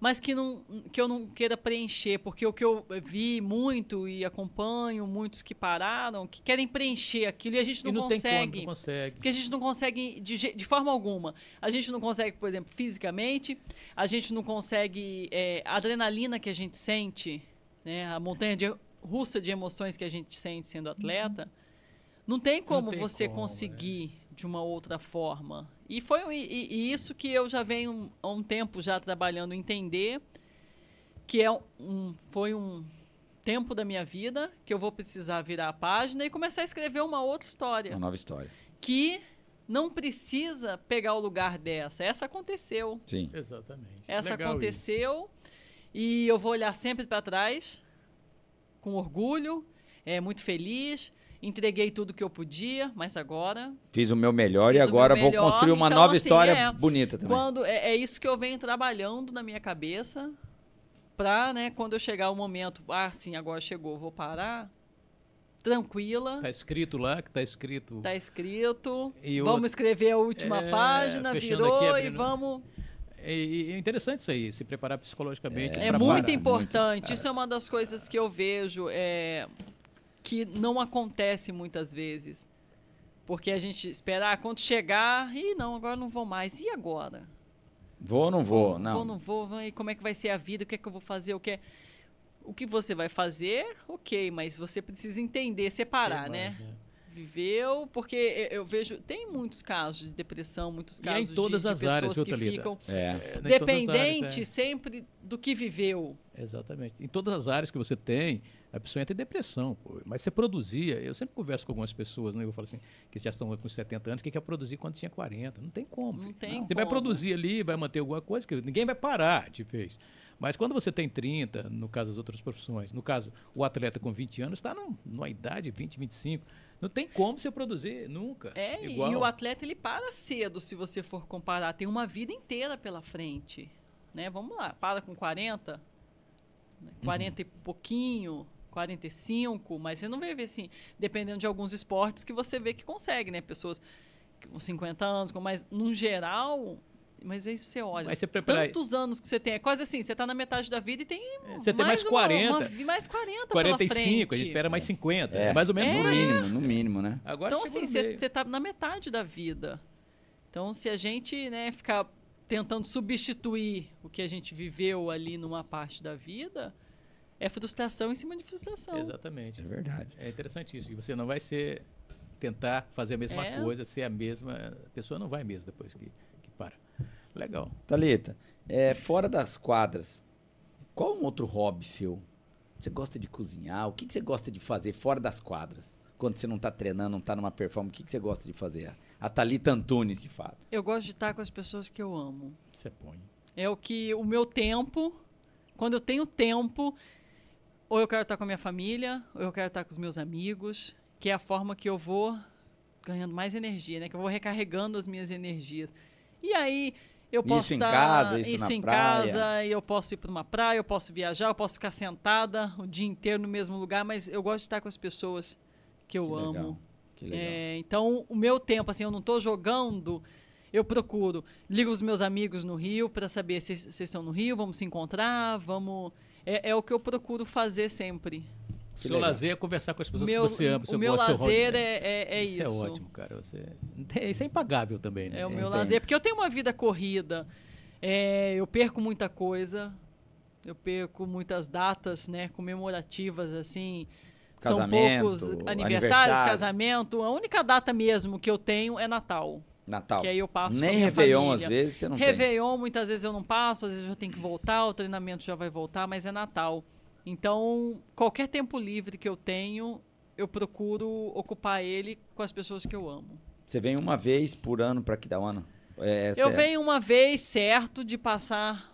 mas que, não, que eu não queira preencher, porque o que eu vi muito e acompanho, muitos que pararam, que querem preencher aquilo e a gente não, não consegue. Como, não consegue. Porque a gente não consegue de, de forma alguma. A gente não consegue, por exemplo, fisicamente, a gente não consegue. É, a adrenalina que a gente sente, né, a montanha de, russa de emoções que a gente sente sendo atleta, uhum. não tem como não tem você como, né? conseguir. Né? de uma outra forma. E foi e, e isso que eu já venho há um tempo já trabalhando entender que é um, foi um tempo da minha vida que eu vou precisar virar a página e começar a escrever uma outra história. Uma nova história. Que não precisa pegar o lugar dessa. Essa aconteceu. Sim. Exatamente. Essa Legal aconteceu isso. e eu vou olhar sempre para trás com orgulho, é muito feliz entreguei tudo que eu podia, mas agora. Fiz o meu melhor e agora melhor. vou construir uma então, nova assim, história é, bonita também. Quando, é, é, isso que eu venho trabalhando na minha cabeça para, né, quando eu chegar o momento, ah, sim, agora chegou, vou parar. Tranquila. Tá escrito lá que tá escrito. Tá escrito. Eu, vamos escrever a última é, página, virou aqui, abrindo... e vamos. É, interessante isso aí, se preparar psicologicamente. É, é muito parar. importante. Muito. Isso é uma das coisas que eu vejo. É, que não acontece muitas vezes. Porque a gente espera, ah, quando chegar, e não, agora não vou mais. E agora? Vou ou não vou? Não. Vou ou não vou? E como é que vai ser a vida? O que é que eu vou fazer? O que é... O que você vai fazer, ok, mas você precisa entender, separar, né? É. Viveu, porque eu vejo. Tem muitos casos de depressão, muitos é casos e em todas de, as de pessoas áreas, que ficam é. dependente é. sempre do que viveu. Exatamente. Em todas as áreas que você tem, a pessoa entra em depressão, pô. mas você produzia. Eu sempre converso com algumas pessoas, né? Eu falo assim, que já estão com 70 anos, que quer produzir quando tinha 40. Não tem como. Não tem não. Como. Você vai produzir ali, vai manter alguma coisa, que ninguém vai parar de vez. Mas quando você tem 30, no caso das outras profissões, no caso, o atleta com 20 anos está numa idade 20, 25. Não tem como você produzir nunca. É, igual. e o atleta ele para cedo, se você for comparar. Tem uma vida inteira pela frente. Né? Vamos lá, para com 40, 40 né? uhum. e pouquinho, 45, mas você não vai ver assim, dependendo de alguns esportes que você vê que consegue, né? Pessoas com 50 anos, com mais. no geral, mas aí você olha. Mas você prepara... Tantos anos que você tem. É quase assim, você está na metade da vida e tem. É, você mais tem mais uma, 40. Uma, uma, mais 40 45, a gente espera mais 50. É. mais ou menos é. no mínimo, no mínimo, né? Agora então, assim, você está na metade da vida. Então, se a gente né, ficar tentando substituir o que a gente viveu ali numa parte da vida, é frustração em cima de frustração. Exatamente. É verdade. É interessante isso. Você não vai ser tentar fazer a mesma é. coisa, ser a mesma. A pessoa não vai mesmo depois que, que para. Legal. Talita, é, fora das quadras, qual um outro hobby seu? Você gosta de cozinhar? O que, que você gosta de fazer fora das quadras? Quando você não está treinando, não está numa performance, o que, que você gosta de fazer? A Thalita Antunes, de fato. Eu gosto de estar com as pessoas que eu amo. Você põe. É o que o meu tempo, quando eu tenho tempo, ou eu quero estar com a minha família, ou eu quero estar com os meus amigos, que é a forma que eu vou ganhando mais energia, né? Que eu vou recarregando as minhas energias. E aí eu posso isso estar em casa, isso, isso em praia. casa, e eu posso ir para uma praia, eu posso viajar, eu posso ficar sentada o dia inteiro no mesmo lugar, mas eu gosto de estar com as pessoas que eu que amo. Legal. Que legal. É, então o meu tempo assim, eu não estou jogando. Eu procuro, ligo os meus amigos no Rio para saber se vocês estão no Rio, vamos se encontrar, vamos é, é o que eu procuro fazer sempre. Que seu legal. lazer é conversar com as pessoas meu, que você ama, o seu meu lazer seu né? é, é, é isso. É isso é ótimo, cara. Você, isso é impagável também, né? É o meu lazer, porque eu tenho uma vida corrida. É, eu perco muita coisa. Eu perco muitas datas, né, comemorativas assim. Casamento, São poucos aniversários, aniversário. casamento. A única data mesmo que eu tenho é Natal. Natal. Que aí eu passo Nem Réveillon, família. às vezes, você não Réveillon, tem. muitas vezes eu não passo, às vezes eu tenho que voltar, o treinamento já vai voltar, mas é Natal. Então, qualquer tempo livre que eu tenho, eu procuro ocupar ele com as pessoas que eu amo. Você vem uma vez por ano para que Kidawana? ano? É, é eu é... venho uma vez, certo, de passar...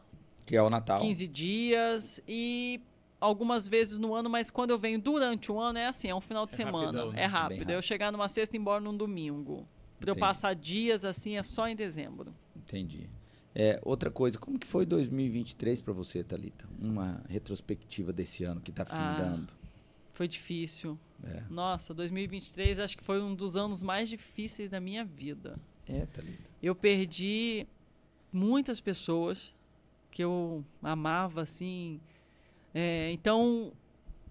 Que é o Natal. 15 dias e algumas vezes no ano, mas quando eu venho durante o ano é assim, é um final de é semana, rapidão, né? é rápido. É rápido. Eu chegar numa sexta e ir embora num domingo. Para eu passar dias assim é só em dezembro. Entendi. É, outra coisa, como que foi 2023 para você, Talita? Uma retrospectiva desse ano que está ah, findando. Ah, foi difícil. É. Nossa, 2023 acho que foi um dos anos mais difíceis da minha vida. É, Talita. Eu perdi muitas pessoas que eu amava, assim. É, então,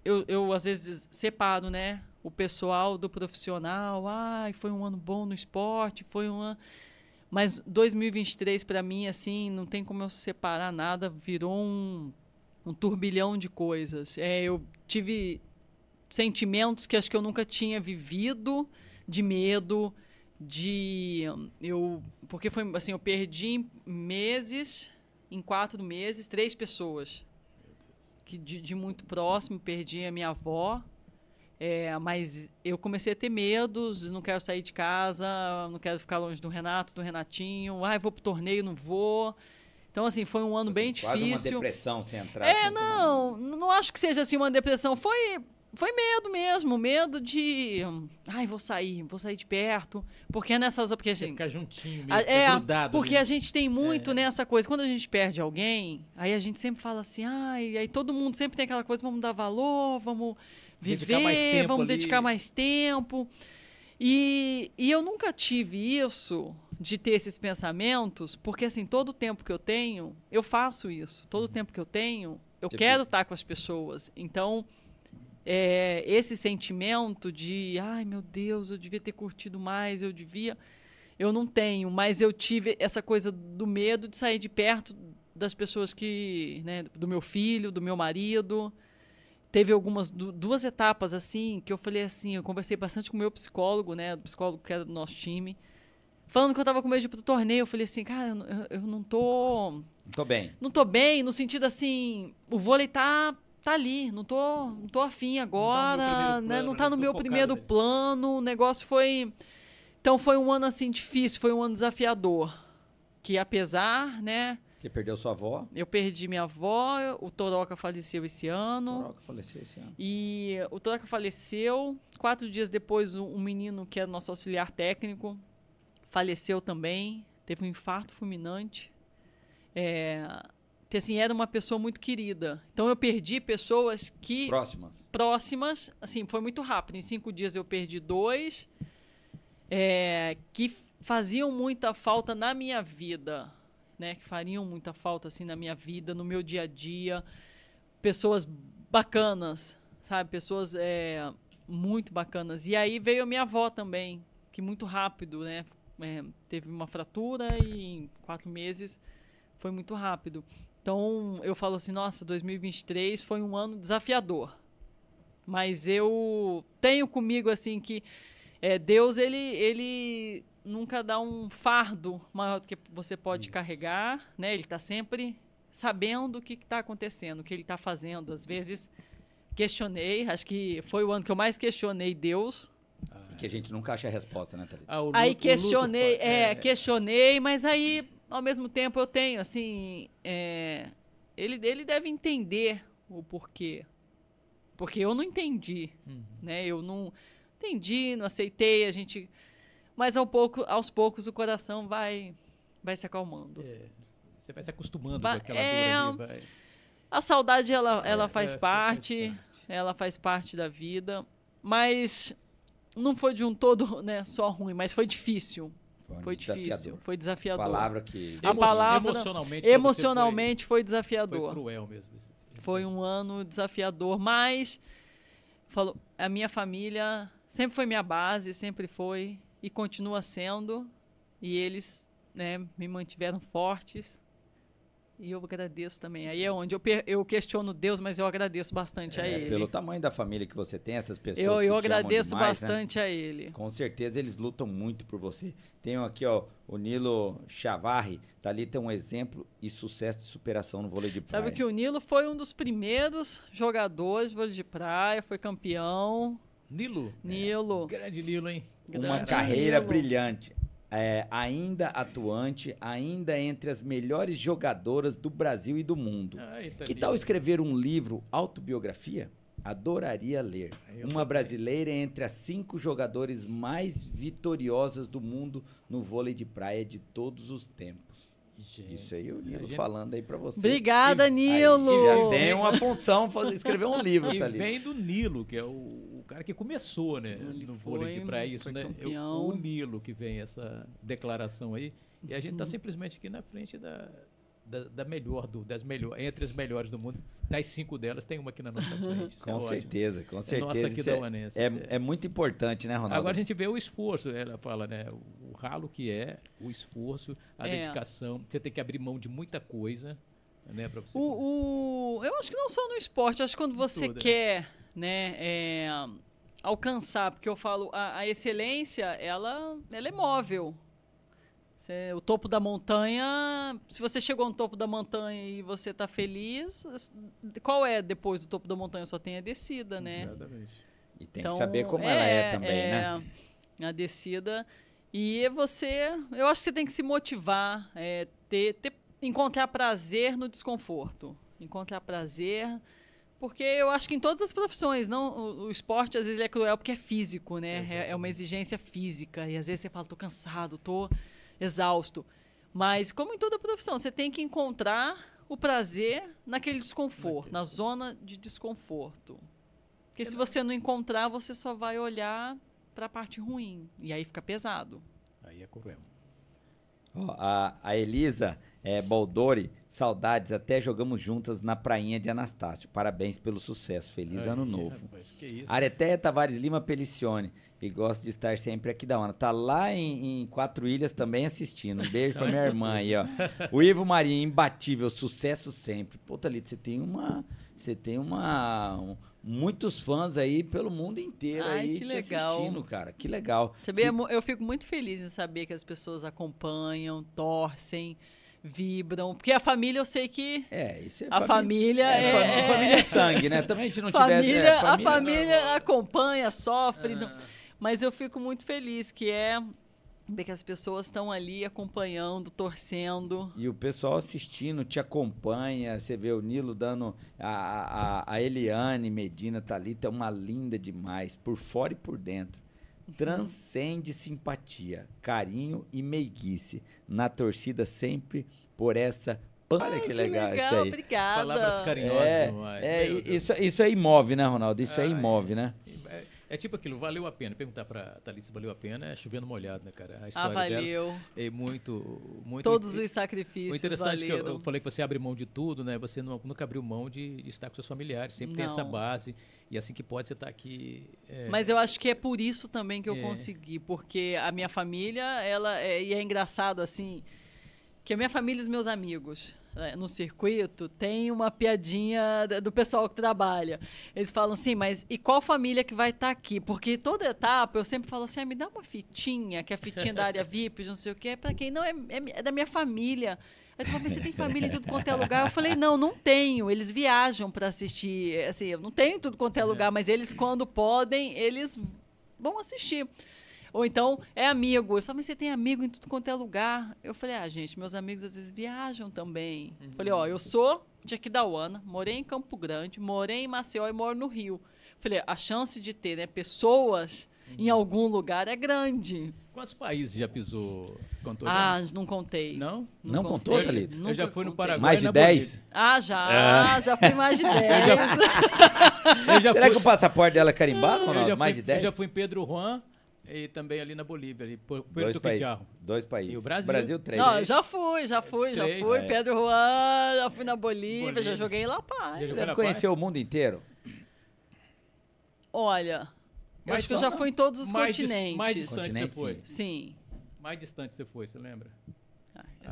eu, eu às vezes separo, né? o pessoal do profissional, ai, ah, foi um ano bom no esporte, foi um ano. Mas 2023 para mim assim, não tem como eu separar nada, virou um, um turbilhão de coisas. É, eu tive sentimentos que acho que eu nunca tinha vivido, de medo, de eu, porque foi assim, eu perdi meses, em quatro meses, três pessoas. Que de, de muito próximo, perdi a minha avó, é, mas eu comecei a ter medos, não quero sair de casa, não quero ficar longe do Renato, do Renatinho. ai vou pro torneio, não vou. Então, assim, foi um ano tipo assim, bem quase difícil. uma depressão se entrar. É, assim, não, como... não acho que seja assim uma depressão. Foi, foi medo mesmo, medo de. Ai, vou sair, vou sair de perto. Porque é nessas. Porque a gente, ficar juntinho, mesmo, é, grudado. Porque mesmo. a gente tem muito é. nessa coisa. Quando a gente perde alguém, aí a gente sempre fala assim, ai, aí todo mundo sempre tem aquela coisa, vamos dar valor, vamos viver, dedicar mais tempo vamos ali. dedicar mais tempo. E, e eu nunca tive isso de ter esses pensamentos, porque assim, todo o tempo que eu tenho, eu faço isso. Todo o uhum. tempo que eu tenho, eu de quero estar com as pessoas. Então, é, esse sentimento de, ai meu Deus, eu devia ter curtido mais, eu devia. Eu não tenho, mas eu tive essa coisa do medo de sair de perto das pessoas que. Né, do meu filho, do meu marido teve algumas duas etapas assim que eu falei assim, eu conversei bastante com o meu psicólogo, né, do psicólogo que era do nosso time, falando que eu tava com medo de ir pro torneio, eu falei assim, cara, eu, eu não tô não tô bem. Não tô bem no sentido assim, o vôlei tá tá ali, não tô não tô afim agora, não tá no meu primeiro né, plano, né? não tá no meu primeiro plano, o negócio foi então foi um ano assim difícil, foi um ano desafiador, que apesar, né, que perdeu sua avó? Eu perdi minha avó, o Toroca faleceu esse ano. O Toroca faleceu esse ano. E o Toroca faleceu. Quatro dias depois, um menino que era é nosso auxiliar técnico faleceu também. Teve um infarto fulminante. É, assim, era uma pessoa muito querida. Então eu perdi pessoas que. Próximas. Próximas. Assim, foi muito rápido. Em cinco dias eu perdi dois. É, que faziam muita falta na minha vida né, que fariam muita falta assim na minha vida, no meu dia a dia, pessoas bacanas, sabe, pessoas é, muito bacanas. E aí veio a minha avó também, que muito rápido, né, é, teve uma fratura e em quatro meses foi muito rápido. Então eu falo assim, nossa, 2023 foi um ano desafiador, mas eu tenho comigo assim que é, Deus ele ele nunca dá um fardo maior do que você pode Isso. carregar, né? Ele está sempre sabendo o que está acontecendo, o que ele está fazendo. Às vezes questionei, acho que foi o ano que eu mais questionei Deus. Ah, é. que a gente nunca acha a resposta, né, Thalita? Ah, luto, aí questionei, luto, é, é, é, questionei, mas aí ao mesmo tempo eu tenho assim, é, ele ele deve entender o porquê, porque eu não entendi, uhum. né? Eu não entendi, não aceitei, a gente mas ao pouco, aos poucos o coração vai, vai se acalmando. É, você vai se acostumando vai, com aquela é, dor ali, vai. A saudade, ela, é, ela é, faz, parte, faz parte, ela faz parte da vida. Mas não foi de um todo né, só ruim, mas foi difícil. Foi, foi difícil, desafiador. foi desafiador. Palavra que a palavra emocionalmente, emocionalmente foi, foi, desafiador. Foi cruel mesmo. esse foi um ano desafiador, mas falou, a minha família sempre foi minha base, sempre foi e continua sendo. E eles né, me mantiveram fortes. E eu agradeço também. Aí é onde eu, eu questiono Deus, mas eu agradeço bastante é, a Ele. Pelo tamanho da família que você tem, essas pessoas. Eu, eu agradeço demais, né? bastante né? a Ele. Com certeza eles lutam muito por você. Tenho aqui, ó, o Nilo Chavarri. Tá ali, tem um exemplo e sucesso de superação no vôlei de praia. Sabe que o Nilo foi um dos primeiros jogadores de vôlei de praia, foi campeão. Nilo? Nilo. É, grande Nilo, hein? uma carreira brilhante. É, ainda atuante, ainda entre as melhores jogadoras do Brasil e do mundo. Ai, ah, que tal escrever um livro autobiografia? Adoraria ler. Ah, eu uma brasileira entre as cinco jogadores mais vitoriosas do mundo no vôlei de praia de todos os tempos. Gente, Isso aí, o Nilo gente... falando aí pra você. Obrigada, e, Nilo! Aí, já tem uma função escrever um livro, E vem do Nilo, que é o cara que começou, né, ele no foi, vôlei de praia isso, né? Campeão. o Nilo que vem essa declaração aí, e a gente está uhum. simplesmente aqui na frente da, da, da, melhor do, das melhor, entre as melhores do mundo, das cinco delas, tem uma aqui na nossa frente. É com é certeza, ótimo. com certeza. Nossa, aqui é da Uanense, é, é, é, muito importante, né, Ronaldo? Agora a gente vê o esforço, ela fala, né? O ralo que é, o esforço, a é. dedicação. Você tem que abrir mão de muita coisa. Né, você... o, o... Eu acho que não só no esporte, acho que quando você Tudo, né? quer né, é, alcançar, porque eu falo, a, a excelência, ela, ela é móvel. Cê, o topo da montanha, se você chegou no topo da montanha e você está feliz, qual é depois do topo da montanha? Só tem a descida, né? Exatamente. E tem então, que saber como é, ela é, é também, né? é, né? A descida. E você, eu acho que você tem que se motivar, é, ter, ter, encontrar prazer no desconforto. Encontrar prazer porque eu acho que em todas as profissões, não o, esporte às vezes é cruel porque é físico, né? É, é, uma exigência física. E às vezes você fala, tô cansado, tô exausto. Mas como em toda profissão, você tem que encontrar o prazer naquele desconforto, na zona de desconforto. Porque se você não encontrar, você só vai olhar para a parte ruim. E aí fica pesado. Aí é cruel. Oh, a, a Elisa, é, Baldori, saudades, até jogamos juntas na prainha de Anastácio. Parabéns pelo sucesso, feliz ano novo. Rapaz, Areteia Tavares Lima Pelicione, que gosta de estar sempre aqui da hora. Tá lá em, em Quatro Ilhas também assistindo. Um beijo pra minha irmã aí, ó. O Ivo Maria, imbatível, sucesso sempre. Pô, Thalita, você tem uma... Você tem uma... Um, muitos fãs aí pelo mundo inteiro Ai, aí te legal. assistindo, cara. Que legal. Sabia, eu fico muito feliz em saber que as pessoas acompanham, torcem, vibram. Porque a família, eu sei que. É, isso é A família, família é, é, Família é sangue, né? Também se não família, tivesse. É, família, a família não, é acompanha, sofre. Ah. Não, mas eu fico muito feliz que é. Ver que as pessoas estão ali acompanhando, torcendo. E o pessoal assistindo, te acompanha. Você vê o Nilo dando. A, a, a Eliane Medina tá ali, tá uma linda demais, por fora e por dentro transcende simpatia, carinho e meiguice. Na torcida sempre por essa Olha que, que legal, legal, isso aí. Obrigada. Palavras carinhosas é, demais. É, isso, isso é imóvel, né, Ronaldo? Isso é imóvel, né? É tipo aquilo, valeu a pena. Perguntar para Thalita se valeu a pena, é chovendo molhado, né, cara? A ah, história ah, valeu. é muito, muito... Todos os sacrifícios O interessante valeram. É que eu, eu, falei que você abre mão de tudo, né? Você não, nunca abriu mão de, de, estar com seus familiares, sempre não. tem essa base. E é assim que pode, você tá aqui... É... Mas eu acho que é por isso também que eu é. consegui, porque a minha família, ela... É, e é engraçado, assim, que a minha família e os meus amigos é, no circuito, tem uma piadinha do pessoal que trabalha. Eles falam assim, mas e qual família que vai estar tá aqui? Porque toda etapa eu sempre falo assim, ah, me dá uma fitinha, que é a fitinha da área VIP, não sei o que, é para quem? Não, é, é, é da minha família. Aí tu você tem família em tudo quanto é lugar? Eu falei, não, não tenho. Eles viajam para assistir. Assim, eu não tenho tudo quanto é, é lugar, mas eles, quando podem, eles vão assistir. Ou então, é amigo. Eu falei, mas você tem amigo em tudo quanto é lugar. Eu falei, ah, gente, meus amigos às vezes viajam também. Uhum. Falei, ó, eu sou de Aquidauana, morei em Campo Grande, morei em Maceió e moro no Rio. Falei, a chance de ter né, pessoas uhum. em algum lugar é grande. Quantos países já pisou? Contou ah, já? não contei. Não? Não, não contou, Thalita? Eu, eu já fui contei. no Paraguai. Mais de 10? Ah, já. Ah. ah. Já fui mais de 10. Será fui... que o passaporte dela é carimbado? ou não? mais fui, de 10? Eu já fui em Pedro Juan e também ali na Bolívia, ali, Puerto dois países, dois países. E o Brasil. Brasil, três. Não, já fui, já fui, já fui. É. Pedro Juan, já fui na Bolívia, Bolívia. já joguei em La Paz. Você conheceu o mundo inteiro? Olha, acho que eu já fui em todos os mais continentes. mais distante Continente, você foi? Sim. sim. Mais distante você foi, você lembra?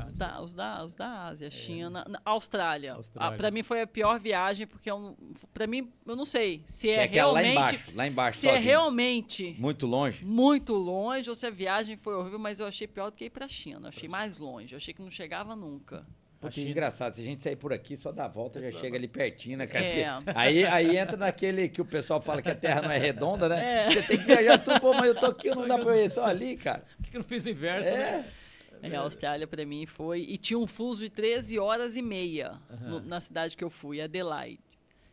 É, os da, os da, os da Ásia, é. China, Austrália. Austrália. Ah, para mim foi a pior viagem, porque é para mim, eu não sei se é, é realmente. Lá embaixo, lá embaixo. Se sozinho. é realmente. Muito longe? Muito longe, ou se a viagem foi horrível, mas eu achei pior do que ir pra China. Eu achei mais longe. Eu achei que não chegava nunca. Porque é engraçado, se a gente sair por aqui, só dá a volta, Exato. já chega ali pertinho, né, É. Aí, aí entra naquele que o pessoal fala que a Terra não é redonda, né? É. Você tem que viajar tudo, pô, mas eu tô aqui, não dá pra ir só ali, cara. Por que, que não fiz o inverso, é. né? É, a Austrália para mim foi. E tinha um fuso de 13 horas e meia uhum. no, na cidade que eu fui, Adelaide.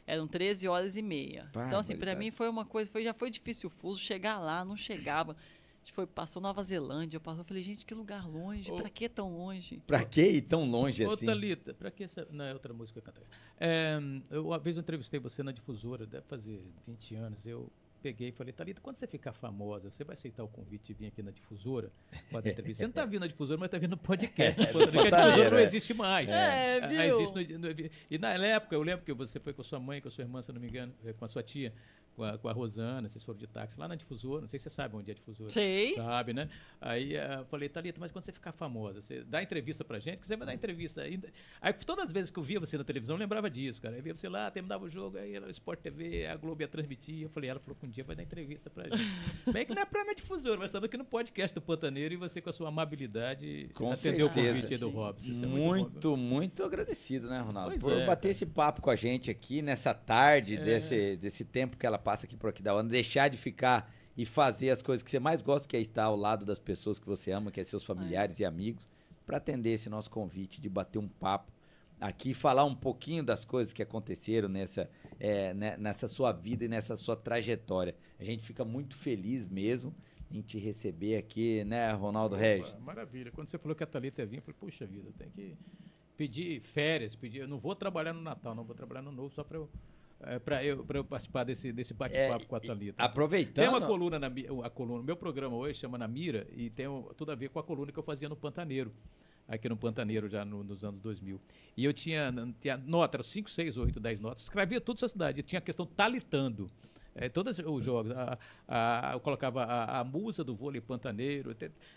Eram 13 horas e meia. Pá, então, assim, para mim foi uma coisa, foi, já foi difícil o fuso, chegar lá, não chegava. A gente foi, passou Nova Zelândia, passou, falei, gente, que lugar longe, para pra que tão longe? Pra que ir tão longe assim? Ô, Thalita, pra que essa... Não, é outra música que eu cantei. É, eu, uma vez eu entrevistei você na difusora, deve fazer 20 anos, eu peguei e falei, Thalita, quando você ficar famosa, você vai aceitar o convite de vir aqui na difusora para entrevista? Você não está vindo na difusora, mas está vindo no podcast. É, podcast. Porque a difusora não né? existe mais. É, é ah, viu? Existe no, no, e na época, eu lembro que você foi com a sua mãe, com a sua irmã, se não me engano, eh, com a sua tia com a, com a Rosana, assessora de táxi, lá na difusora. Não sei se você sabe onde é a difusora. Sei. Sabe, né? Aí eh, eu falei, Thalita, mas quando você ficar famosa, você dá entrevista pra gente? Porque você vai dar entrevista ainda. Aí todas as vezes que eu via você na televisão, eu lembrava disso, cara. Eu via você lá, terminava o jogo, aí era o Sport TV, a Globo ia transmitir. Eu falei, ela falou que um dia vai dar entrevista pra gente. Bem que não é pra na difusora, mas estamos aqui no podcast do Pantaneiro e você com a sua amabilidade com atendeu certeza. o convite do Robson. Muito, é muito, muito, agradecido, né, Ronaldo? Pois por é, bater cara. esse papo com a gente aqui nessa tarde, é. desse, desse tempo que ela passa aqui por aqui da hora, deixar de ficar e fazer as coisas que você mais gosta, que é estar ao lado das pessoas que você ama, que é seus familiares é. e amigos, para atender esse nosso convite de bater um papo aqui, falar um pouquinho das coisas que aconteceram nessa, é, né, nessa sua vida e nessa sua trajetória. A gente fica muito feliz mesmo em te receber aqui, né, Ronaldo Opa, Regis? Maravilha. Quando você falou que a Thalita ia vir, eu falei, puxa vida, tem que pedir férias, pedir. Eu não vou trabalhar no Natal, não vou trabalhar no Novo, só para eu é, para eu, eu participar desse, desse bate-papo é, com a Thalita. Aproveitando. Tem uma coluna, na, a coluna, meu programa hoje chama Na Mira e tem tudo a ver com a coluna que eu fazia no Pantaneiro, aqui no Pantaneiro já no, nos anos 2000. E eu tinha, tinha notas, 5, 6, 8, 10 notas, escrevia tudo essa cidade. tinha a questão talitando. É, todos os jogos. A, a, eu colocava a, a musa do vôlei pantaneiro.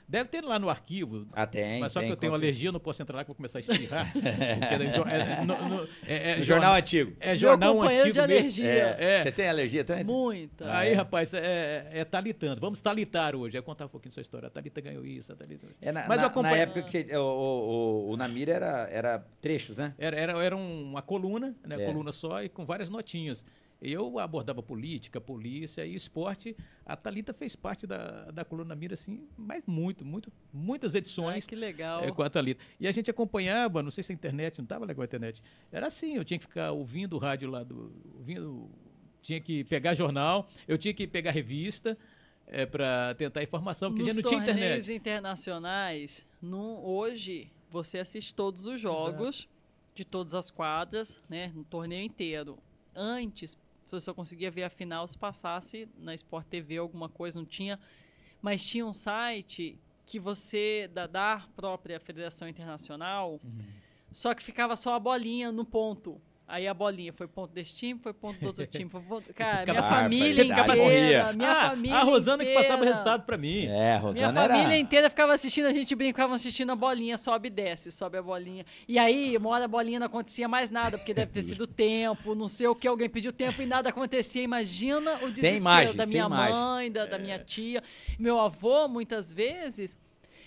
Deve ter lá no arquivo. Ah, tem. Mas só tem, que eu tenho alergia, não posso entrar lá que vou começar a espirrar. é, no, no, é, é jornal, jornal antigo. É jornal Meu antigo. De alergia. É, é, é, Você tem alergia também? Muita. Aí, é. rapaz, é, é talitando. Vamos talitar hoje. É contar um pouquinho da sua história. A Talita ganhou isso, a Talita. É, na, Mas na, acompanho... na época que você, o, o, o, o Namira era, era trechos, né? Era, era, era uma coluna, né? Coluna só e com várias notinhas. Eu abordava política, polícia e esporte. A Talita fez parte da, da coluna Mira, assim, mas muito, muito, muitas edições. Ai, que legal. É, com a Talita. E a gente acompanhava, não sei se a internet, não estava legal a internet. Era assim, eu tinha que ficar ouvindo o rádio lá, do, ouvindo, tinha que pegar jornal, eu tinha que pegar revista é, eh, para tentar informação, porque Nos já não tinha internet. Os torneios internacionais, num, hoje você assiste todos os jogos Exato. de todas as quadras, né, no torneio inteiro. Antes, se eu só conseguia ver a final se passasse na Sport TV alguma coisa, não tinha. Mas tinha um site que você, da, da própria Federação Internacional, uhum. só que ficava só a bolinha no ponto. Aí a bolinha foi ponto desse time, foi ponto do outro time. Foi ponto... Cara, minha ah, família inteira. Tá minha família. Ah, a Rosana inteira. que passava o resultado pra mim. É, a Rosana. Minha família era... inteira ficava assistindo, a gente brincava assistindo a bolinha, sobe e desce, sobe a bolinha. E aí, uma hora a bolinha não acontecia mais nada, porque deve ter sido tempo, não sei o que, alguém pediu tempo e nada acontecia. Imagina o desespero imagem, da minha mãe, da, da minha é. tia. Meu avô, muitas vezes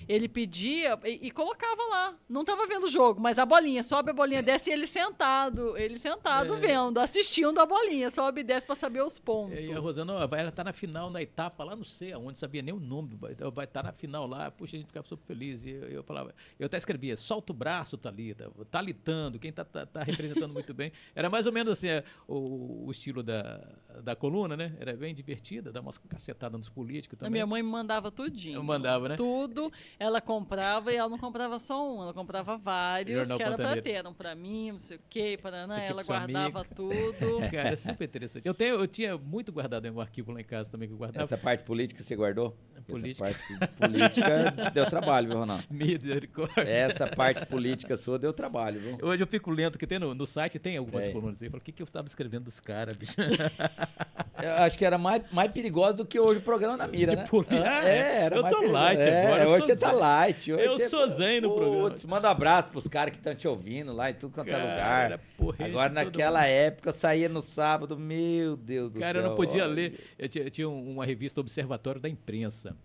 ele pedia e, e colocava lá. Não estava vendo o jogo, mas a bolinha, sobe a bolinha, desce e ele sentado, ele sentado é. vendo, assistindo a bolinha, sobe e desce para saber os pontos. E a Rosana, ela tá na final, na etapa lá, não sei aonde, sabia nem o nome, vai estar então tá na final lá, puxa, a gente ficava super feliz. E eu, eu falava, eu até escrevia, solta o braço, Thalita, tá litando, quem tá, tá, tá representando muito bem. Era mais ou menos assim, é, o, o estilo da, da coluna, né? Era bem divertida, dava umas cacetadas nos políticos também. A minha mãe mandava tudinho. Eu mandava, né? Tudo ela comprava e ela não comprava só um, ela comprava vários que era para ter. Eram para mim, não sei o quê, para né, é ela guardava amiga. tudo. É, cara, é super interessante. Eu, tenho, eu tinha muito guardado em um arquivo lá em casa também que eu guardava. Essa parte política você guardou? Política. Essa parte política deu trabalho, viu, Ronaldo? Misericórdia. Essa parte política sua deu trabalho, viu? Hoje eu fico lento, que tem no, no site tem algumas é. colunas aí. Eu falo, o que, que eu estava escrevendo dos caras, bicho? Eu acho que era mais, mais perigoso do que hoje o programa na mira, de né? Poli... Ah, é? é, era eu mais tô perigoso. light é, agora. Hoje você tá né? Light. Hoje eu é, sou zen no putz, programa. Manda um abraço pros caras que estão te ouvindo lá em tudo quanto é cara, é lugar. Porra, é Agora, naquela mundo. época, eu saía no sábado, meu Deus do cara, céu. Cara, eu não podia ó, ler. Eu tinha, eu tinha uma revista Observatório da Imprensa.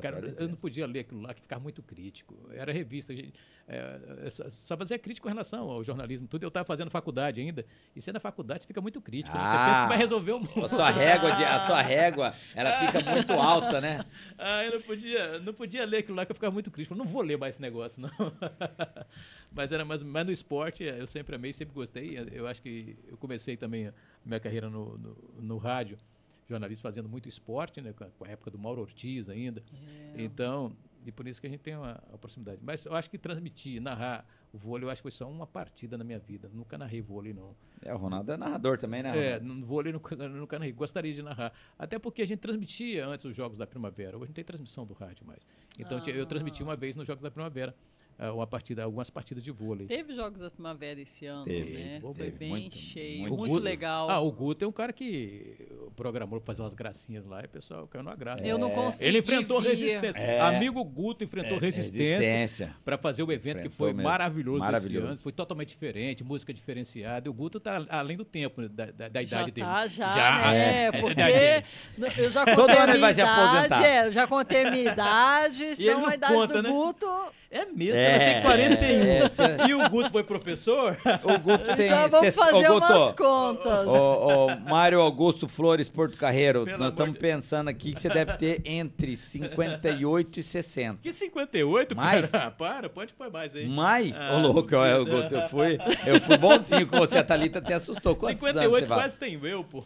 Cara, é eu não podia ler aquilo lá, que ficava muito crítico. Era revista. Gente, é, só, só fazia crítico em relação ao jornalismo, tudo. Eu estava fazendo faculdade ainda. E sendo na faculdade você fica muito crítico. Ah, né? Você pensa que vai ah, resolver o mundo. A sua régua, de, a sua régua ela fica muito alta, né? Ah, eu não podia, não podia ler aquilo lá, que eu ficava muito crítico. Eu não vou ler mais esse negócio, não. mas, era mais, mas no esporte é, eu sempre amei, sempre gostei. Eu acho que eu comecei também a minha carreira no, no, no rádio jornalista fazendo muito esporte, né? Com a época do Mauro Ortiz ainda. É. Então, e por isso que a gente tem uma, uma, proximidade. Mas eu acho que transmitir, narrar o vôlei, eu acho que foi só uma partida na minha vida. Nunca narrei vôlei, não. É, o Ronaldo é narrador também, né? É, no vôlei nunca, nunca narrei. Gostaria de narrar. Até porque a gente transmitia antes os Jogos da Primavera. Hoje não tem transmissão do rádio mais. Então ah. eu transmiti ah. uma vez nos Jogos da Primavera. Eh, uma partida, algumas partidas de vôlei. Teve jogos da primavera esse ano, teve, né? Teve, Foi bem muito, cheio, muito, muito legal. Ah, o Guto é um cara que programou para fazer umas gracinhas lá e o pessoal caiu na graça. Eu não é. consegui. Ele enfrentou vir. resistência. É. Amigo Guto enfrentou é. resistência, resistência. para fazer o evento enfrentou que foi mesmo. maravilhoso, maravilhoso. Ano, foi totalmente diferente, música diferenciada. E o Guto tá além do tempo, né, da, da, da, idade já tá, dele. Tá, já, já. É, porque é, eu já contei Todo ano ele vai se aposentar. É, já contei minha idade, então a idade conta, do né? Guto é mesmo, é, ela tem 41. É, você... É, e o Guto foi professor? O Guto tem... Já vamos fazer Guto, umas contas. O, o Mário Augusto Flores Porto Carreiro, Pelo nós estamos de... pensando aqui que você deve ter entre 58 e 60. Que 58? Mais? Para, para pode pôr mais aí. Mais? Ô, ah, louco, eu, Guto, eu fui, eu fui bonzinho com você. A Thalita até assustou. Quantos 58 quase tem eu, pô.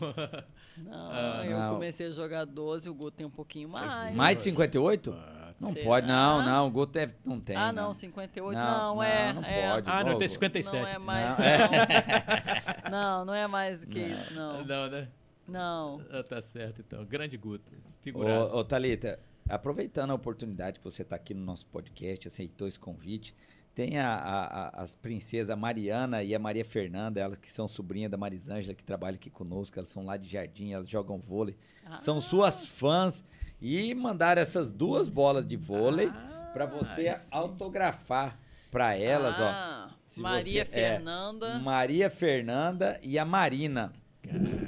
Não, ah, eu não. comecei a jogar 12, o Guto tem um pouquinho mais. Mais de 58? Ah. Não pode, não, não. O Guto não tem. Ah, não, 58 não, não, é. Não, é, pode. Ah, não, tem 57. Não é né? mais. Não, é. não, não, é mais do que isso, não. Não, né? Não. Ah, tá certo, então. Grande Guto. Figuraça. Ô, ô Thalita, aproveitando a oportunidade que você está aqui no nosso podcast, aceitou esse convite, tem a, a, as princesas Mariana e a Maria Fernanda, elas que são sobrinha da Marisângela, que trabalha aqui conosco, elas são lá de Jardim, elas jogam vôlei. Ah. São suas fãs. E mandaram essas duas bolas de vôlei ah, para você autografar para elas, ah, ó. Maria você, é, Fernanda. É, Maria Fernanda e a Marina.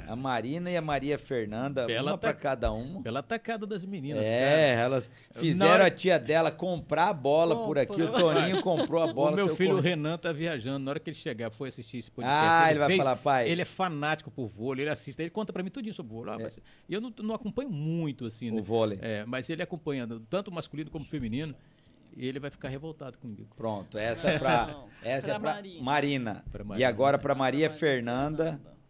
A Marina e a Maria Fernanda, bela uma para cada um. Pela atacada das meninas, É, cara. elas fizeram hora... a tia dela comprar a bola por aqui. O Toninho comprou a bola. O meu filho, correr. Renan, tá viajando. Na hora que ele chegar, foi assistir esse podcast. Ah, ele, ele vai fez, falar, pai. Ele é fanático por vôlei, ele assiste. Ele conta para mim tudinho sobre vôlei. Ah, é. mas, eu não, não, acompanho muito, assim. O né? vôlei. É, mas ele acompanha tanto masculino como feminino ele vai ficar revoltado comigo. Pronto, essa é para essa pra é para Marina. Marina. E agora para Maria Fernanda. Fernanda.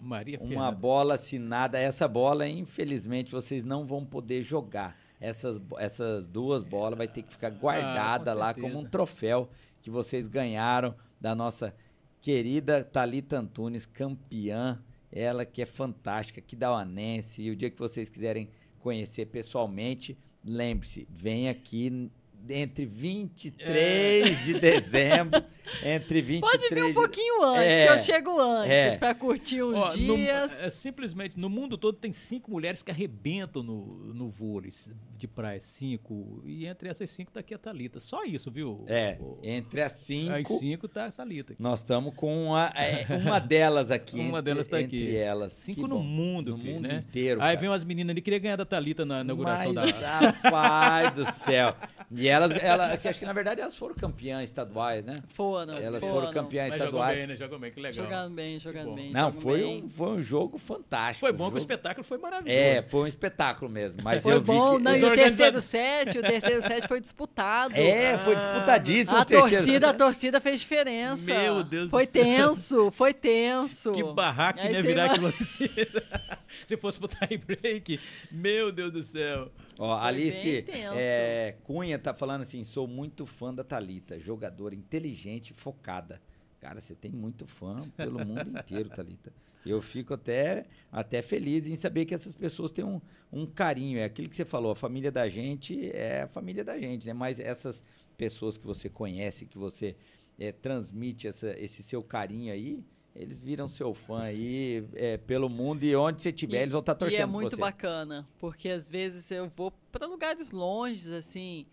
Maria Fernanda. Uma bola assinada. Essa bola, infelizmente, vocês não vão poder jogar. Essas, essas duas bolas vai ter que ficar guardada ah, com lá como um troféu que vocês ganharam da nossa querida Talita Antunes, campeã. Ela que é fantástica, que dá o anense. E o dia que vocês quiserem conhecer pessoalmente, lembre-se, vem aqui entre 23 é. de dezembro Entre 23... Pode vir um pouquinho antes, é, que eu chego antes, é. para curtir uns Ó, dias. No, é, simplesmente, no mundo todo tem cinco mulheres que arrebentam no, no vôlei de praia, cinco. E entre essas cinco tá aqui a Thalita. Só isso, viu? É, entre as cinco... As cinco tá a Thalita. Aqui. Nós estamos com uma, é, uma delas aqui. uma entre, delas tá aqui. Entre elas. Cinco que no bom. mundo, No filho, mundo né? inteiro, Aí cara. vem umas meninas ali, queria ganhar da Thalita na inauguração Mas, da... rapaz do céu. E elas, ela, que acho que na verdade elas foram campeãs estaduais, né? Foram ano. Elas tipo, foram campeãs estaduais. Jogam bem, né? Jogam bem, que legal. Jogando bem, jogando bem. Não, foi bem. um, foi um jogo fantástico. Foi bom, jogo... que o espetáculo foi maravilhoso. É, foi um espetáculo mesmo. Mas foi eu bom, vi que... não, e o terceiro set, o terceiro set foi disputado. É, ah, foi disputadíssimo. A torcida, set. a torcida fez diferença. Meu Deus foi do céu. Foi tenso, foi tenso. Que barraco, aí né? Virar que você... Se fosse pro time break, meu Deus do céu. Ó, Foi Alice é, Cunha tá falando assim: sou muito fã da Talita, jogadora inteligente, focada. Cara, você tem muito fã pelo mundo inteiro, Talita. Eu fico até, até feliz em saber que essas pessoas têm um, um carinho. É aquilo que você falou, a família da gente é a família da gente, né? Mas essas pessoas que você conhece, que você é, transmite essa, esse seu carinho aí, eles viram seu fã aí é, pelo mundo e onde você estiver, eles vão estar tá torcendo. E é muito bacana, porque às vezes eu vou para lugares longes, assim,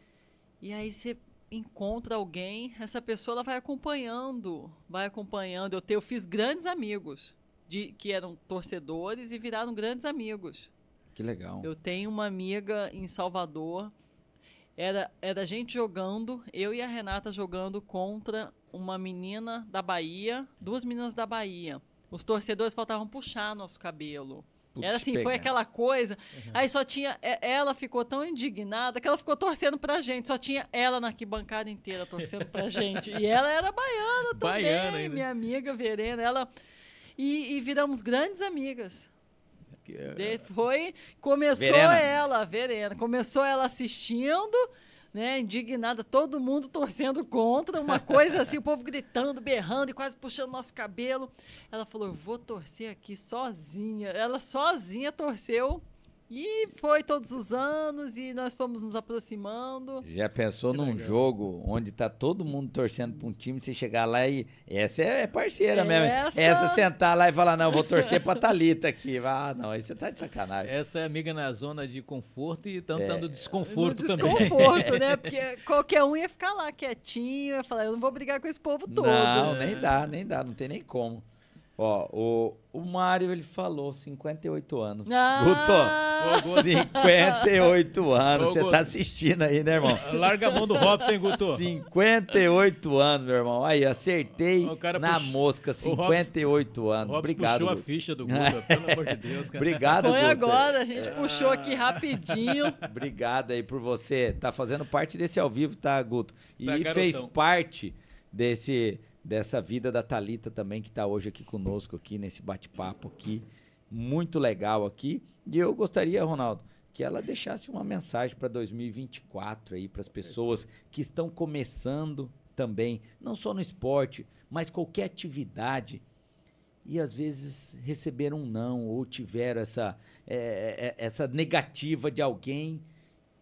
e aí você encontra alguém, essa pessoa ela vai acompanhando, vai acompanhando. Eu, te, eu fiz grandes amigos de que eram torcedores e viraram grandes amigos. Que legal. Eu tenho uma amiga em Salvador, era, era a gente jogando, eu e a Renata jogando contra uma menina da Bahia, duas meninas da Bahia. Os torcedores faltavam puxar nosso cabelo. Putz, Era assim, pega. foi aquela coisa. Uhum. Aí só tinha. Ela ficou tão indignada que ela ficou torcendo pra gente. Só tinha ela na arquibancada inteira torcendo pra gente. E ela era baiana também, baiana ainda. minha amiga Verena. Ela. E, e viramos grandes amigas. Que... É, foi. Começou Verena. ela, Verena. Começou ela assistindo né, indignada, todo mundo torcendo contra, uma coisa assim, o povo gritando, berrando e quase puxando nosso cabelo. Ela falou: Eu vou torcer aqui sozinha. Ela sozinha torceu e foi todos os anos e nós fomos nos aproximando. Já pensou que num legal. jogo onde tá todo mundo torcendo para um time, você chegar lá e. Essa é, é parceira essa... mesmo. Essa sentar lá e falar, não, vou torcer pra Thalita aqui. Ah, não, aí você tá de sacanagem. Essa é amiga na zona de conforto e tentando é, desconforto no também. Desconforto, né? Porque qualquer um ia ficar lá quietinho, ia falar, eu não vou brigar com esse povo todo. Não, é. nem dá, nem dá, não tem nem como. Ó, o, o Mário, ele falou 58 anos. Ah! Guto, 58 anos. Você tá assistindo aí, né, irmão? Larga a mão do Robson, hein, Guto? 58 anos, meu irmão. Aí, acertei na puxou. mosca, 58 Robson, anos. Robson Obrigado. puxou Guto. a ficha do Guto, pelo amor de Deus, cara. Obrigado, Foi Guto. agora, a gente ah. puxou aqui rapidinho. Obrigado aí por você. Tá fazendo parte desse ao vivo, tá, Guto? Tá, e fez parte desse dessa vida da Talita também que está hoje aqui conosco aqui nesse bate-papo aqui muito legal aqui e eu gostaria Ronaldo que ela deixasse uma mensagem para 2024 aí para as pessoas que estão começando também não só no esporte mas qualquer atividade e às vezes receberam um não ou tiveram essa é, é, é, essa negativa de alguém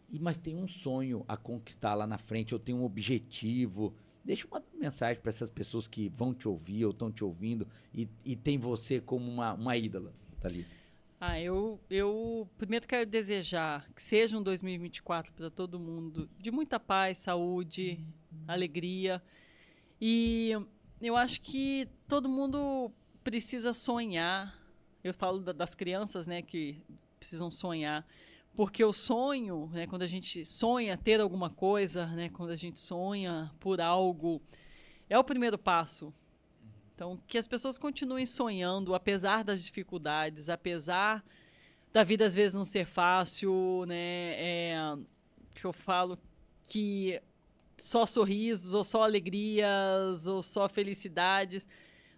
e mas tem um sonho a conquistar lá na frente ou tem um objetivo Deixa uma mensagem para essas pessoas que vão te ouvir ou estão te ouvindo e, e tem você como uma, uma ídola, Thalita. Ah, eu, eu primeiro quero desejar que seja um 2024 para todo mundo de muita paz, saúde, uhum. alegria. E eu acho que todo mundo precisa sonhar. Eu falo da, das crianças, né, que precisam sonhar. Porque o sonho, né, quando a gente sonha ter alguma coisa, né, quando a gente sonha por algo, é o primeiro passo. Então, que as pessoas continuem sonhando, apesar das dificuldades, apesar da vida às vezes não ser fácil, né? É, que eu falo que só sorrisos, ou só alegrias, ou só felicidades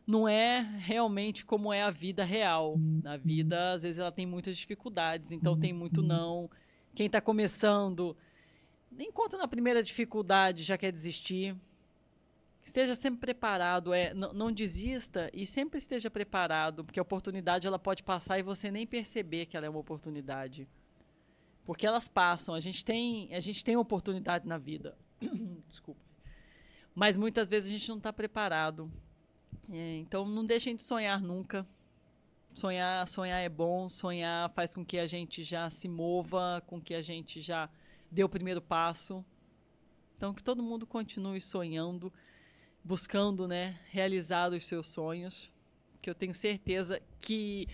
não é realmente como é a vida real. Na vida, às vezes, ela tem muitas dificuldades, então tem muito não. Quem está começando, nem conta na primeira dificuldade, já quer desistir. Esteja sempre preparado, é, não, desista e sempre esteja preparado, porque a oportunidade ela pode passar e você nem perceber que ela é uma oportunidade. Porque elas passam, a gente tem, a gente tem oportunidade na vida. Desculpa. Mas muitas vezes a gente não está preparado. É, então não deixem de sonhar nunca. Sonhar, sonhar é bom, sonhar faz com que a gente já se mova, com que a gente já dê o primeiro passo. Então que todo mundo continue sonhando, buscando, né, realizar os seus sonhos, que eu tenho certeza que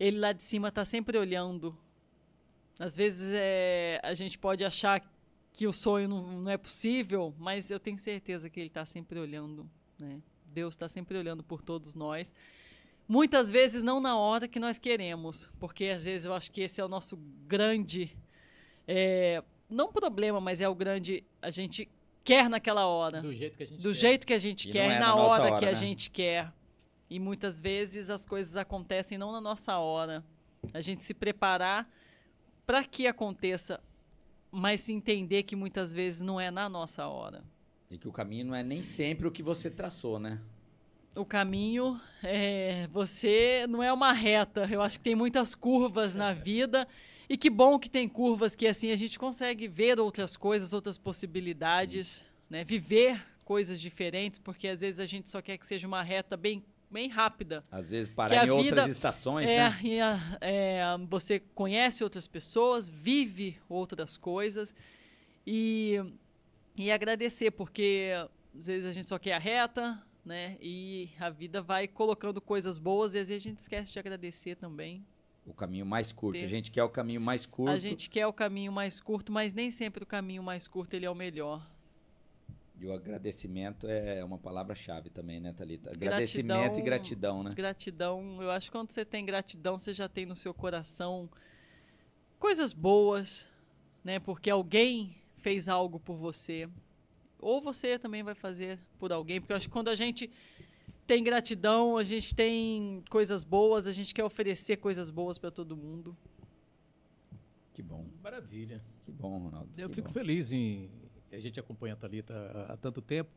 ele lá de cima está sempre olhando. Às vezes é, a gente pode achar que o sonho não, não é possível, mas eu tenho certeza que ele está sempre olhando, né? Deus está sempre olhando por todos nós. Muitas vezes não na hora que nós queremos, porque às vezes eu acho que esse é o nosso grande. É, não problema, mas é o grande. A gente quer naquela hora. Do jeito que a gente do quer. Jeito que a gente e quer, é na, na hora, hora, que né? a gente quer. E muitas vezes as coisas acontecem não na nossa hora. A gente se preparar para que aconteça, mas se entender que muitas vezes não é na nossa hora. E que o caminho não é nem sempre o que você traçou, né? O caminho é você não é uma reta. Eu acho que tem muitas curvas na é. vida. E que bom que tem curvas que assim a gente consegue ver outras coisas, outras possibilidades, Sim. né? Viver coisas diferentes, porque às vezes a gente só quer que seja uma reta bem bem rápida. Às vezes parar em vida, outras estações, é, né? É, é, você conhece outras pessoas, vive outras coisas e e agradecer, porque às vezes a gente só quer a reta, né? E a vida vai colocando coisas boas e às vezes a gente esquece de agradecer também. O caminho mais curto. Ter... A gente quer o caminho mais curto. A gente quer o caminho mais curto, mas nem sempre o caminho mais curto ele é o melhor. E o agradecimento é uma palavra-chave também, né, Thalita? Agradecimento gratidão, e gratidão, né? Gratidão. Eu acho que quando você tem gratidão, você já tem no seu coração coisas boas, né? Porque alguém fez algo por você. Ou você também vai fazer por alguém, porque eu acho que quando a gente tem gratidão, a gente tem coisas boas, a gente quer oferecer coisas boas para todo mundo. Que bom. Maravilha. Que bom, Ronaldo. Eu que fico bom. feliz em. A gente acompanha a Thalita há, tanto tempo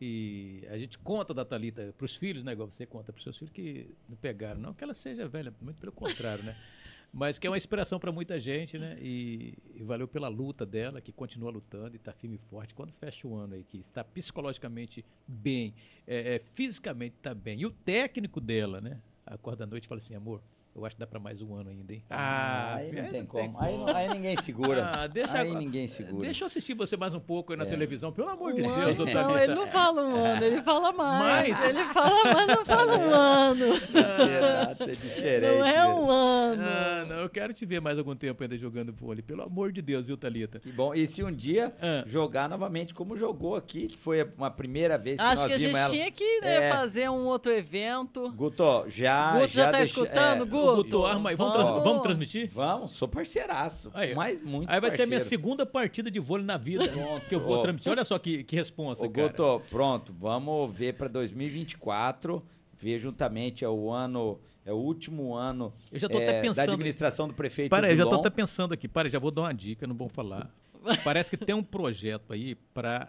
e a gente conta da Thalita para os filhos, né? Igual você conta para os seus filhos que não pegaram. Não que ela seja velha, muito pelo contrário, né? mas que é uma inspiração para muita gente, né? E, e, valeu pela luta dela, que continua lutando e está firme e forte. Quando fecha o ano aí, que está psicologicamente bem, é, é, fisicamente está bem. E o técnico dela, né? Acorda à noite e fala assim, amor, eu acho que dá para mais um ano ainda, hein? Ah, ah aí não, tem, não como. tem, como. Aí, aí ninguém segura. Ah, deixa, aí ninguém segura. Deixa eu assistir você mais um pouco aí na é. televisão, pelo amor um de Deus, Otávio. Não, ele não fala um ano, ele fala mais. mais? Ele fala, mas não fala um ano. Renato, é diferente. Não é um ano. Ah, não, eu quero te ver mais algum tempo ainda jogando vôlei, pelo amor de Deus, viu, Thalita? Que bom. E se um dia ah. jogar novamente como jogou aqui, que foi uma primeira vez que Acho nós que a gente ela. tinha que né, é. fazer um outro evento. Guto, já. Guto já, já tá escutando, Guto? É. Guto Arma. Vamos, vamos. Trans, vamos transmitir? Vamos, sou parceiraço. Aí, mas muito Aí vai parceiro. ser a minha segunda partida de vôlei na vida pronto, que eu vou transmitir. Olha só que, que responsa, cara. Guto, pronto, vamos ver para 2024, ver juntamente é o ano... É o último ano eu já tô é, até pensando, da administração do prefeito. Para, eu já estou até pensando aqui. Para, já vou dar uma dica, não vou falar. Parece que tem um projeto aí para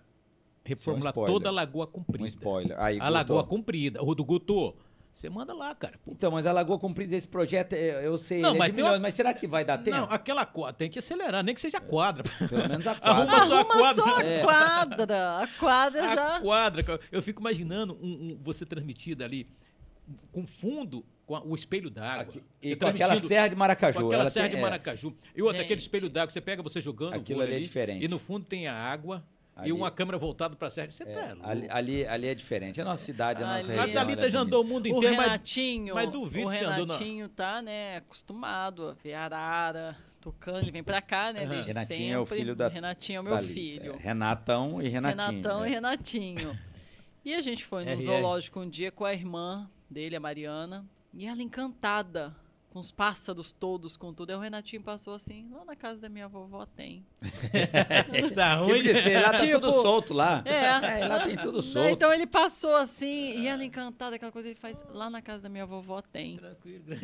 é reformular um toda a Lagoa Comprida. Um spoiler. Aí, a Lagoa Comprida. O do Guto. Você manda lá, cara. Pô. Então, mas a Lagoa Comprida, esse projeto, é, eu sei, não, é mas, é milhões, mas será que vai dar tempo? Não, aquela quadra, tem que acelerar, nem que seja a quadra. É, pelo menos a quadra. Arruma, Arruma só a quadra. Só a, é. quadra. a quadra já... A quadra. Eu fico imaginando um, um, você transmitida ali com fundo, com a, o espelho d'água. E com aquela serra de Maracaju. Com aquela serra tem, de Maracaju. É. E outra, Gente. aquele espelho d'água, você pega você jogando Aquilo ali é diferente. e no fundo tem a água Ali, e uma câmera voltada para a Serra. Você é, tá ali, ali, ali, é diferente. É a nossa cidade, é a nossa ali, região. A é já andou o mundo inteiro, o mas, Renatinho, mas duvido se andou... O Renatinho tá, né, acostumado a ver arara, tucano. Ele vem para cá, né, uhum. desde Renatinho sempre. é o filho da Renatinho é o tá meu filho. É, Renatão e Renatinho. Renatão e né? Renatinho. E a gente foi no zoológico um dia com a irmã dele, a Mariana, e ela encantada com os pássaros todos, com tudo. Aí o Renatinho passou assim, lá na casa da minha vovó tem. tá ruim. Tipo, dizer, lá tá tipo, tudo solto lá. É. é. lá tem tudo né, solto. Então ele passou assim, e ela encantada, aquela coisa, ele faz, lá na casa da minha vovó tem. Tranquilo,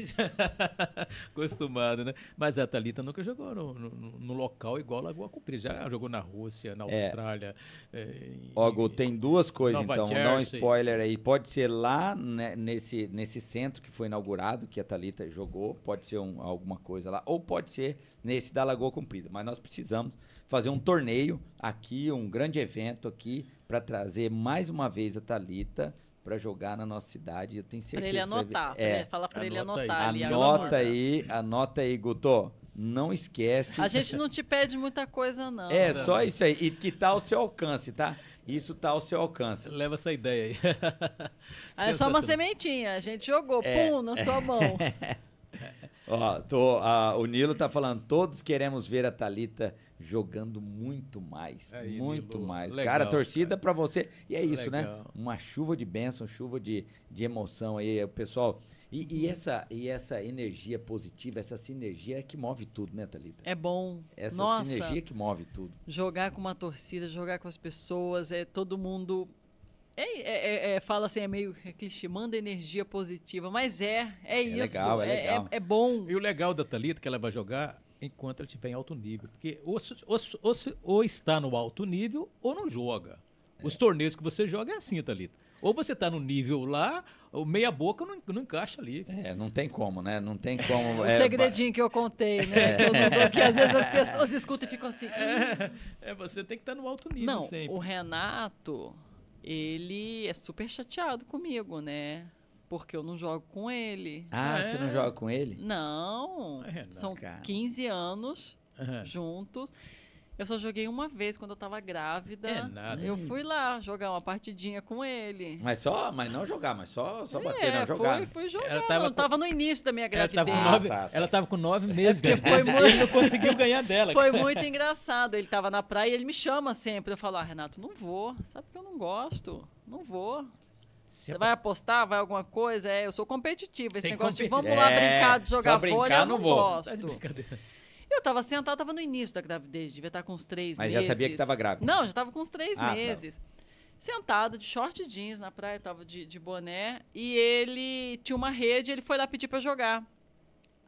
acostumado, né? Mas a Thalita nunca jogou no, no, no local igual a Lagoa Comprida. Já jogou na Rússia, na é. Austrália. É. E, Ogo, tem duas coisas, Nova então. não Vou dar um spoiler aí. Pode ser lá, né, nesse, nesse centro que foi inaugurado, que a Thalita jogou Lagoa, pode ser um, alguma coisa lá, ou pode ser nesse da Lagoa Comprida. Mas nós precisamos fazer um torneio aqui, um grande evento aqui, para trazer mais uma vez a Talita para jogar na nossa cidade. Eu tenho certeza. Para é. ele anotar. É, fala para ele anotar. Aí. Ali, anota aí, anota aí, Guto. Não esquece. A gente não te pede muita coisa, não. É, só isso aí. E que tá ao seu alcance, tá? Isso tá ao seu alcance. Leva essa ideia aí. aí é só uma sementinha. A gente jogou, é. pum, na sua mão. Ó, tô, a, o Nilo tá falando, todos queremos ver a Talita jogando muito mais, Aí, muito Nilo, mais. Legal, cara, torcida para você. E é isso, né? legal. né? Uma chuva de bênção, chuva de, de emoção aí, o pessoal. E, e, essa, e essa energia positiva, essa sinergia é que move tudo, né, Thalita? É bom. Essa Nossa, sinergia que move tudo. Jogar com uma torcida, jogar com as pessoas, é todo mundo é, é, é, é, fala assim, é meio clichê, manda energia positiva, mas é, é, é isso. Legal, é, é legal. É, bom. E o legal da Thalita que ela vai jogar enquanto ela estiver em alto nível. Porque ou, ou, ou, ou está no alto nível ou não joga. Os torneios que você joga é assim, Thalita. Ou você está no nível lá, ou meia boca não, não encaixa ali. É, não tem como, né? Não tem como. o é, segredinho que eu contei, né? que, que, às vezes as pessoas escutam e ficam assim. É, é você tem que estar tá no alto nível não, sempre. O Renato, ele é super chateado comigo, né? Porque eu não jogo com ele. Ah, é. você não joga com ele? Não. É, não São cara. 15 anos uhum. juntos. Eu só joguei uma vez quando eu tava grávida. É nada. Eu fui lá jogar uma partidinha com ele. Mas só, mas não jogar, mas só, só é, bater, não jogar. Foi, foi jogar. Ela tava, não, com... tava no início da minha gravidez. Ela tava com nove, é ela tava com nove meses. É foi muito... Ele não conseguiu ganhar dela. Foi muito engraçado. Ele tava na praia e ele me chama sempre. Eu falo, ah, Renato, não vou. Sabe que eu não gosto. Não vou. Você é vai apostar, vai alguma coisa? É, eu sou competitivo. Esse Tem negócio de vamos lá é, brincar, de jogar só brincar, vôlei, eu não, não gosto. Tá de brincadeira. Eu estava sentada, estava no início da gravidez, devia estar tá com uns três Mas meses. Mas já sabia que estava grávida? Não, já estava com uns três ah, tá. meses. Tá. Sentado, de short jeans na praia, estava de, de, boné. E ele tinha uma rede, ele foi lá pedir para jogar.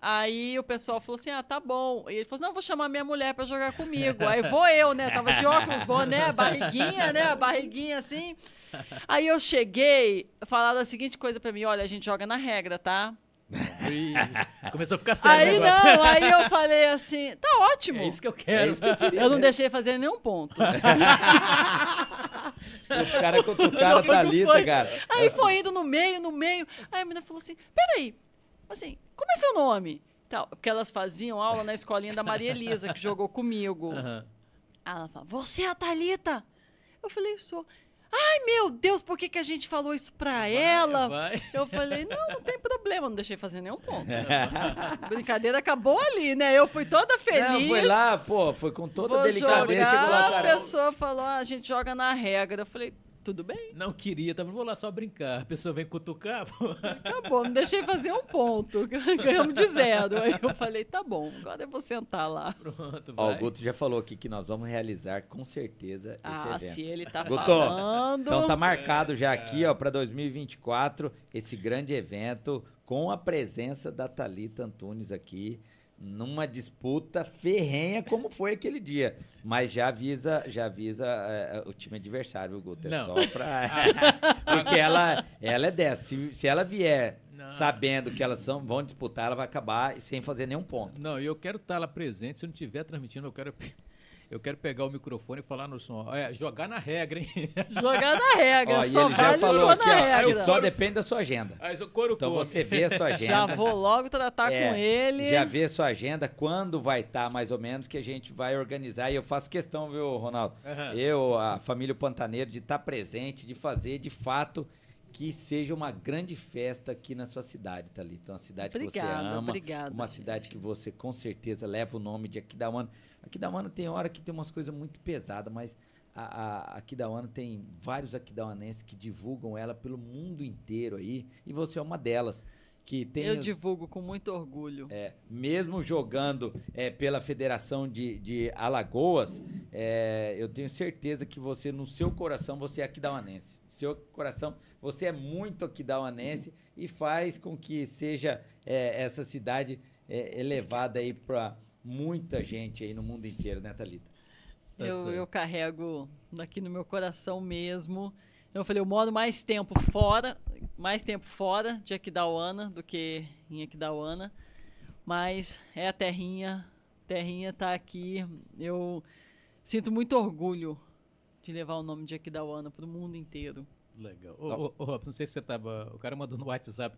Aí o pessoal falou assim: ah, tá bom. E ele falou assim: não, vou chamar minha mulher para jogar comigo. Aí vou eu, né? Tava de óculos, boné, barriguinha, né? Barriguinha assim. Aí eu cheguei, falaram a seguinte coisa para mim: olha, a gente joga na regra, tá? começou a ficar sério. Aí não, aí eu falei assim: tá ótimo. É isso que eu quero. É que eu, queria, eu, não né? deixei fazer nenhum ponto. Os caras cutucaram a Thalita, cara. Tá tá aí assim. foi indo no meio, no meio. Aí a menina falou assim: peraí, assim, como é seu nome? Tal, porque elas faziam aula na escolinha da Maria Elisa, que jogou comigo. Uhum. Aí ela fala: você é a Thalita? Eu falei: sou. Ai, meu Deus, por que, que a gente falou isso pra vai, ela? Vai. Eu falei, não, não tem problema, não deixei fazer nenhum ponto. Brincadeira acabou ali, né? Eu fui toda feliz. Não, foi lá, pô, foi com toda Vou delicadeza. Jogar, lá, a pessoa falou, ah, a gente joga na regra. Eu falei, tudo bem. Não queria, tava, vou lá só brincar. A pessoa vem cutucar, pô. Acabou, tá não deixei fazer um ponto. Ganhamos de zero. Aí eu falei, tá bom, agora eu vou sentar lá. Pronto, vai. Ó, o Guto já falou aqui que nós vamos realizar com certeza esse ah, evento. se ele tá Guto, falando... Então tá marcado já aqui, é. ó, para 2024, esse grande evento com a presença da Thalita Antunes aqui numa disputa ferrenha como foi aquele dia. Mas já avisa, já avisa uh, o time adversário, o Guter, é Não. só pra... Ah, Porque ela, ela é dessa. Se, se ela vier Não. sabendo que elas são, vão disputar, ela vai acabar sem fazer nenhum ponto. Não, eu quero estar lá presente. Se eu não estiver transmitindo, eu quero eu quero pegar o microfone e falar no som. É, jogar na regra, hein? Jogar na regra. Ó, só ele já falou aqui, ó, só depende da sua agenda. Ah, é Coro, então come. você vê a sua agenda. Já vou logo tratar é, com ele. Já vê a sua agenda, quando vai estar tá, mais ou menos, que a gente vai organizar. E eu faço questão, viu, Ronaldo? Uhum. Eu, a família Pantaneiro, de estar tá presente, de fazer de fato que seja uma grande festa aqui na sua cidade, Thalita. Tá então, uma cidade obrigada, que você ama. Obrigada, uma cidade que você com certeza leva o nome de aqui da mano. Aqui da Mana tem hora que tem umas coisas muito pesadas, mas a, a Aquidauana tem vários aquidauanenses que divulgam ela pelo mundo inteiro aí, e você é uma delas. Que tem Eu os, divulgo com muito orgulho. É, mesmo jogando é, pela Federação de, de Alagoas, é, eu tenho certeza que você, no seu coração, você é aquidauanense. No seu coração, você é muito aquidauanense e faz com que seja é, essa cidade é, elevada aí para muita gente aí no mundo inteiro, né, Thalita? Eu, tá eu carrego aqui no meu coração mesmo. Eu falei, eu moro mais tempo fora, mais tempo fora de Aquidauana do que em Aquidauana. Mas é a terrinha, terrinha tá aqui. Eu sinto muito orgulho de levar o nome de Aquidauana para o mundo inteiro. Legal. Ô, não sei se você tava. O cara mandou no WhatsApp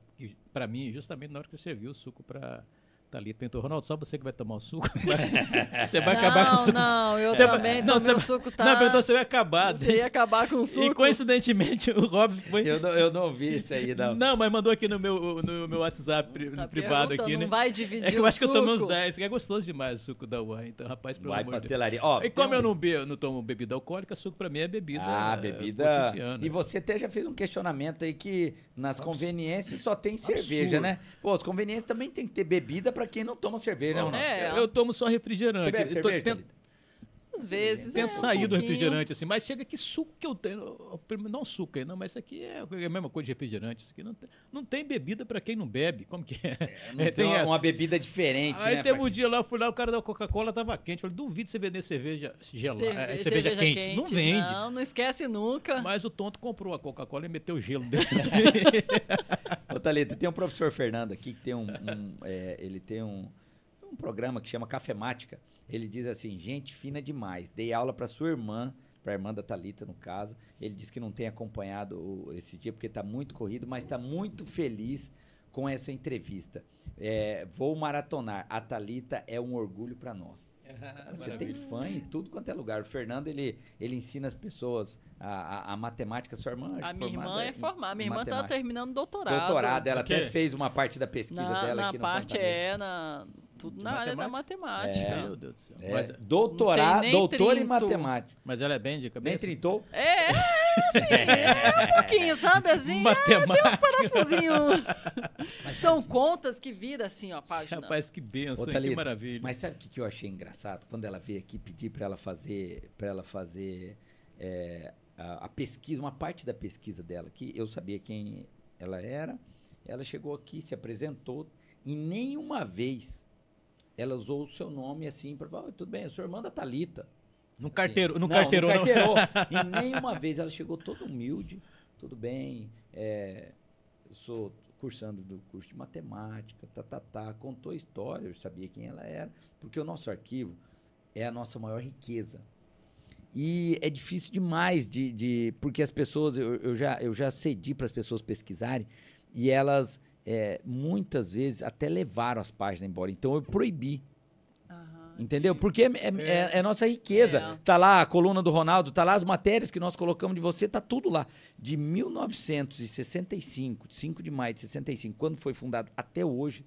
para mim, justamente na hora que você viu o suco para Thalita tá tentou Ronaldo, só você que vai tomar o suco? você vai não, acabar com o suco? Não, eu você também, vai... não, você... suco tá... Não, perguntou, você vai acabar. Você ia acabar com o suco? E coincidentemente, o Robson foi... Eu não, eu não vi isso aí, não. não, mas mandou aqui no meu, no meu WhatsApp pri... tá privado aqui, né? não vai dividir É que eu acho suco. que eu tomei uns 10, que é gostoso demais o suco da uai então, rapaz, pelo vai amor pastelaria. De... Ó, e como um... eu não, be... não tomo bebida alcoólica, suco pra mim é bebida Ah, eh, bebida... Cotidiana. E você até já fez um questionamento aí que nas conveniências só tem cerveja, Absurdo. né? Pô, as conveniências também tem que ter bebida pra para quem não toma cerveja, né? não. É, eu tomo só refrigerante. Você bebe cerveja, tô, tento... Às vezes. Tento é, sair um do refrigerante, assim, mas chega que suco que eu tenho. Não suco aí, não, mas isso aqui é, é a mesma coisa de refrigerante. Isso aqui não tem, não tem bebida para quem não bebe. Como que é? é não é, tem, uma, uma, bebida diferente. Aí né, teve um dia lá, eu fui lá, o cara da Coca-Cola tava quente. Falei, duvido você vender cerveja gelada. Cerveja, é, cerveja, cerveja quente. quente. Não vende. Não, não esquece nunca. Mas o tonto comprou a Coca-Cola e meteu gelo dentro. Ô, Thalita, tem um professor Fernando aqui que tem um. um é, ele tem um programa que chama Cafemática. Ele diz assim: gente fina demais. Dei aula para sua irmã, para a irmã da Talita no caso. Ele diz que não tem acompanhado o, esse dia porque está muito corrido, mas está muito feliz com essa entrevista. É, vou maratonar. A Talita é um orgulho para nós. Cara, você tem fã em tudo quanto é lugar. O Fernando, ele, ele ensina as pessoas a, a, a matemática. Sua irmã é A minha irmã é formada. Minha irmã está terminando doutorado. Doutorado. Ela até fez uma parte da pesquisa na, dela na aqui parte é, na, tudo na área da matemática. É. Meu Deus do céu. É. Mas, doutorado, doutor em matemática. Mas ela é bem de cabeça? Nem trintou? É, é assim, é um pouquinho, sabe? Assim, matemática. É, tem uns parafusinhos. São contas que viram assim, ó, a página. Rapaz, que benção, que maravilha. Mas sabe o que, que eu achei engraçado? Quando ela veio aqui pedir para ela fazer, pra ela fazer é, a, a pesquisa, uma parte da pesquisa dela aqui, eu sabia quem ela era, ela chegou aqui, se apresentou, e nenhuma vez ela usou o seu nome assim para falar, tudo bem, eu sou irmã da Talita. No assim, carteiro, no não, carteiro, não carteirou. e nenhuma vez ela chegou toda humilde, tudo bem, é, sou cursando do curso de matemática, tá, tá, tá, contou a história, eu sabia quem ela era, porque o nosso arquivo é a nossa maior riqueza. E é difícil demais de, de porque as pessoas, eu, eu já, eu já cedi para as pessoas pesquisarem e elas é, muitas vezes até levaram as páginas embora. Então eu proibi. Entendeu? Porque é, é, é, é, é nossa riqueza. É. Tá lá a coluna do Ronaldo, tá lá as matérias que nós colocamos de você, tá tudo lá. De 1965, 5 de maio de 65, quando foi fundado até hoje,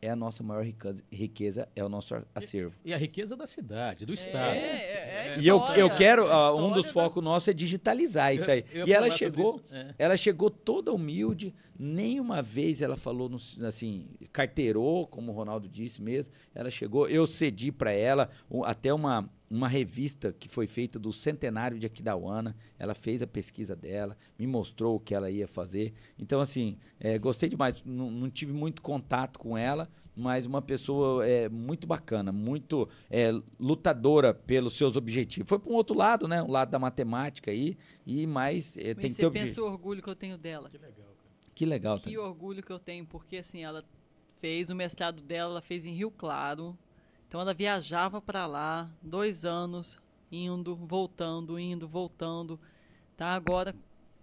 é a nossa maior riqueza, é o nosso acervo. E, e, a riqueza da cidade, do é, Estado. É, é, é história, e eu, eu quero, uh, um dos focos da... nossos é digitalizar isso aí. Eu, eu e ela chegou, é. ela chegou toda humilde, nenhuma vez ela falou, no, assim, carteirou, como o Ronaldo disse mesmo. Ela chegou, eu cedi para ela um, até uma, uma revista que foi feita do centenário de Aquidauana. Ela fez a pesquisa dela, me mostrou o que ela ia fazer. Então, assim, é, gostei demais. N não tive muito contato com ela, mas uma pessoa é, muito bacana, muito é, lutadora pelos seus objetivos. Foi para um outro lado, né? O lado da matemática aí, e mais é, que ter pensa o orgulho que eu tenho dela. Que legal, cara. Que legal. Que também. Tá? orgulho que eu tenho, porque assim, ela fez o mestrado dela, ela fez em Rio Claro, então ela viajava para lá dois anos, indo, voltando, indo, voltando. Tá? Agora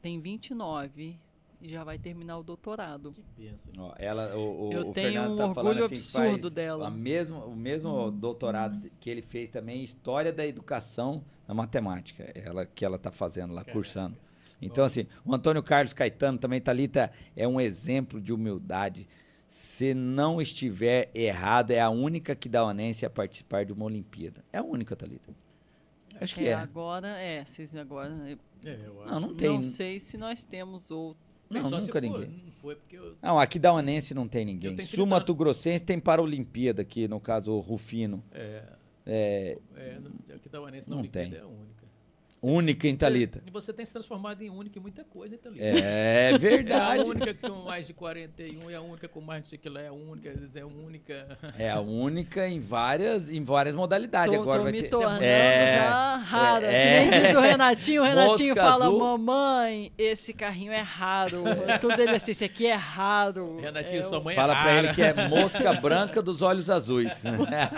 tem 29 e já vai terminar o doutorado. Que bênção. Ela, o, o, Eu o tenho Fernando um tá orgulho assim, absurdo dela. A mesmo, o mesmo hum. doutorado que ele fez também em História da Educação na Matemática, ela que ela está fazendo lá, Caraca. cursando. É então, assim, o Antônio Carlos Caetano também, Thalita, tá tá, é um exemplo de humildade se não estiver errado, é a única que dá onência a participar de uma Olimpíada. É a única, Thalita. Acho que é. é. Agora, é. Vocês agora... É, eu não, não tem. Não sei se nós temos outro. Não, Só nunca ninguém. não, foi eu... não, aqui da Onense não tem ninguém. Suma Mato Grossense tem Paralimpíada aqui, no caso, o Rufino. É. É, é aqui da Onense não, não tem. É a única. Única em Talita. E você tem se transformado em única em muita coisa, Talita. É, é verdade. É a única com mais de 41, é a única com mais de sei que lá, é a única, é a única. É a única em várias, em várias modalidades. Tô, Agora tô vai me ter. Tornando é, já raro. É, Nem diz o é. Renatinho, o Renatinho fala: azul. mamãe, esse carrinho é raro. Tudo ele assim, esse aqui é raro. Renatinho, é, sua mãe é Fala é pra ele que é mosca branca dos olhos azuis.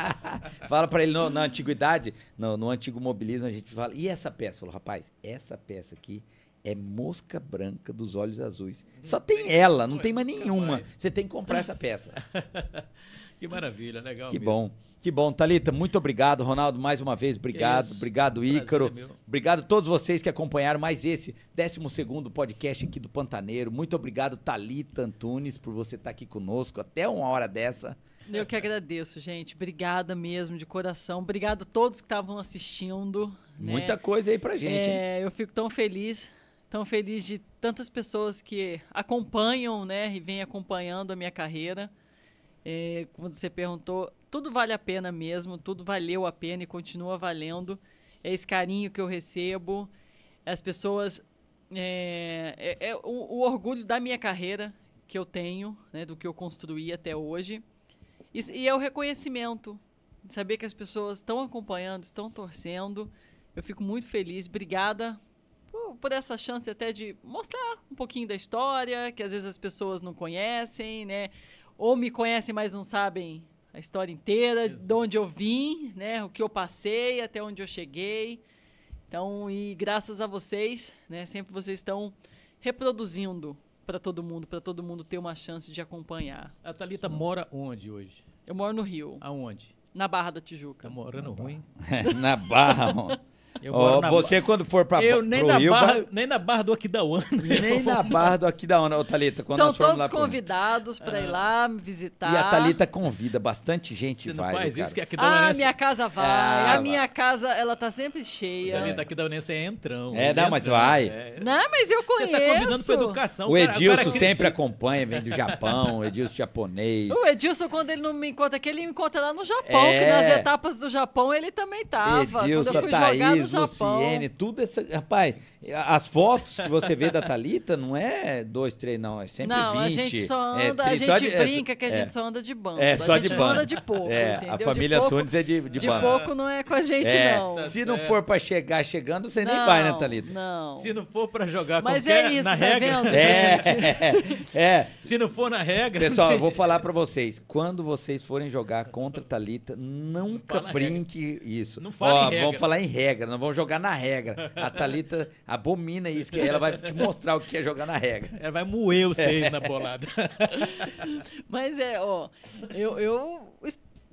fala pra ele no, na antiguidade, no, no antigo mobilismo, a gente fala, e essa peça? peça. Falou, rapaz, essa peça aqui é mosca branca dos olhos azuis. Não Só tem, tem ela, não tem mais nenhuma. Mais. Você tem que comprar essa peça. que maravilha, legal. Que mesmo. bom. Que bom, Talita, muito obrigado, Ronaldo, mais uma vez, obrigado, Isso. obrigado Ícaro. É obrigado a todos vocês que acompanharam mais esse 12º podcast aqui do Pantaneiro. Muito obrigado, Talita Antunes, por você estar aqui conosco até uma hora dessa. Eu que agradeço, gente. Obrigada mesmo, de coração. Obrigado a todos que estavam assistindo. Né? Muita né? coisa aí pra gente. É, eu fico tão feliz, tão feliz de tantas pessoas que acompanham, né, e vêm acompanhando a minha carreira. É, quando você perguntou, tudo vale a pena mesmo, tudo valeu a pena e continua valendo. É esse carinho que eu recebo, as pessoas. É, é, é o, o orgulho da minha carreira que eu tenho, né, do que eu construí até hoje. E, e é o reconhecimento. De saber que as pessoas estão acompanhando, estão torcendo. Eu fico muito feliz. Obrigada por, por, essa chance até de mostrar um pouquinho da história, que às vezes as pessoas não conhecem, né? Ou me conhecem, mas não sabem a história inteira, Isso. de onde eu vim, né? O que eu passei, até onde eu cheguei. Então, e graças a vocês, né? Sempre vocês estão reproduzindo para todo mundo, para todo mundo ter uma chance de acompanhar. A Thalita mora onde hoje? Eu moro no Rio. Aonde? Na Barra da Tijuca. Tá morando ruim? na Barra, mano. Oh, você ba... quando for pra Eu nem, na Rio, barra, vai... nem na Barra do Aquidauana. Nem na Barra do Aquidauana, ô Thalita. Quando Estão todos lá convidados pra... ir ah. lá me visitar. E a Thalita convida, bastante gente você vai. Não né, faz isso, que a Ah, minha casa vai. É, a minha casa, ela tá sempre cheia. A Thalita Aquidauanense é entrão. É, não, mas né? vai. É. Não, mas eu conheço. Você tá convidando pra educação. O Edilson cara, sempre acompanha, vem do Japão, o Edilson japonês. O Edilson, quando ele não me encontra aqui, ele me encontra lá no Japão, é. que nas etapas do Japão ele também tava. Edilson, quando eu fui Thaís, Luciene, tudo esse. Rapaz, as fotos que você vê da Talita não é dois, três, não. É sempre não, 20. Não, a é. gente só anda, é, a gente de, brinca é, que a gente é, só anda de banda. É, só a gente de anda de pouco, é, A família Tunes é de, de, de De pouco não é com a gente, é. não. Se não for para chegar chegando, você não, nem vai, né, Thalita? Não. Se não for para jogar Mas qualquer, é isso, na tá regra. Vendo, é, Se não for na regra. Pessoal, eu vou falar para vocês. Quando vocês forem jogar contra a Thalita, nunca brinque isso. Não fala Ó, Vamos falar em regra, não vamos jogar na regra. A Thalita. A abomina isso, que ela vai te mostrar o que é jogar na regra. Ela vai moer vocês é. na bolada. Mas é, ó, eu, eu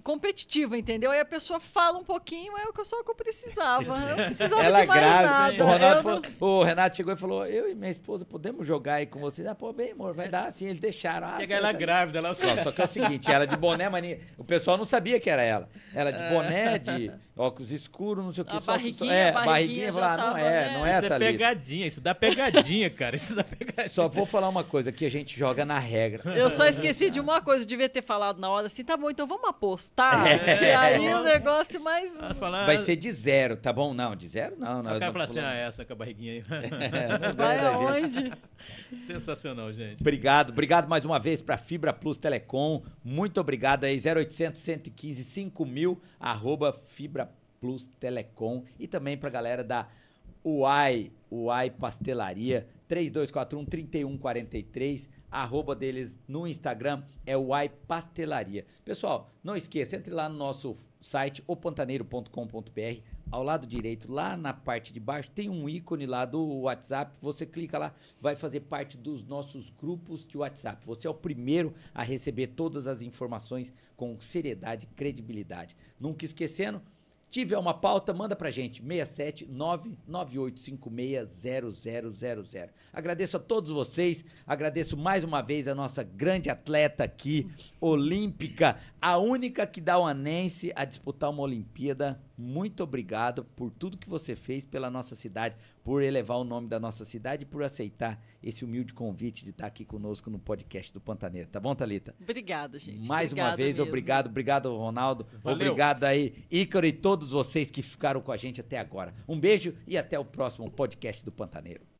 competitiva, entendeu? Aí a pessoa fala um pouquinho, é o que eu só que eu precisava. Né? Eu precisava Ela de mais grave. nada. O, falou, não... o Renato chegou e falou: Eu e minha esposa podemos jogar aí com vocês. Ah, pô, bem, amor, vai dar assim. Eles deixaram. Ah, Chega ela tá... grávida, ela só. Só que é o seguinte, ela de boné, mania. O pessoal não sabia que era ela. Ela de boné, de óculos escuros, não sei o que. A só, barriguinha, só, é, barriguinha, barriguinha falar, ah, não é, né? não é, Isso é Thalita. é pegadinha, isso dá pegadinha, cara. Isso dá pegadinha. Só vou falar uma coisa que a gente joga na regra. Eu só esqueci de uma coisa, eu devia ter falado na hora assim, tá bom, então vamos apostar tá É. E aí é. o negócio mais. Falar... Vai ah, ser de zero, tá bom? Não, de zero não. não o cara fala assim: ah, é essa com a barriguinha aí. É, Vai aonde? Sensacional, gente. Obrigado, obrigado mais uma vez para Fibra Plus Telecom. Muito obrigado aí, 0800 115 5000, arroba Fibra Plus Telecom. E também para galera da UAI, UAI Pastelaria, 3241 3143 arroba deles no Instagram é o Pastelaria. Pessoal, não esqueça, entre lá no nosso site opantaneiro.com.br. Ao lado direito, lá na parte de baixo, tem um ícone lá do WhatsApp. Você clica lá, vai fazer parte dos nossos grupos de WhatsApp. Você é o primeiro a receber todas as informações com seriedade e credibilidade. Nunca esquecendo, tiver uma pauta, manda pra gente, 67998560000. Agradeço a todos vocês, agradeço mais uma vez a nossa grande atleta aqui, olímpica, a única que dá o anense a disputar uma Olimpíada. Muito obrigado por tudo que você fez pela nossa cidade, por elevar o nome da nossa cidade e por aceitar esse humilde convite de estar aqui conosco no podcast do Pantaneiro. Tá bom, Thalita? Obrigada, gente. Mais uma vez, mesmo. obrigado, obrigado, Ronaldo. Valeu. Obrigado aí, Ícaro e todos vocês que ficaram com a gente até agora. Um beijo e até o próximo podcast do Pantaneiro.